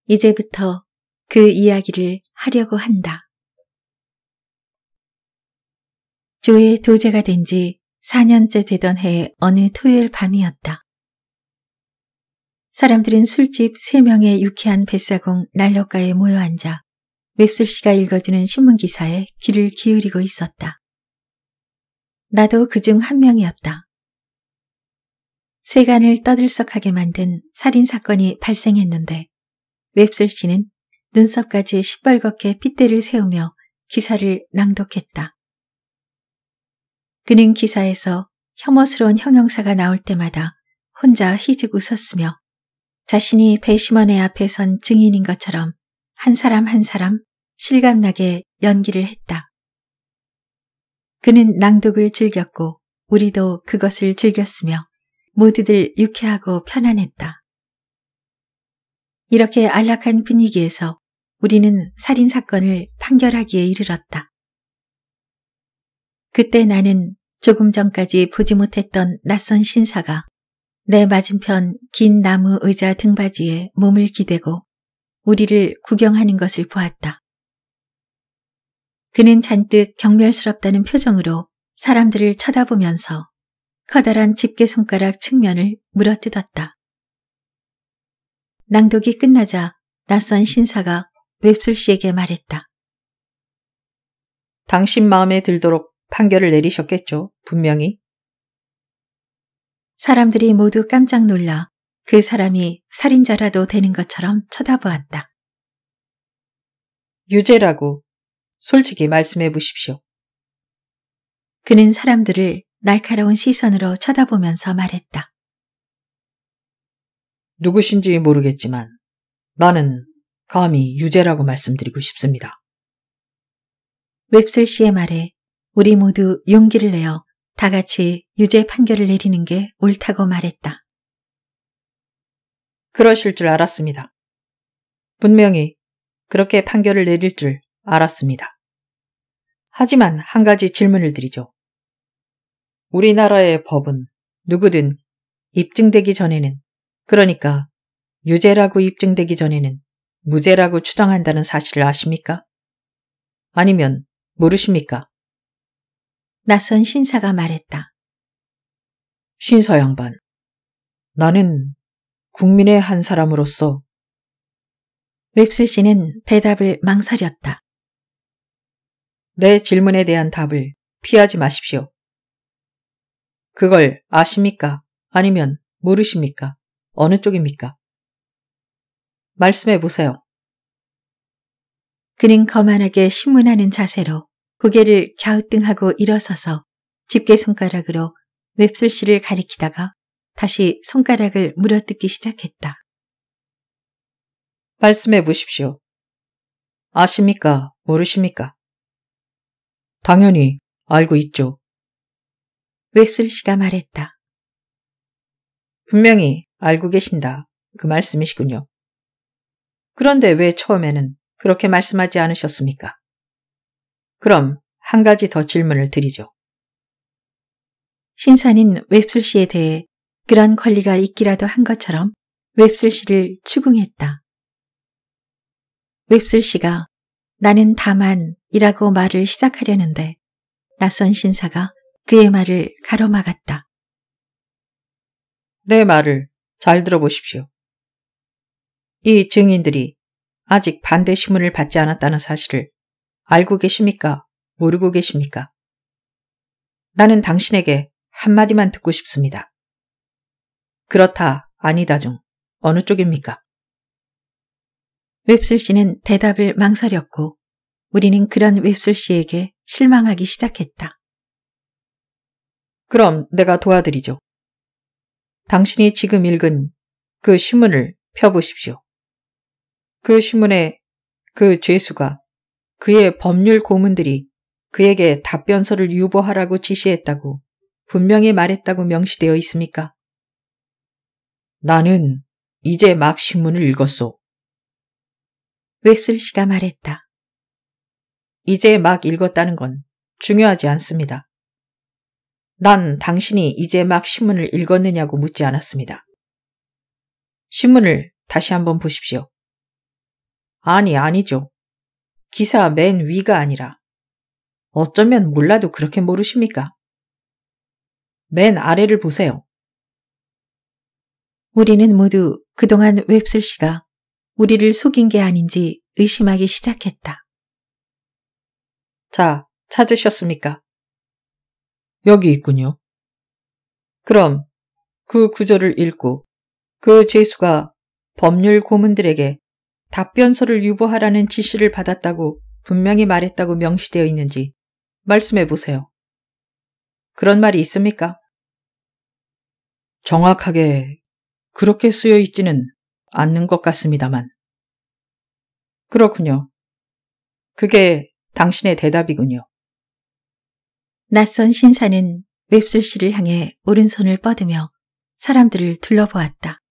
이제부터 그 이야기를 하려고 한다. 조의 도제가 된 지 4년째 되던 해의 어느 토요일 밤이었다. 사람들은 술집 3명의 유쾌한 뱃사공 난로가에 모여 앉아 웹슬 씨가 읽어주는 신문기사에 귀를 기울이고 있었다. 나도 그 중 한 명이었다. 세간을 떠들썩하게 만든 살인사건이 발생했는데 웹슬 씨는 눈썹까지 시뻘겋게 핏대를 세우며 기사를 낭독했다. 그는 기사에서 혐오스러운 형용사가 나올 때마다 혼자 희죽 웃었으며 자신이 배심원의 앞에 선 증인인 것처럼 한 사람 한 사람 실감나게 연기를 했다. 그는 낭독을 즐겼고 우리도 그것을 즐겼으며 모두들 유쾌하고 편안했다. 이렇게 안락한 분위기에서 우리는 살인사건을 판결하기에 이르렀다. 그때 나는 조금 전까지 보지 못했던 낯선 신사가 내 맞은편 긴 나무 의자 등받이에 몸을 기대고 우리를 구경하는 것을 보았다. 그는 잔뜩 경멸스럽다는 표정으로 사람들을 쳐다보면서 커다란 집게 손가락 측면을 물어뜯었다. 낭독이 끝나자 낯선 신사가 웹술 씨에게 말했다. 당신 마음에 들도록 판결을 내리셨겠죠, 분명히. 사람들이 모두 깜짝 놀라 그 사람이 살인자라도 되는 것처럼 쳐다보았다. 유죄라고 솔직히 말씀해 보십시오. 그는 사람들을 날카로운 시선으로 쳐다보면서 말했다. 누구신지 모르겠지만 나는 감히 유죄라고 말씀드리고 싶습니다. 웹슬 씨의 말에 우리 모두 용기를 내어 다 같이 유죄 판결을 내리는 게 옳다고 말했다. 그러실 줄 알았습니다. 분명히 그렇게 판결을 내릴 줄 알았습니다. 하지만 한 가지 질문을 드리죠. 우리나라의 법은 누구든 입증되기 전에는, 그러니까 유죄라고 입증되기 전에는 무죄라고 추정한다는 사실을 아십니까? 아니면 모르십니까? 낯선 신사가 말했다. 신사 양반, 나는 국민의 한 사람으로서 웹슬 씨는 대답을 망설였다. 내 질문에 대한 답을 피하지 마십시오. 그걸 아십니까? 아니면 모르십니까? 어느 쪽입니까? 말씀해 보세요. 그는 거만하게 신문하는 자세로 고개를 갸우뚱하고 일어서서 집게 손가락으로 웹술씨를 가리키다가 다시 손가락을 물어뜯기 시작했다. 말씀해 보십시오. 아십니까? 모르십니까? 당연히 알고 있죠. 웹술씨가 말했다. 분명히 알고 계신다. 그 말씀이시군요. 그런데 왜 처음에는 그렇게 말씀하지 않으셨습니까? 그럼 한 가지 더 질문을 드리죠. 신사는 웹슬 씨에 대해 그런 권리가 있기라도 한 것처럼 웹슬 씨를 추궁했다. 웹슬 씨가 나는 다만 이라고 말을 시작하려는데 낯선 신사가 그의 말을 가로막았다. 내 말을 잘 들어보십시오. 이 증인들이 아직 반대 신문을 받지 않았다는 사실을 알고 계십니까? 모르고 계십니까? 나는 당신에게 한마디만 듣고 싶습니다. 그렇다, 아니다 중 어느 쪽입니까? 웹슬 씨는 대답을 망설였고 우리는 그런 웹슬 씨에게 실망하기 시작했다. 그럼 내가 도와드리죠. 당신이 지금 읽은 그 신문을 펴보십시오. 그 신문에 그 죄수가 그의 법률 고문들이 그에게 답변서를 유보하라고 지시했다고 분명히 말했다고 명시되어 있습니까? 나는 이제 막 신문을 읽었소. 웹슬 씨가 말했다. 이제 막 읽었다는 건 중요하지 않습니다. 난 당신이 이제 막 신문을 읽었느냐고 묻지 않았습니다. 신문을 다시 한번 보십시오. 아니, 아니죠. 기사 맨 위가 아니라 어쩌면 몰라도 그렇게 모르십니까? 맨 아래를 보세요. 우리는 모두 그동안 웹슬 씨가 우리를 속인 게 아닌지 의심하기 시작했다. 자, 찾으셨습니까? 여기 있군요. 그럼 그 구절을 읽고 그 죄수가 법률 고문들에게 답변서를 유보하라는 지시를 받았다고 분명히 말했다고 명시되어 있는지 말씀해 보세요. 그런 말이 있습니까? 정확하게 그렇게 쓰여 있지는 않는 것 같습니다만. 그렇군요. 그게 당신의 대답이군요. 낯선 신사는 웹슬씨를 향해 오른손을 뻗으며 사람들을 둘러보았다.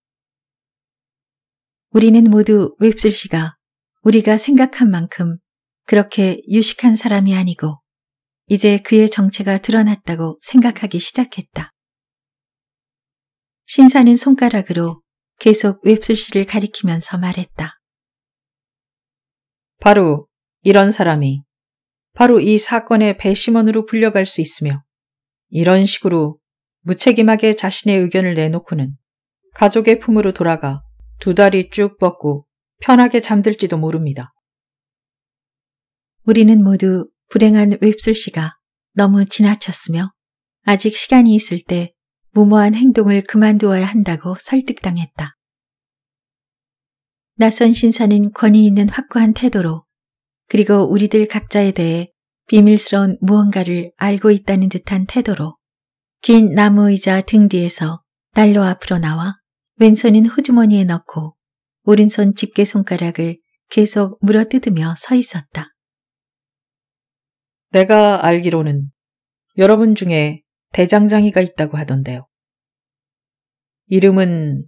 우리는 모두 웹슬 씨가 우리가 생각한 만큼 그렇게 유식한 사람이 아니고 이제 그의 정체가 드러났다고 생각하기 시작했다. 신사는 손가락으로 계속 웹슬 씨를 가리키면서 말했다. 바로 이런 사람이 바로 이 사건의 배심원으로 불려갈 수 있으며 이런 식으로 무책임하게 자신의 의견을 내놓고는 가족의 품으로 돌아가 두 다리 쭉 뻗고 편하게 잠들지도 모릅니다. 우리는 모두 불행한 웹술 씨가 너무 지나쳤으며 아직 시간이 있을 때 무모한 행동을 그만두어야 한다고 설득당했다. 낯선 신사는 권위 있는 확고한 태도로 그리고 우리들 각자에 대해 비밀스러운 무언가를 알고 있다는 듯한 태도로 긴 나무의자 등 뒤에서 난로 앞으로 나와 왼손인 호주머니에 넣고 오른손 집게 손가락을 계속 물어뜯으며 서 있었다. 내가 알기로는 여러분 중에 대장장이가 있다고 하던데요. 이름은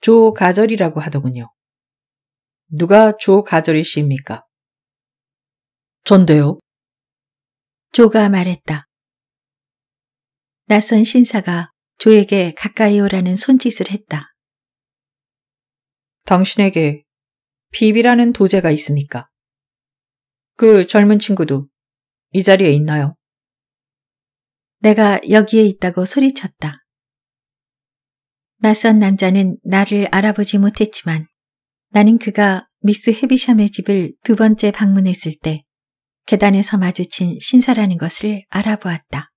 조가절이라고 하더군요. 누가 조가절이 씨입니까? 전데요. 조가 말했다. 낯선 신사가 조에게 가까이 오라는 손짓을 했다. 당신에게 비비라는 도제가 있습니까? 그 젊은 친구도 이 자리에 있나요? 내가 여기에 있다고 소리쳤다. 낯선 남자는 나를 알아보지 못했지만 나는 그가 미스 헤비샴의 집을 두 번째 방문했을 때 계단에서 마주친 신사라는 것을 알아보았다.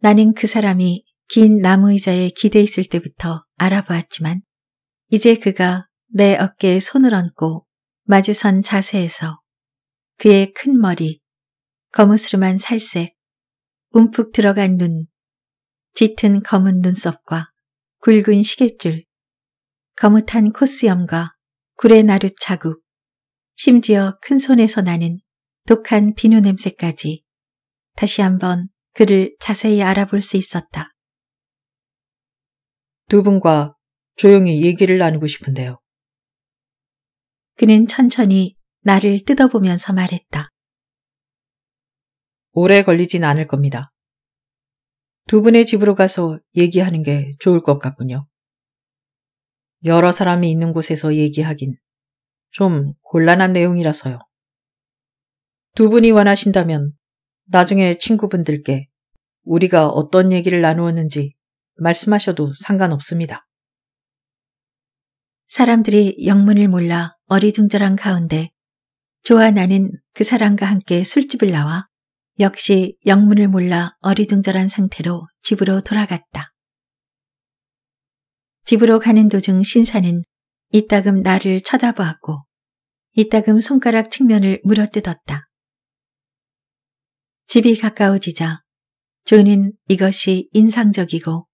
나는 그 사람이 긴 나무 의자에 기대 있을 때부터 알아보았지만 이제 그가 내 어깨에 손을 얹고 마주선 자세에서 그의 큰 머리, 거무스름한 살색, 움푹 들어간 눈, 짙은 검은 눈썹과 굵은 시계줄, 거뭇한 코스염과 굴의 나룻 자국, 심지어 큰 손에서 나는 독한 비누 냄새까지 다시 한번 그를 자세히 알아볼 수 있었다. 두 분과 조용히 얘기를 나누고 싶은데요. 그는 천천히 나를 뜯어보면서 말했다. 오래 걸리진 않을 겁니다. 두 분의 집으로 가서 얘기하는 게 좋을 것 같군요. 여러 사람이 있는 곳에서 얘기하긴 좀 곤란한 내용이라서요. 두 분이 원하신다면 나중에 친구분들께 우리가 어떤 얘기를 나누었는지 말씀하셔도 상관없습니다. 사람들이 영문을 몰라 어리둥절한 가운데 조아 나는 그 사람과 함께 술집을 나와 역시 영문을 몰라 어리둥절한 상태로 집으로 돌아갔다. 집으로 가는 도중 신사는 이따금 나를 쳐다보았고 이따금 손가락 측면을 물어뜯었다. 집이 가까워지자 조는 이것이 인상적이고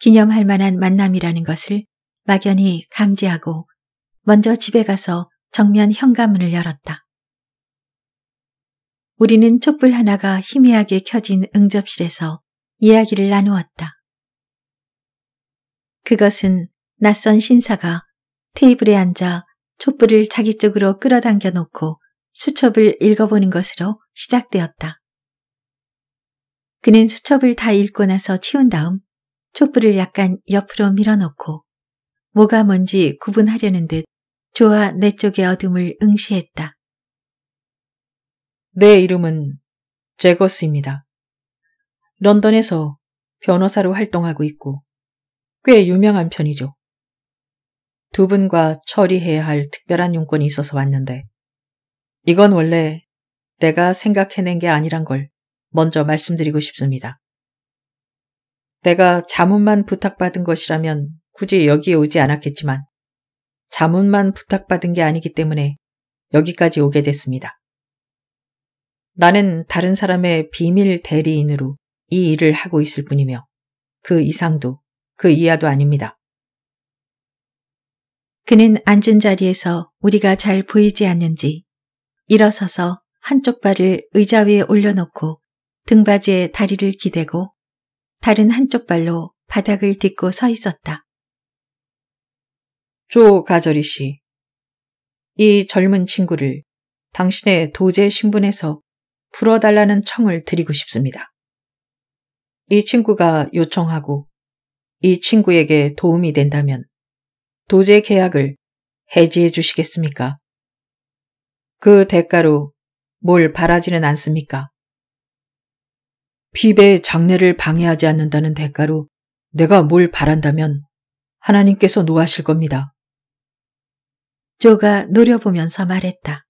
기념할 만한 만남이라는 것을 막연히 감지하고 먼저 집에 가서 정면 현관문을 열었다. 우리는 촛불 하나가 희미하게 켜진 응접실에서 이야기를 나누었다. 그것은 낯선 신사가 테이블에 앉아 촛불을 자기 쪽으로 끌어당겨 놓고 수첩을 읽어보는 것으로 시작되었다. 그는 수첩을 다 읽고 나서 치운 다음 촛불을 약간 옆으로 밀어놓고 뭐가 뭔지 구분하려는 듯 조아 내 쪽의 어둠을 응시했다. 내 이름은 제거스입니다. 런던에서 변호사로 활동하고 있고 꽤 유명한 편이죠. 두 분과 처리해야 할 특별한 용건이 있어서 왔는데 이건 원래 내가 생각해낸 게 아니란 걸 먼저 말씀드리고 싶습니다. 내가 자문만 부탁받은 것이라면 굳이 여기에 오지 않았겠지만 자문만 부탁받은 게 아니기 때문에 여기까지 오게 됐습니다. 나는 다른 사람의 비밀 대리인으로 이 일을 하고 있을 뿐이며 그 이상도 그 이하도 아닙니다. 그는 앉은 자리에서 우리가 잘 보이지 않는지 일어서서 한쪽 발을 의자 위에 올려놓고 등받이에 다리를 기대고 다른 한쪽 발로 바닥을 딛고 서 있었다. 조가저리 씨, 이 젊은 친구를 당신의 도제 신분에서 풀어달라는 청을 드리고 싶습니다. 이 친구가 요청하고 이 친구에게 도움이 된다면 도제 계약을 해지해 주시겠습니까? 그 대가로 뭘 바라지는 않습니까? 비베의 장례를 방해하지 않는다는 대가로 내가 뭘 바란다면 하나님께서 노하실 겁니다. 조가 노려보면서 말했다.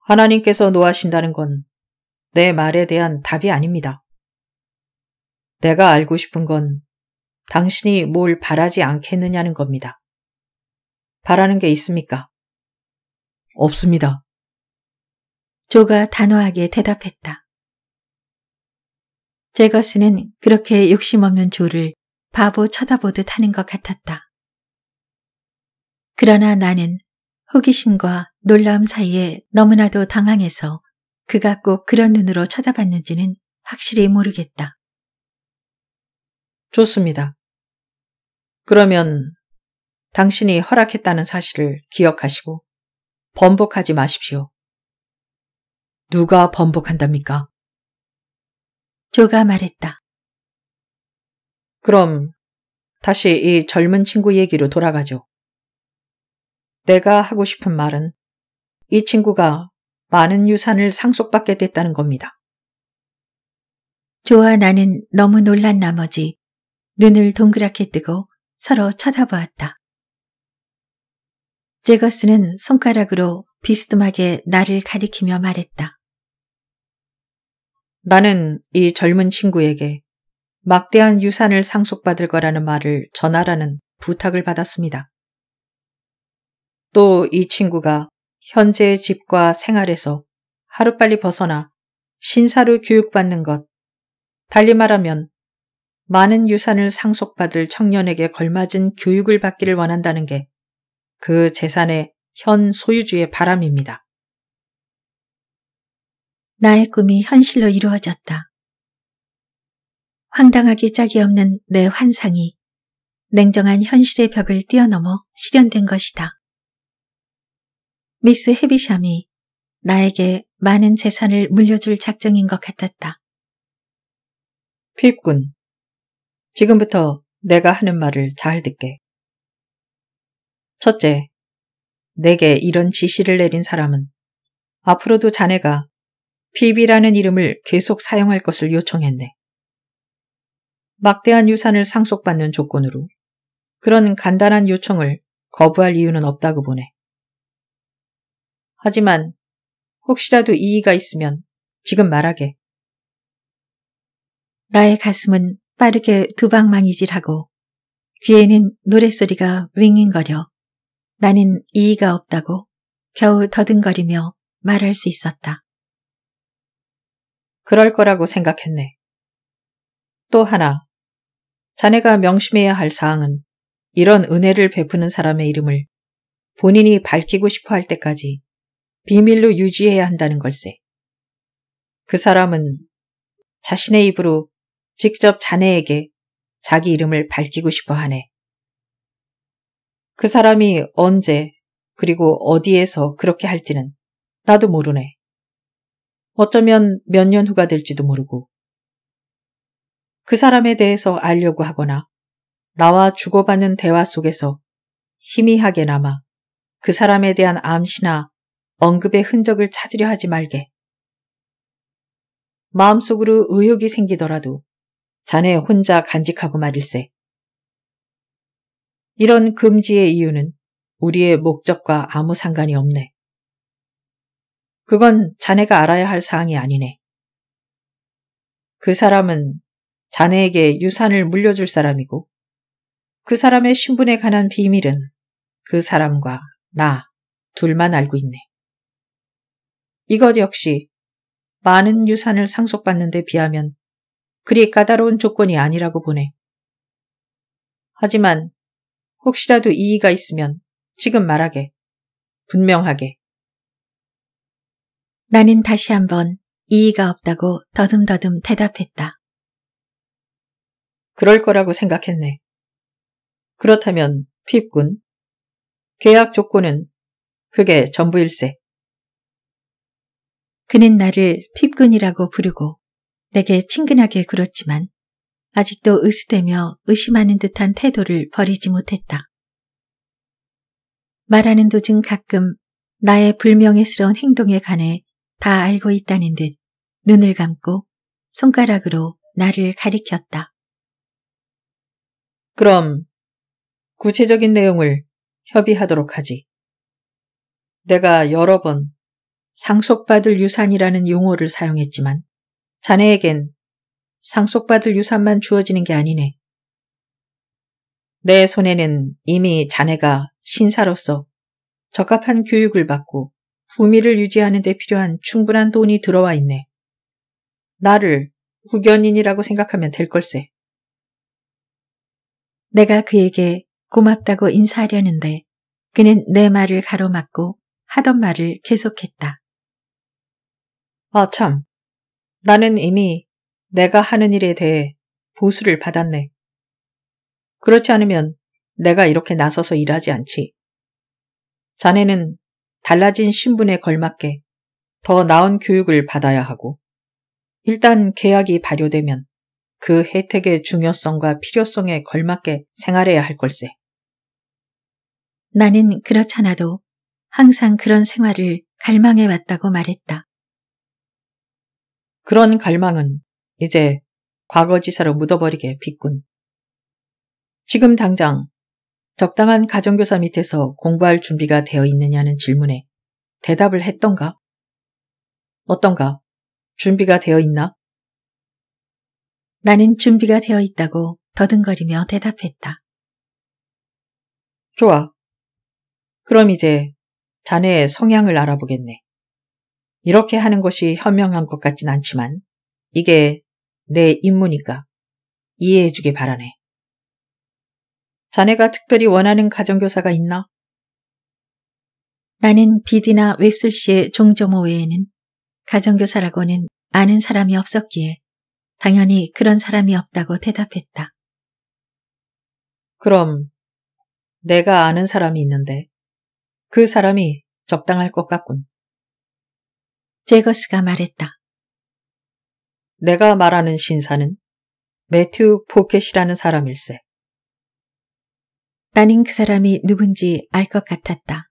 하나님께서 노하신다는 건 내 말에 대한 답이 아닙니다. 내가 알고 싶은 건 당신이 뭘 바라지 않겠느냐는 겁니다. 바라는 게 있습니까? 없습니다. 조가 단호하게 대답했다. 제거스는 그렇게 욕심 없는 조를 바보 쳐다보듯 하는 것 같았다. 그러나 나는 호기심과 놀라움 사이에 너무나도 당황해서 그가 꼭 그런 눈으로 쳐다봤는지는 확실히 모르겠다. 좋습니다. 그러면 당신이 허락했다는 사실을 기억하시고 번복하지 마십시오. 누가 번복한답니까? 조가 말했다. 그럼 다시 이 젊은 친구 얘기로 돌아가죠. 내가 하고 싶은 말은 이 친구가 많은 유산을 상속받게 됐다는 겁니다. 조와 나는 너무 놀란 나머지 눈을 동그랗게 뜨고 서로 쳐다보았다. 제거스는 손가락으로 비스듬하게 나를 가리키며 말했다. 나는 이 젊은 친구에게 막대한 유산을 상속받을 거라는 말을 전하라는 부탁을 받았습니다. 또이 친구가 현재의 집과 생활에서 하루빨리 벗어나 신사로 교육받는 것, 달리 말하면 많은 유산을 상속받을 청년에게 걸맞은 교육을 받기를 원한다는 게 그 재산의 현 소유주의 바람입니다. 나의 꿈이 현실로 이루어졌다. 황당하기 짝이 없는 내 환상이 냉정한 현실의 벽을 뛰어넘어 실현된 것이다. 미스 헤비샴이 나에게 많은 재산을 물려줄 작정인 것 같았다. 핍군, 지금부터 내가 하는 말을 잘 듣게. 첫째, 내게 이런 지시를 내린 사람은 앞으로도 자네가 핍이라는 이름을 계속 사용할 것을 요청했네. 막대한 유산을 상속받는 조건으로 그런 간단한 요청을 거부할 이유는 없다고 보네. 하지만 혹시라도 이의가 있으면 지금 말하게. 나의 가슴은 빠르게 두방망이질하고 귀에는 노랫소리가 윙윙거려 나는 이의가 없다고 겨우 더듬거리며 말할 수 있었다. 그럴 거라고 생각했네. 또 하나, 자네가 명심해야 할 사항은 이런 은혜를 베푸는 사람의 이름을 본인이 밝히고 싶어 할 때까지 비밀로 유지해야 한다는 걸세. 그 사람은 자신의 입으로 직접 자네에게 자기 이름을 밝히고 싶어 하네. 그 사람이 언제 그리고 어디에서 그렇게 할지는 나도 모르네. 어쩌면 몇 년 후가 될지도 모르고. 그 사람에 대해서 알려고 하거나 나와 주고받는 대화 속에서 희미하게나마 그 사람에 대한 암시나 언급의 흔적을 찾으려 하지 말게. 마음속으로 의욕이 생기더라도 자네 혼자 간직하고 말일세. 이런 금지의 이유는 우리의 목적과 아무 상관이 없네. 그건 자네가 알아야 할 사항이 아니네. 그 사람은 자네에게 유산을 물려줄 사람이고 그 사람의 신분에 관한 비밀은 그 사람과 나 둘만 알고 있네. 이것 역시 많은 유산을 상속받는 데 비하면 그리 까다로운 조건이 아니라고 보네. 하지만 혹시라도 이의가 있으면 지금 말하게. 분명하게. 나는 다시 한번 이의가 없다고 더듬더듬 대답했다. 그럴 거라고 생각했네. 그렇다면, 피군 계약 조건은 그게 전부일세. 그는 나를 핍근이라고 부르고 내게 친근하게 굴었지만 아직도 으스대며 의심하는 듯한 태도를 버리지 못했다. 말하는 도중 가끔 나의 불명예스러운 행동에 관해 다 알고 있다는 듯 눈을 감고 손가락으로 나를 가리켰다. 그럼 구체적인 내용을 협의하도록 하지. 내가 여러 번 상속받을 유산이라는 용어를 사용했지만 자네에겐 상속받을 유산만 주어지는 게 아니네. 내 손에는 이미 자네가 신사로서 적합한 교육을 받고 후미를 유지하는 데 필요한 충분한 돈이 들어와 있네. 나를 후견인이라고 생각하면 될 걸세. 내가 그에게 고맙다고 인사하려는데 그는 내 말을 가로막고 하던 말을 계속했다. 아, 참. 나는 이미 내가 하는 일에 대해 보수를 받았네. 그렇지 않으면 내가 이렇게 나서서 일하지 않지. 자네는 달라진 신분에 걸맞게 더 나은 교육을 받아야 하고, 일단 계약이 발효되면 그 혜택의 중요성과 필요성에 걸맞게 생활해야 할 걸세. 나는 그렇잖아도 항상 그런 생활을 갈망해 왔다고 말했다. 그런 갈망은 이제 과거지사로 묻어버리게 빚군. 지금 당장 적당한 가정교사 밑에서 공부할 준비가 되어 있느냐는 질문에 대답을 했던가? 어떤가? 준비가 되어 있나? 나는 준비가 되어 있다고 더듬거리며 대답했다. 좋아. 그럼 이제 자네의 성향을 알아보겠네. 이렇게 하는 것이 현명한 것 같진 않지만 이게 내 임무니까 이해해주길 바라네. 자네가 특별히 원하는 가정교사가 있나? 나는 비디나 웹슬 씨의 종조모 외에는 가정교사라고는 아는 사람이 없었기에 당연히 그런 사람이 없다고 대답했다. 그럼 내가 아는 사람이 있는데 그 사람이 적당할 것 같군. 제거스가 말했다. 내가 말하는 신사는 매튜 포켓이라는 사람일세. 나는 그 사람이 누군지 알 것 같았다.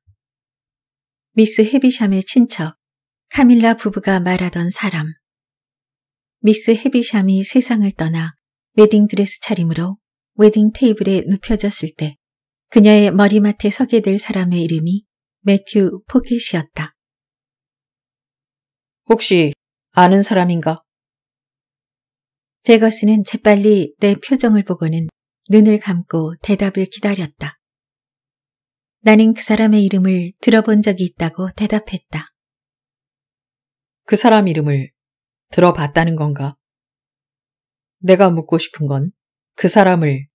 미스 헤비샴의 친척, 카밀라 부부가 말하던 사람. 미스 헤비샴이 세상을 떠나 웨딩드레스 차림으로 웨딩 테이블에 눕혀졌을 때 그녀의 머리맡에 서게 될 사람의 이름이 매튜 포켓이었다. 혹시 아는 사람인가? 제거스는 재빨리 내 표정을 보고는 눈을 감고 대답을 기다렸다. 나는 그 사람의 이름을 들어본 적이 있다고 대답했다. 그 사람 이름을 들어봤다는 건가? 내가 묻고 싶은 건 그 사람을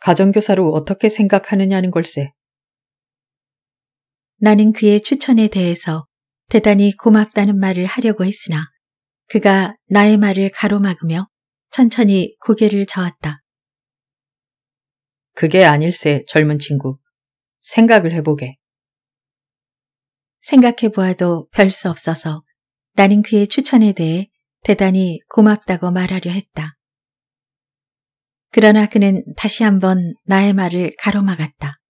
가정교사로 어떻게 생각하느냐는 걸세. 나는 그의 추천에 대해서 대단히 고맙다는 말을 하려고 했으나 그가 나의 말을 가로막으며 천천히 고개를 저었다. 그게 아닐세, 젊은 친구. 생각을 해보게. 생각해보아도 별 수 없어서 나는 그의 추천에 대해 대단히 고맙다고 말하려 했다. 그러나 그는 다시 한번 나의 말을 가로막았다.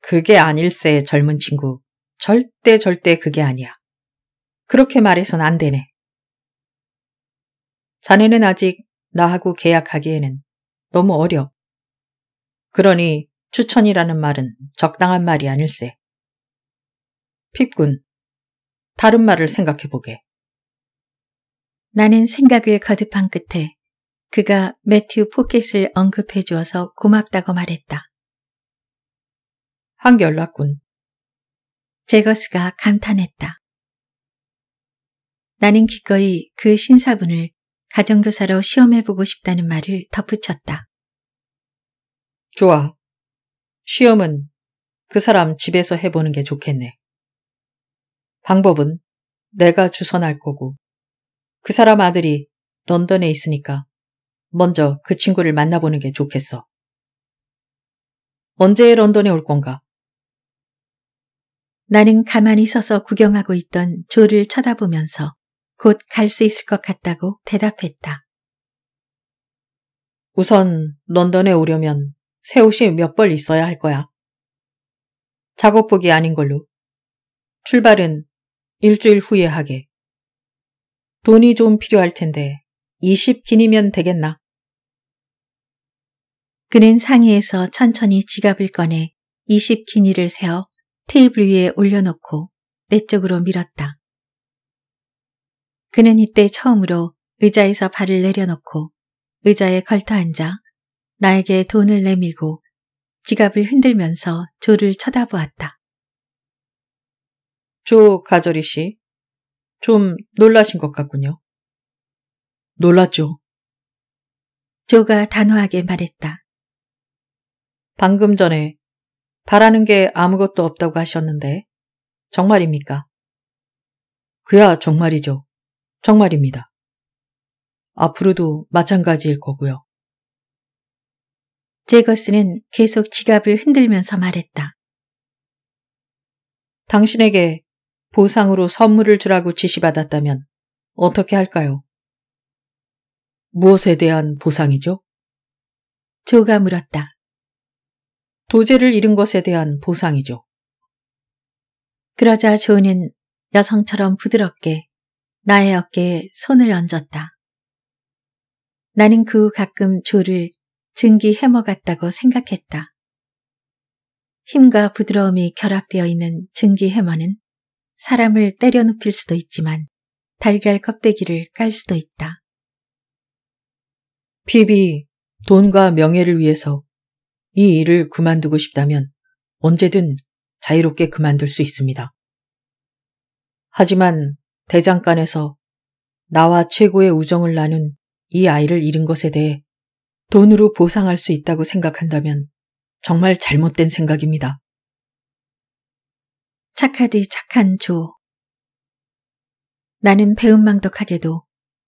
그게 아닐세, 젊은 친구. 절대 절대 그게 아니야. 그렇게 말해선 안 되네. 자네는 아직 나하고 계약하기에는 너무 어려. 그러니 추천이라는 말은 적당한 말이 아닐세. 핍군, 다른 말을 생각해보게. 나는 생각을 거듭한 끝에 그가 매튜 포켓을 언급해 주어서 고맙다고 말했다. 한결락군. 제거스가 감탄했다. 나는 기꺼이 그 신사분을 가정교사로 시험해보고 싶다는 말을 덧붙였다. 좋아. 시험은 그 사람 집에서 해보는 게 좋겠네. 방법은 내가 주선할 거고 그 사람 아들이 런던에 있으니까 먼저 그 친구를 만나보는 게 좋겠어. 언제 런던에 올 건가? 나는 가만히 서서 구경하고 있던 조를 쳐다보면서 곧 갈 수 있을 것 같다고 대답했다. 우선 런던에 오려면 새 옷이 몇 벌 있어야 할 거야. 작업복이 아닌 걸로. 출발은 일주일 후에 하게. 돈이 좀 필요할 텐데 20긴이면 되겠나? 그는 상의에서 천천히 지갑을 꺼내 20기니를 세어 테이블 위에 올려놓고 내 쪽으로 밀었다. 그는 이때 처음으로 의자에서 발을 내려놓고 의자에 걸터앉아 나에게 돈을 내밀고 지갑을 흔들면서 조를 쳐다보았다. 조 가저리 씨, 좀 놀라신 것 같군요. 놀랐죠? 조가 단호하게 말했다. 방금 전에 바라는 게 아무것도 없다고 하셨는데 정말입니까? 그야 정말이죠. 정말입니다. 앞으로도 마찬가지일 거고요. 제거스는 계속 지갑을 흔들면서 말했다. 당신에게 보상으로 선물을 주라고 지시받았다면 어떻게 할까요? 무엇에 대한 보상이죠? 조가 물었다. 도제를 잃은 것에 대한 보상이죠. 그러자 조는 여성처럼 부드럽게 나의 어깨에 손을 얹었다. 나는 그 후 가끔 조를 증기 해머 같다고 생각했다. 힘과 부드러움이 결합되어 있는 증기 해머는 사람을 때려눕힐 수도 있지만 달걀 껍데기를 깔 수도 있다. 피비, 돈과 명예를 위해서 이 일을 그만두고 싶다면 언제든 자유롭게 그만둘 수 있습니다. 하지만 대장간에서 나와 최고의 우정을 나눈 이 아이를 잃은 것에 대해 돈으로 보상할 수 있다고 생각한다면 정말 잘못된 생각입니다. 착하디 착한 조. 나는 배은망덕하게도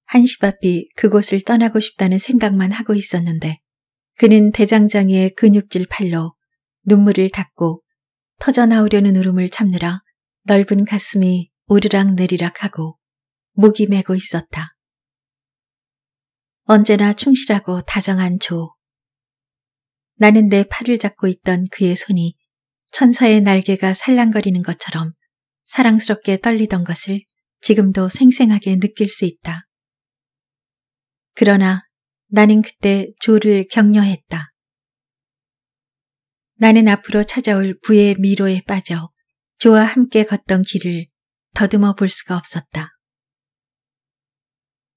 한시 바삐 그곳을 떠나고 싶다는 생각만 하고 있었는데 그는 대장장의 근육질 팔로 눈물을 닦고 터져나오려는 울음을 참느라 넓은 가슴이 오르락 내리락 하고 목이 메고 있었다. 언제나 충실하고 다정한 조. 나는 내 팔을 잡고 있던 그의 손이 천사의 날개가 살랑거리는 것처럼 사랑스럽게 떨리던 것을 지금도 생생하게 느낄 수 있다. 그러나 나는 그때 조를 격려했다. 나는 앞으로 찾아올 부의 미로에 빠져 조와 함께 걷던 길을 더듬어 볼 수가 없었다.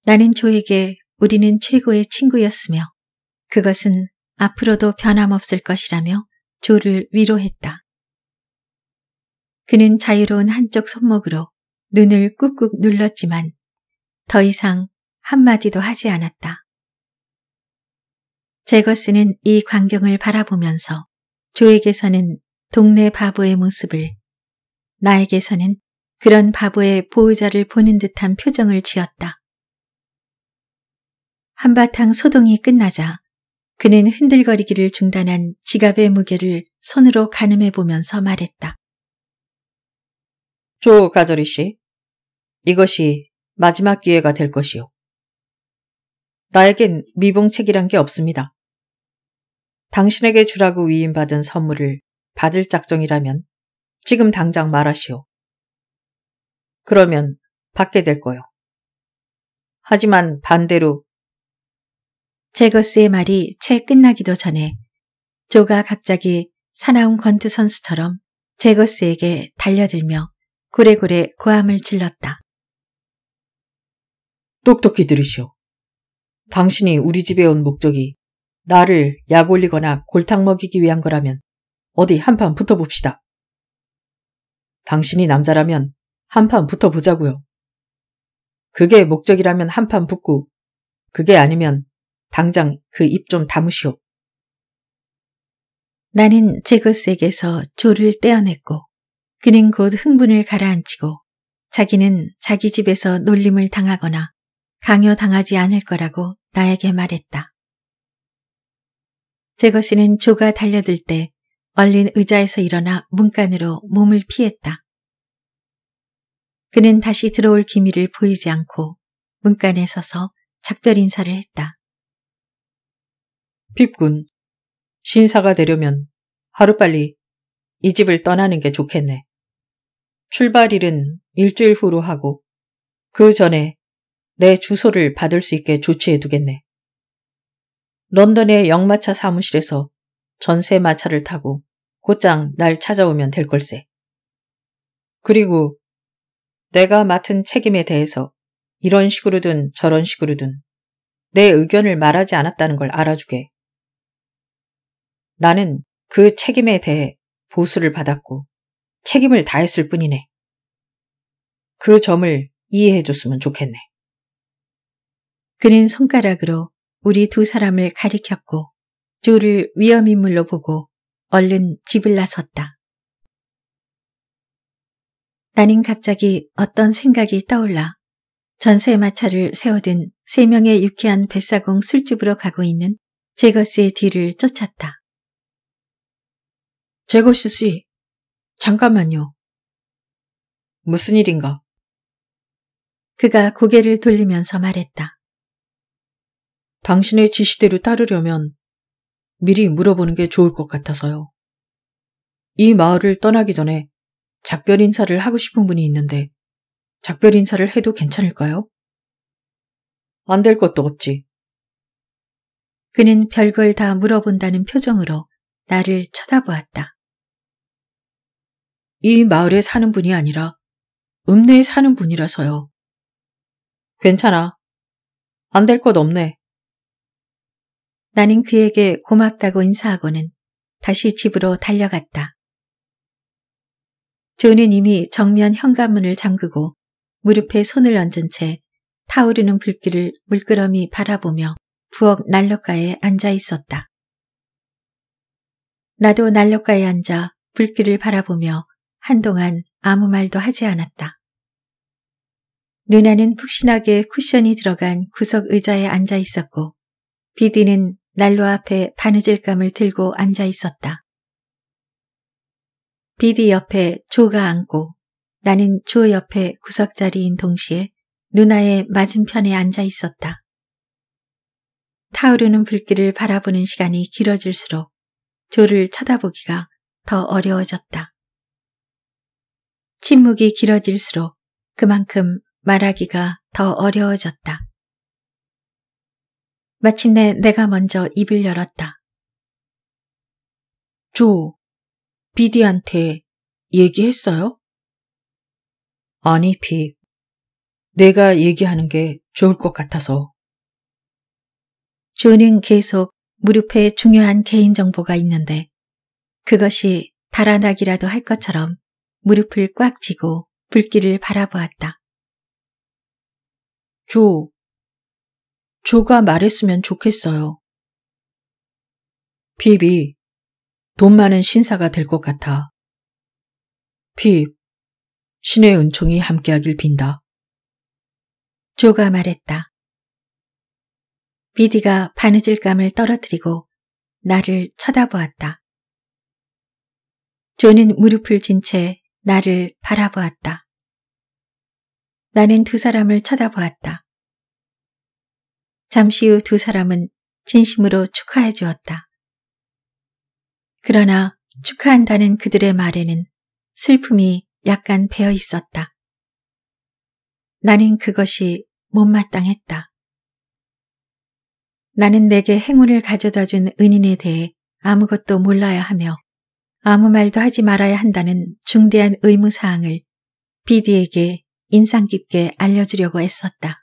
나는 조에게 우리는 최고의 친구였으며 그것은 앞으로도 변함없을 것이라며 조를 위로했다. 그는 자유로운 한쪽 손목으로 눈을 꾹꾹 눌렀지만 더 이상 한마디도 하지 않았다. 제거스는 이 광경을 바라보면서 조에게서는 동네 바보의 모습을 나에게서는 그런 바보의 보호자를 보는 듯한 표정을 지었다. 한바탕 소동이 끝나자 그는 흔들거리기를 중단한 지갑의 무게를 손으로 가늠해 보면서 말했다. 조 가저리 씨, 이것이 마지막 기회가 될 것이오. 나에겐 미봉책이란 게 없습니다. 당신에게 주라고 위임받은 선물을 받을 작정이라면 지금 당장 말하시오. 그러면 받게 될 거요. 하지만 반대로 제거스의 말이 채 끝나기도 전에 조가 갑자기 사나운 권투 선수처럼 제거스에게 달려들며 고래고래 고함을 질렀다. 똑똑히 들으시오. 당신이 우리 집에 온 목적이 나를 약 올리거나 골탕 먹이기 위한 거라면 어디 한 판 붙어봅시다. 당신이 남자라면 한 판 붙어보자고요. 그게 목적이라면 한 판 붙고 그게 아니면 당장 그 입 좀 담으시오. 나는 제것에게서 조를 떼어냈고 그는 곧 흥분을 가라앉히고 자기는 자기 집에서 놀림을 당하거나 강요당하지 않을 거라고 나에게 말했다. 제거씨는 조가 달려들 때 얼른 의자에서 일어나 문간으로 몸을 피했다. 그는 다시 들어올 기미를 보이지 않고 문간에 서서 작별 인사를 했다. 핍군, 신사가 되려면 하루빨리 이 집을 떠나는 게 좋겠네. 출발일은 일주일 후로 하고 그 전에 내 주소를 받을 수 있게 조치해두겠네. 런던의 역마차 사무실에서 전세 마차를 타고 곧장 날 찾아오면 될 걸세. 그리고 내가 맡은 책임에 대해서 이런 식으로든 저런 식으로든 내 의견을 말하지 않았다는 걸 알아주게. 나는 그 책임에 대해 보수를 받았고 책임을 다했을 뿐이네. 그 점을 이해해 줬으면 좋겠네. 그는 손가락으로 우리 두 사람을 가리켰고 조를 위험인물로 보고 얼른 집을 나섰다. 나는 갑자기 어떤 생각이 떠올라 전세 마차를 세워둔 세 명의 유쾌한 뱃사공 술집으로 가고 있는 제거스의 뒤를 쫓았다. 제거스 씨, 잠깐만요. 무슨 일인가? 그가 고개를 돌리면서 말했다. 당신의 지시대로 따르려면 미리 물어보는 게 좋을 것 같아서요. 이 마을을 떠나기 전에 작별 인사를 하고 싶은 분이 있는데 작별 인사를 해도 괜찮을까요? 안 될 것도 없지. 그는 별걸 다 물어본다는 표정으로 나를 쳐다보았다. 이 마을에 사는 분이 아니라 읍내에 사는 분이라서요. 괜찮아. 안 될 것 없네. 나는 그에게 고맙다고 인사하고는 다시 집으로 달려갔다. 조는 이미 정면 현관문을 잠그고 무릎에 손을 얹은 채 타오르는 불길을 물끄러미 바라보며 부엌 난로가에 앉아 있었다. 나도 난로가에 앉아 불길을 바라보며 한동안 아무 말도 하지 않았다. 누나는 푹신하게 쿠션이 들어간 구석 의자에 앉아 있었고 비디는 난로 앞에 바느질감을 들고 앉아 있었다. 비디 옆에 조가 앉고 나는 조 옆에 구석자리인 동시에 누나의 맞은편에 앉아 있었다. 타오르는 불길을 바라보는 시간이 길어질수록 조를 쳐다보기가 더 어려워졌다. 침묵이 길어질수록 그만큼 말하기가 더 어려워졌다. 마침내 내가 먼저 입을 열었다. 조, 비디한테 얘기했어요? 아니, 비. 내가 얘기하는 게 좋을 것 같아서. 조는 계속 무릎에 중요한 개인정보가 있는데 그것이 달아나기라도 할 것처럼 무릎을 꽉 쥐고 불길을 바라보았다. 조, 조가 말했으면 좋겠어요. 빕이돈 많은 신사가 될 것 같아. 핍, 신의 은총이 함께하길 빈다. 조가 말했다. 비디가 바느질감을 떨어뜨리고 나를 쳐다보았다. 조는 무릎을 진 채 나를 바라보았다. 나는 두 사람을 쳐다보았다. 잠시 후 두 사람은 진심으로 축하해 주었다. 그러나 축하한다는 그들의 말에는 슬픔이 약간 배어 있었다. 나는 그것이 못마땅했다. 나는 내게 행운을 가져다 준 은인에 대해 아무것도 몰라야 하며 아무 말도 하지 말아야 한다는 중대한 의무사항을 비디에게 인상 깊게 알려주려고 애썼다.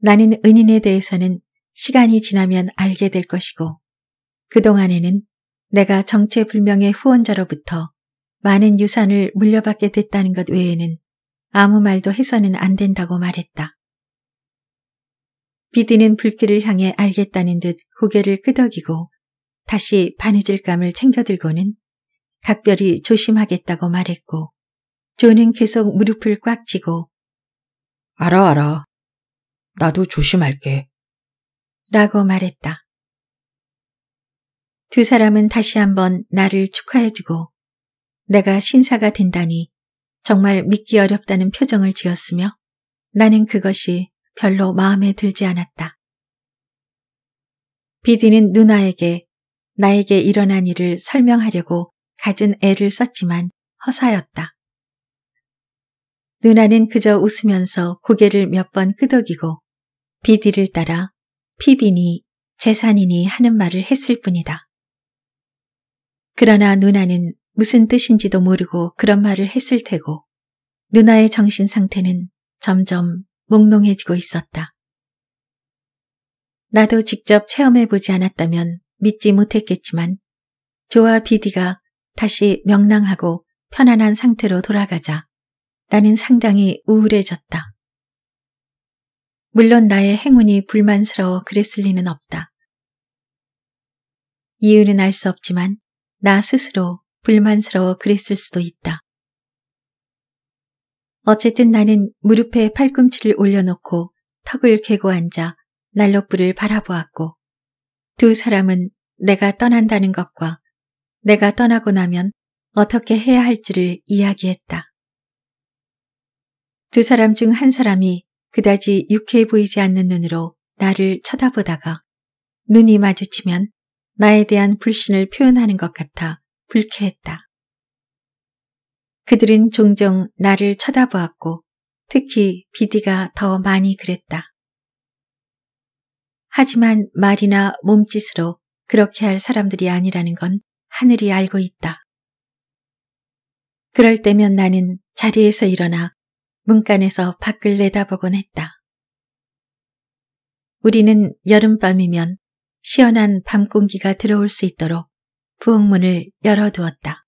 나는 은인에 대해서는 시간이 지나면 알게 될 것이고 그동안에는 내가 정체불명의 후원자로부터 많은 유산을 물려받게 됐다는 것 외에는 아무 말도 해서는 안 된다고 말했다. 비디는 불길을 향해 알겠다는 듯 고개를 끄덕이고 다시 바느질감을 챙겨들고는 각별히 조심하겠다고 말했고 조는 계속 무릎을 꽉 쥐고 알아 알아 나도 조심할게. 라고 말했다. 두 사람은 다시 한번 나를 축하해주고 내가 신사가 된다니 정말 믿기 어렵다는 표정을 지었으며 나는 그것이 별로 마음에 들지 않았다. 비디는 누나에게 나에게 일어난 일을 설명하려고 가진 애를 썼지만 허사였다. 누나는 그저 웃으면서 고개를 몇 번 끄덕이고 비디를 따라 피비니 재산이니 하는 말을 했을 뿐이다. 그러나 누나는 무슨 뜻인지도 모르고 그런 말을 했을 테고 누나의 정신 상태는 점점 몽롱해지고 있었다. 나도 직접 체험해보지 않았다면 믿지 못했겠지만 조와 비디가 다시 명랑하고 편안한 상태로 돌아가자 나는 상당히 우울해졌다. 물론 나의 행운이 불만스러워 그랬을 리는 없다. 이유는 알 수 없지만 나 스스로 불만스러워 그랬을 수도 있다. 어쨌든 나는 무릎에 팔꿈치를 올려놓고 턱을 괴고 앉아 날로불을 바라보았고 두 사람은 내가 떠난다는 것과 내가 떠나고 나면 어떻게 해야 할지를 이야기했다. 두 사람 중 한 사람이 그다지 유쾌해 보이지 않는 눈으로 나를 쳐다보다가 눈이 마주치면 나에 대한 불신을 표현하는 것 같아 불쾌했다. 그들은 종종 나를 쳐다보았고 특히 비디가 더 많이 그랬다. 하지만 말이나 몸짓으로 그렇게 할 사람들이 아니라는 건 하늘이 알고 있다. 그럴 때면 나는 자리에서 일어나 문간에서 밖을 내다보곤 했다. 우리는 여름밤이면 시원한 밤 공기가 들어올 수 있도록 부엌문을 열어두었다.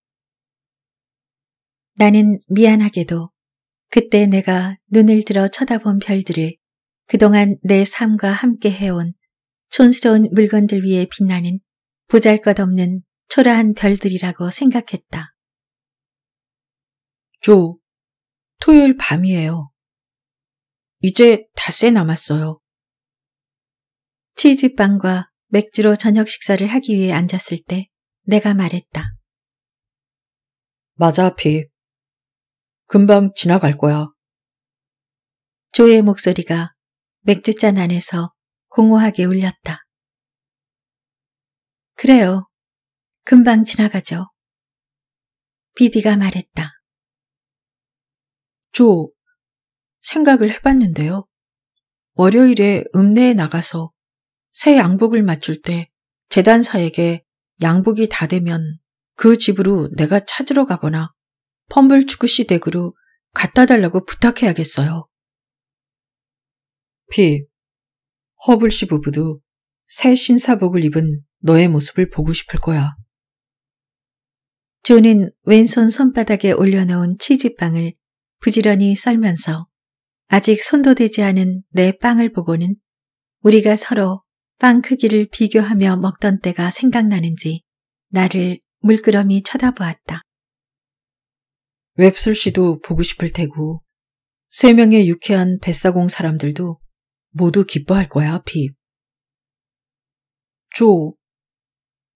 나는 미안하게도 그때 내가 눈을 들어 쳐다본 별들을 그동안 내 삶과 함께 해온 촌스러운 물건들 위에 빛나는 보잘것없는 초라한 별들이라고 생각했다. 조, 토요일 밤이에요. 이제 닷새 남았어요. 치즈빵과 맥주로 저녁 식사를 하기 위해 앉았을 때 내가 말했다. 맞아, 비. 금방 지나갈 거야. 조의 목소리가 맥주잔 안에서 공허하게 울렸다. 그래요. 금방 지나가죠. 비디가 말했다. 조 생각을 해봤는데요. 월요일에 읍내에 나가서 새 양복을 맞출 때 재단사에게 양복이 다 되면 그 집으로 내가 찾으러 가거나 펌블 축구시 댁으로 갖다 달라고 부탁해야겠어요. 피 허블 씨 부부도 새 신사복을 입은 너의 모습을 보고 싶을 거야. 조는 왼손 손바닥에 올려놓은 치즈빵을 부지런히 썰면서 아직 손도 되지 않은 내 빵을 보고는 우리가 서로 빵 크기를 비교하며 먹던 때가 생각나는지 나를 물끄러미 쳐다보았다. 웹슬 씨도 보고 싶을 테고 세 명의 유쾌한 뱃사공 사람들도 모두 기뻐할 거야, 핍. 조,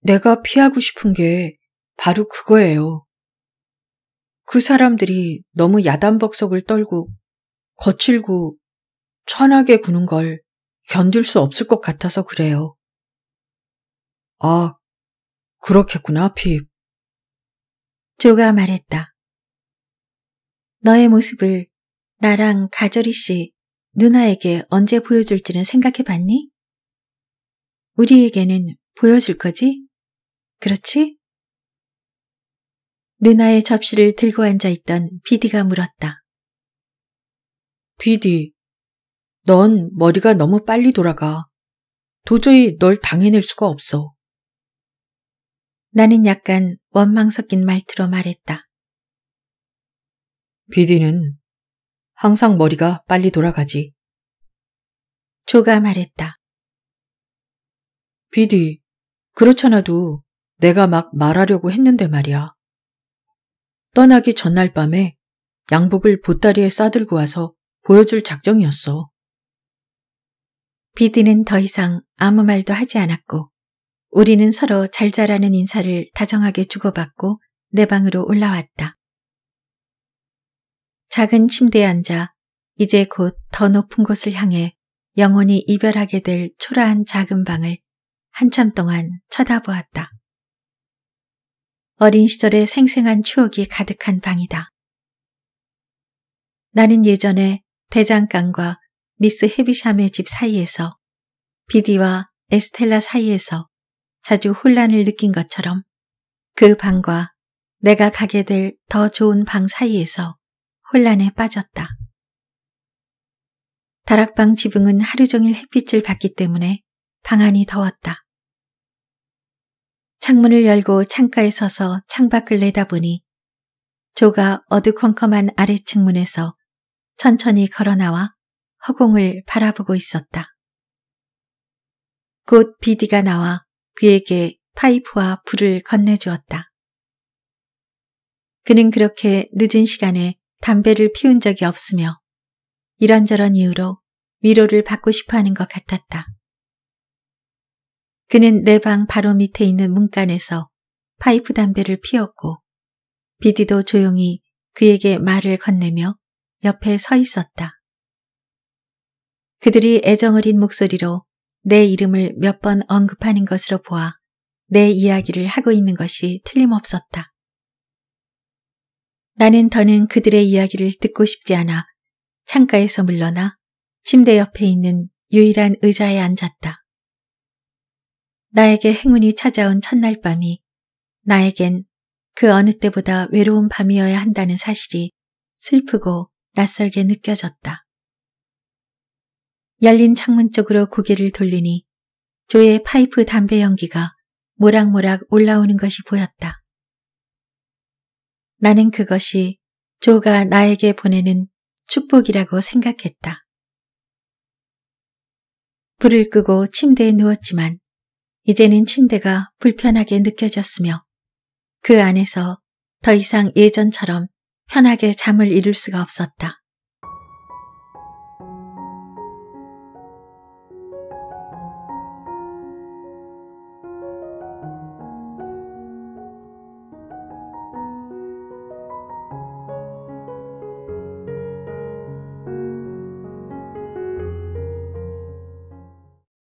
내가 피하고 싶은 게 바로 그거예요. 그 사람들이 너무 야단법석을 떨고 거칠고 천하게 구는 걸 견딜 수 없을 것 같아서 그래요. 아, 그렇겠구나, 핍. 조가 말했다. 너의 모습을 나랑 가저리 씨, 누나에게 언제 보여줄지는 생각해 봤니? 우리에게는 보여줄 거지? 그렇지? 누나의 접시를 들고 앉아있던 비디가 물었다. 비디, 넌 머리가 너무 빨리 돌아가. 도저히 널 당해낼 수가 없어. 나는 약간 원망 섞인 말투로 말했다. 비디는 항상 머리가 빨리 돌아가지. 조가 말했다. 비디, 그렇잖아도 내가 막 말하려고 했는데 말이야. 떠나기 전날 밤에 양복을 보따리에 싸들고 와서 보여줄 작정이었어. 비디는 더 이상 아무 말도 하지 않았고 우리는 서로 잘 자라는 인사를 다정하게 주고받고 내 방으로 올라왔다. 작은 침대에 앉아 이제 곧 더 높은 곳을 향해 영원히 이별하게 될 초라한 작은 방을 한참 동안 쳐다보았다. 어린 시절의 생생한 추억이 가득한 방이다. 나는 예전에 대장간과 미스 헤비샴의 집 사이에서 비디와 에스텔라 사이에서 자주 혼란을 느낀 것처럼 그 방과 내가 가게 될 더 좋은 방 사이에서 혼란에 빠졌다. 다락방 지붕은 하루 종일 햇빛을 받기 때문에 방 안이 더웠다. 창문을 열고 창가에 서서 창밖을 내다보니 조가 어두컴컴한 아래층 문에서 천천히 걸어나와 허공을 바라보고 있었다. 곧 비디가 나와 그에게 파이프와 불을 건네주었다. 그는 그렇게 늦은 시간에 담배를 피운 적이 없으며 이런저런 이유로 위로를 받고 싶어 하는 것 같았다. 그는 내 방 바로 밑에 있는 문간에서 파이프 담배를 피웠고 비디도 조용히 그에게 말을 건네며 옆에 서 있었다. 그들이 애정어린 목소리로 내 이름을 몇 번 언급하는 것으로 보아 내 이야기를 하고 있는 것이 틀림없었다. 나는 더는 그들의 이야기를 듣고 싶지 않아 창가에서 물러나 침대 옆에 있는 유일한 의자에 앉았다. 나에게 행운이 찾아온 첫날 밤이 나에겐 그 어느 때보다 외로운 밤이어야 한다는 사실이 슬프고 낯설게 느껴졌다. 열린 창문 쪽으로 고개를 돌리니 조의 파이프 담배 연기가 모락모락 올라오는 것이 보였다. 나는 그것이 조가 나에게 보내는 축복이라고 생각했다. 불을 끄고 침대에 누웠지만 이제는 침대가 불편하게 느껴졌으며 그 안에서 더 이상 예전처럼 편하게 잠을 이룰 수가 없었다.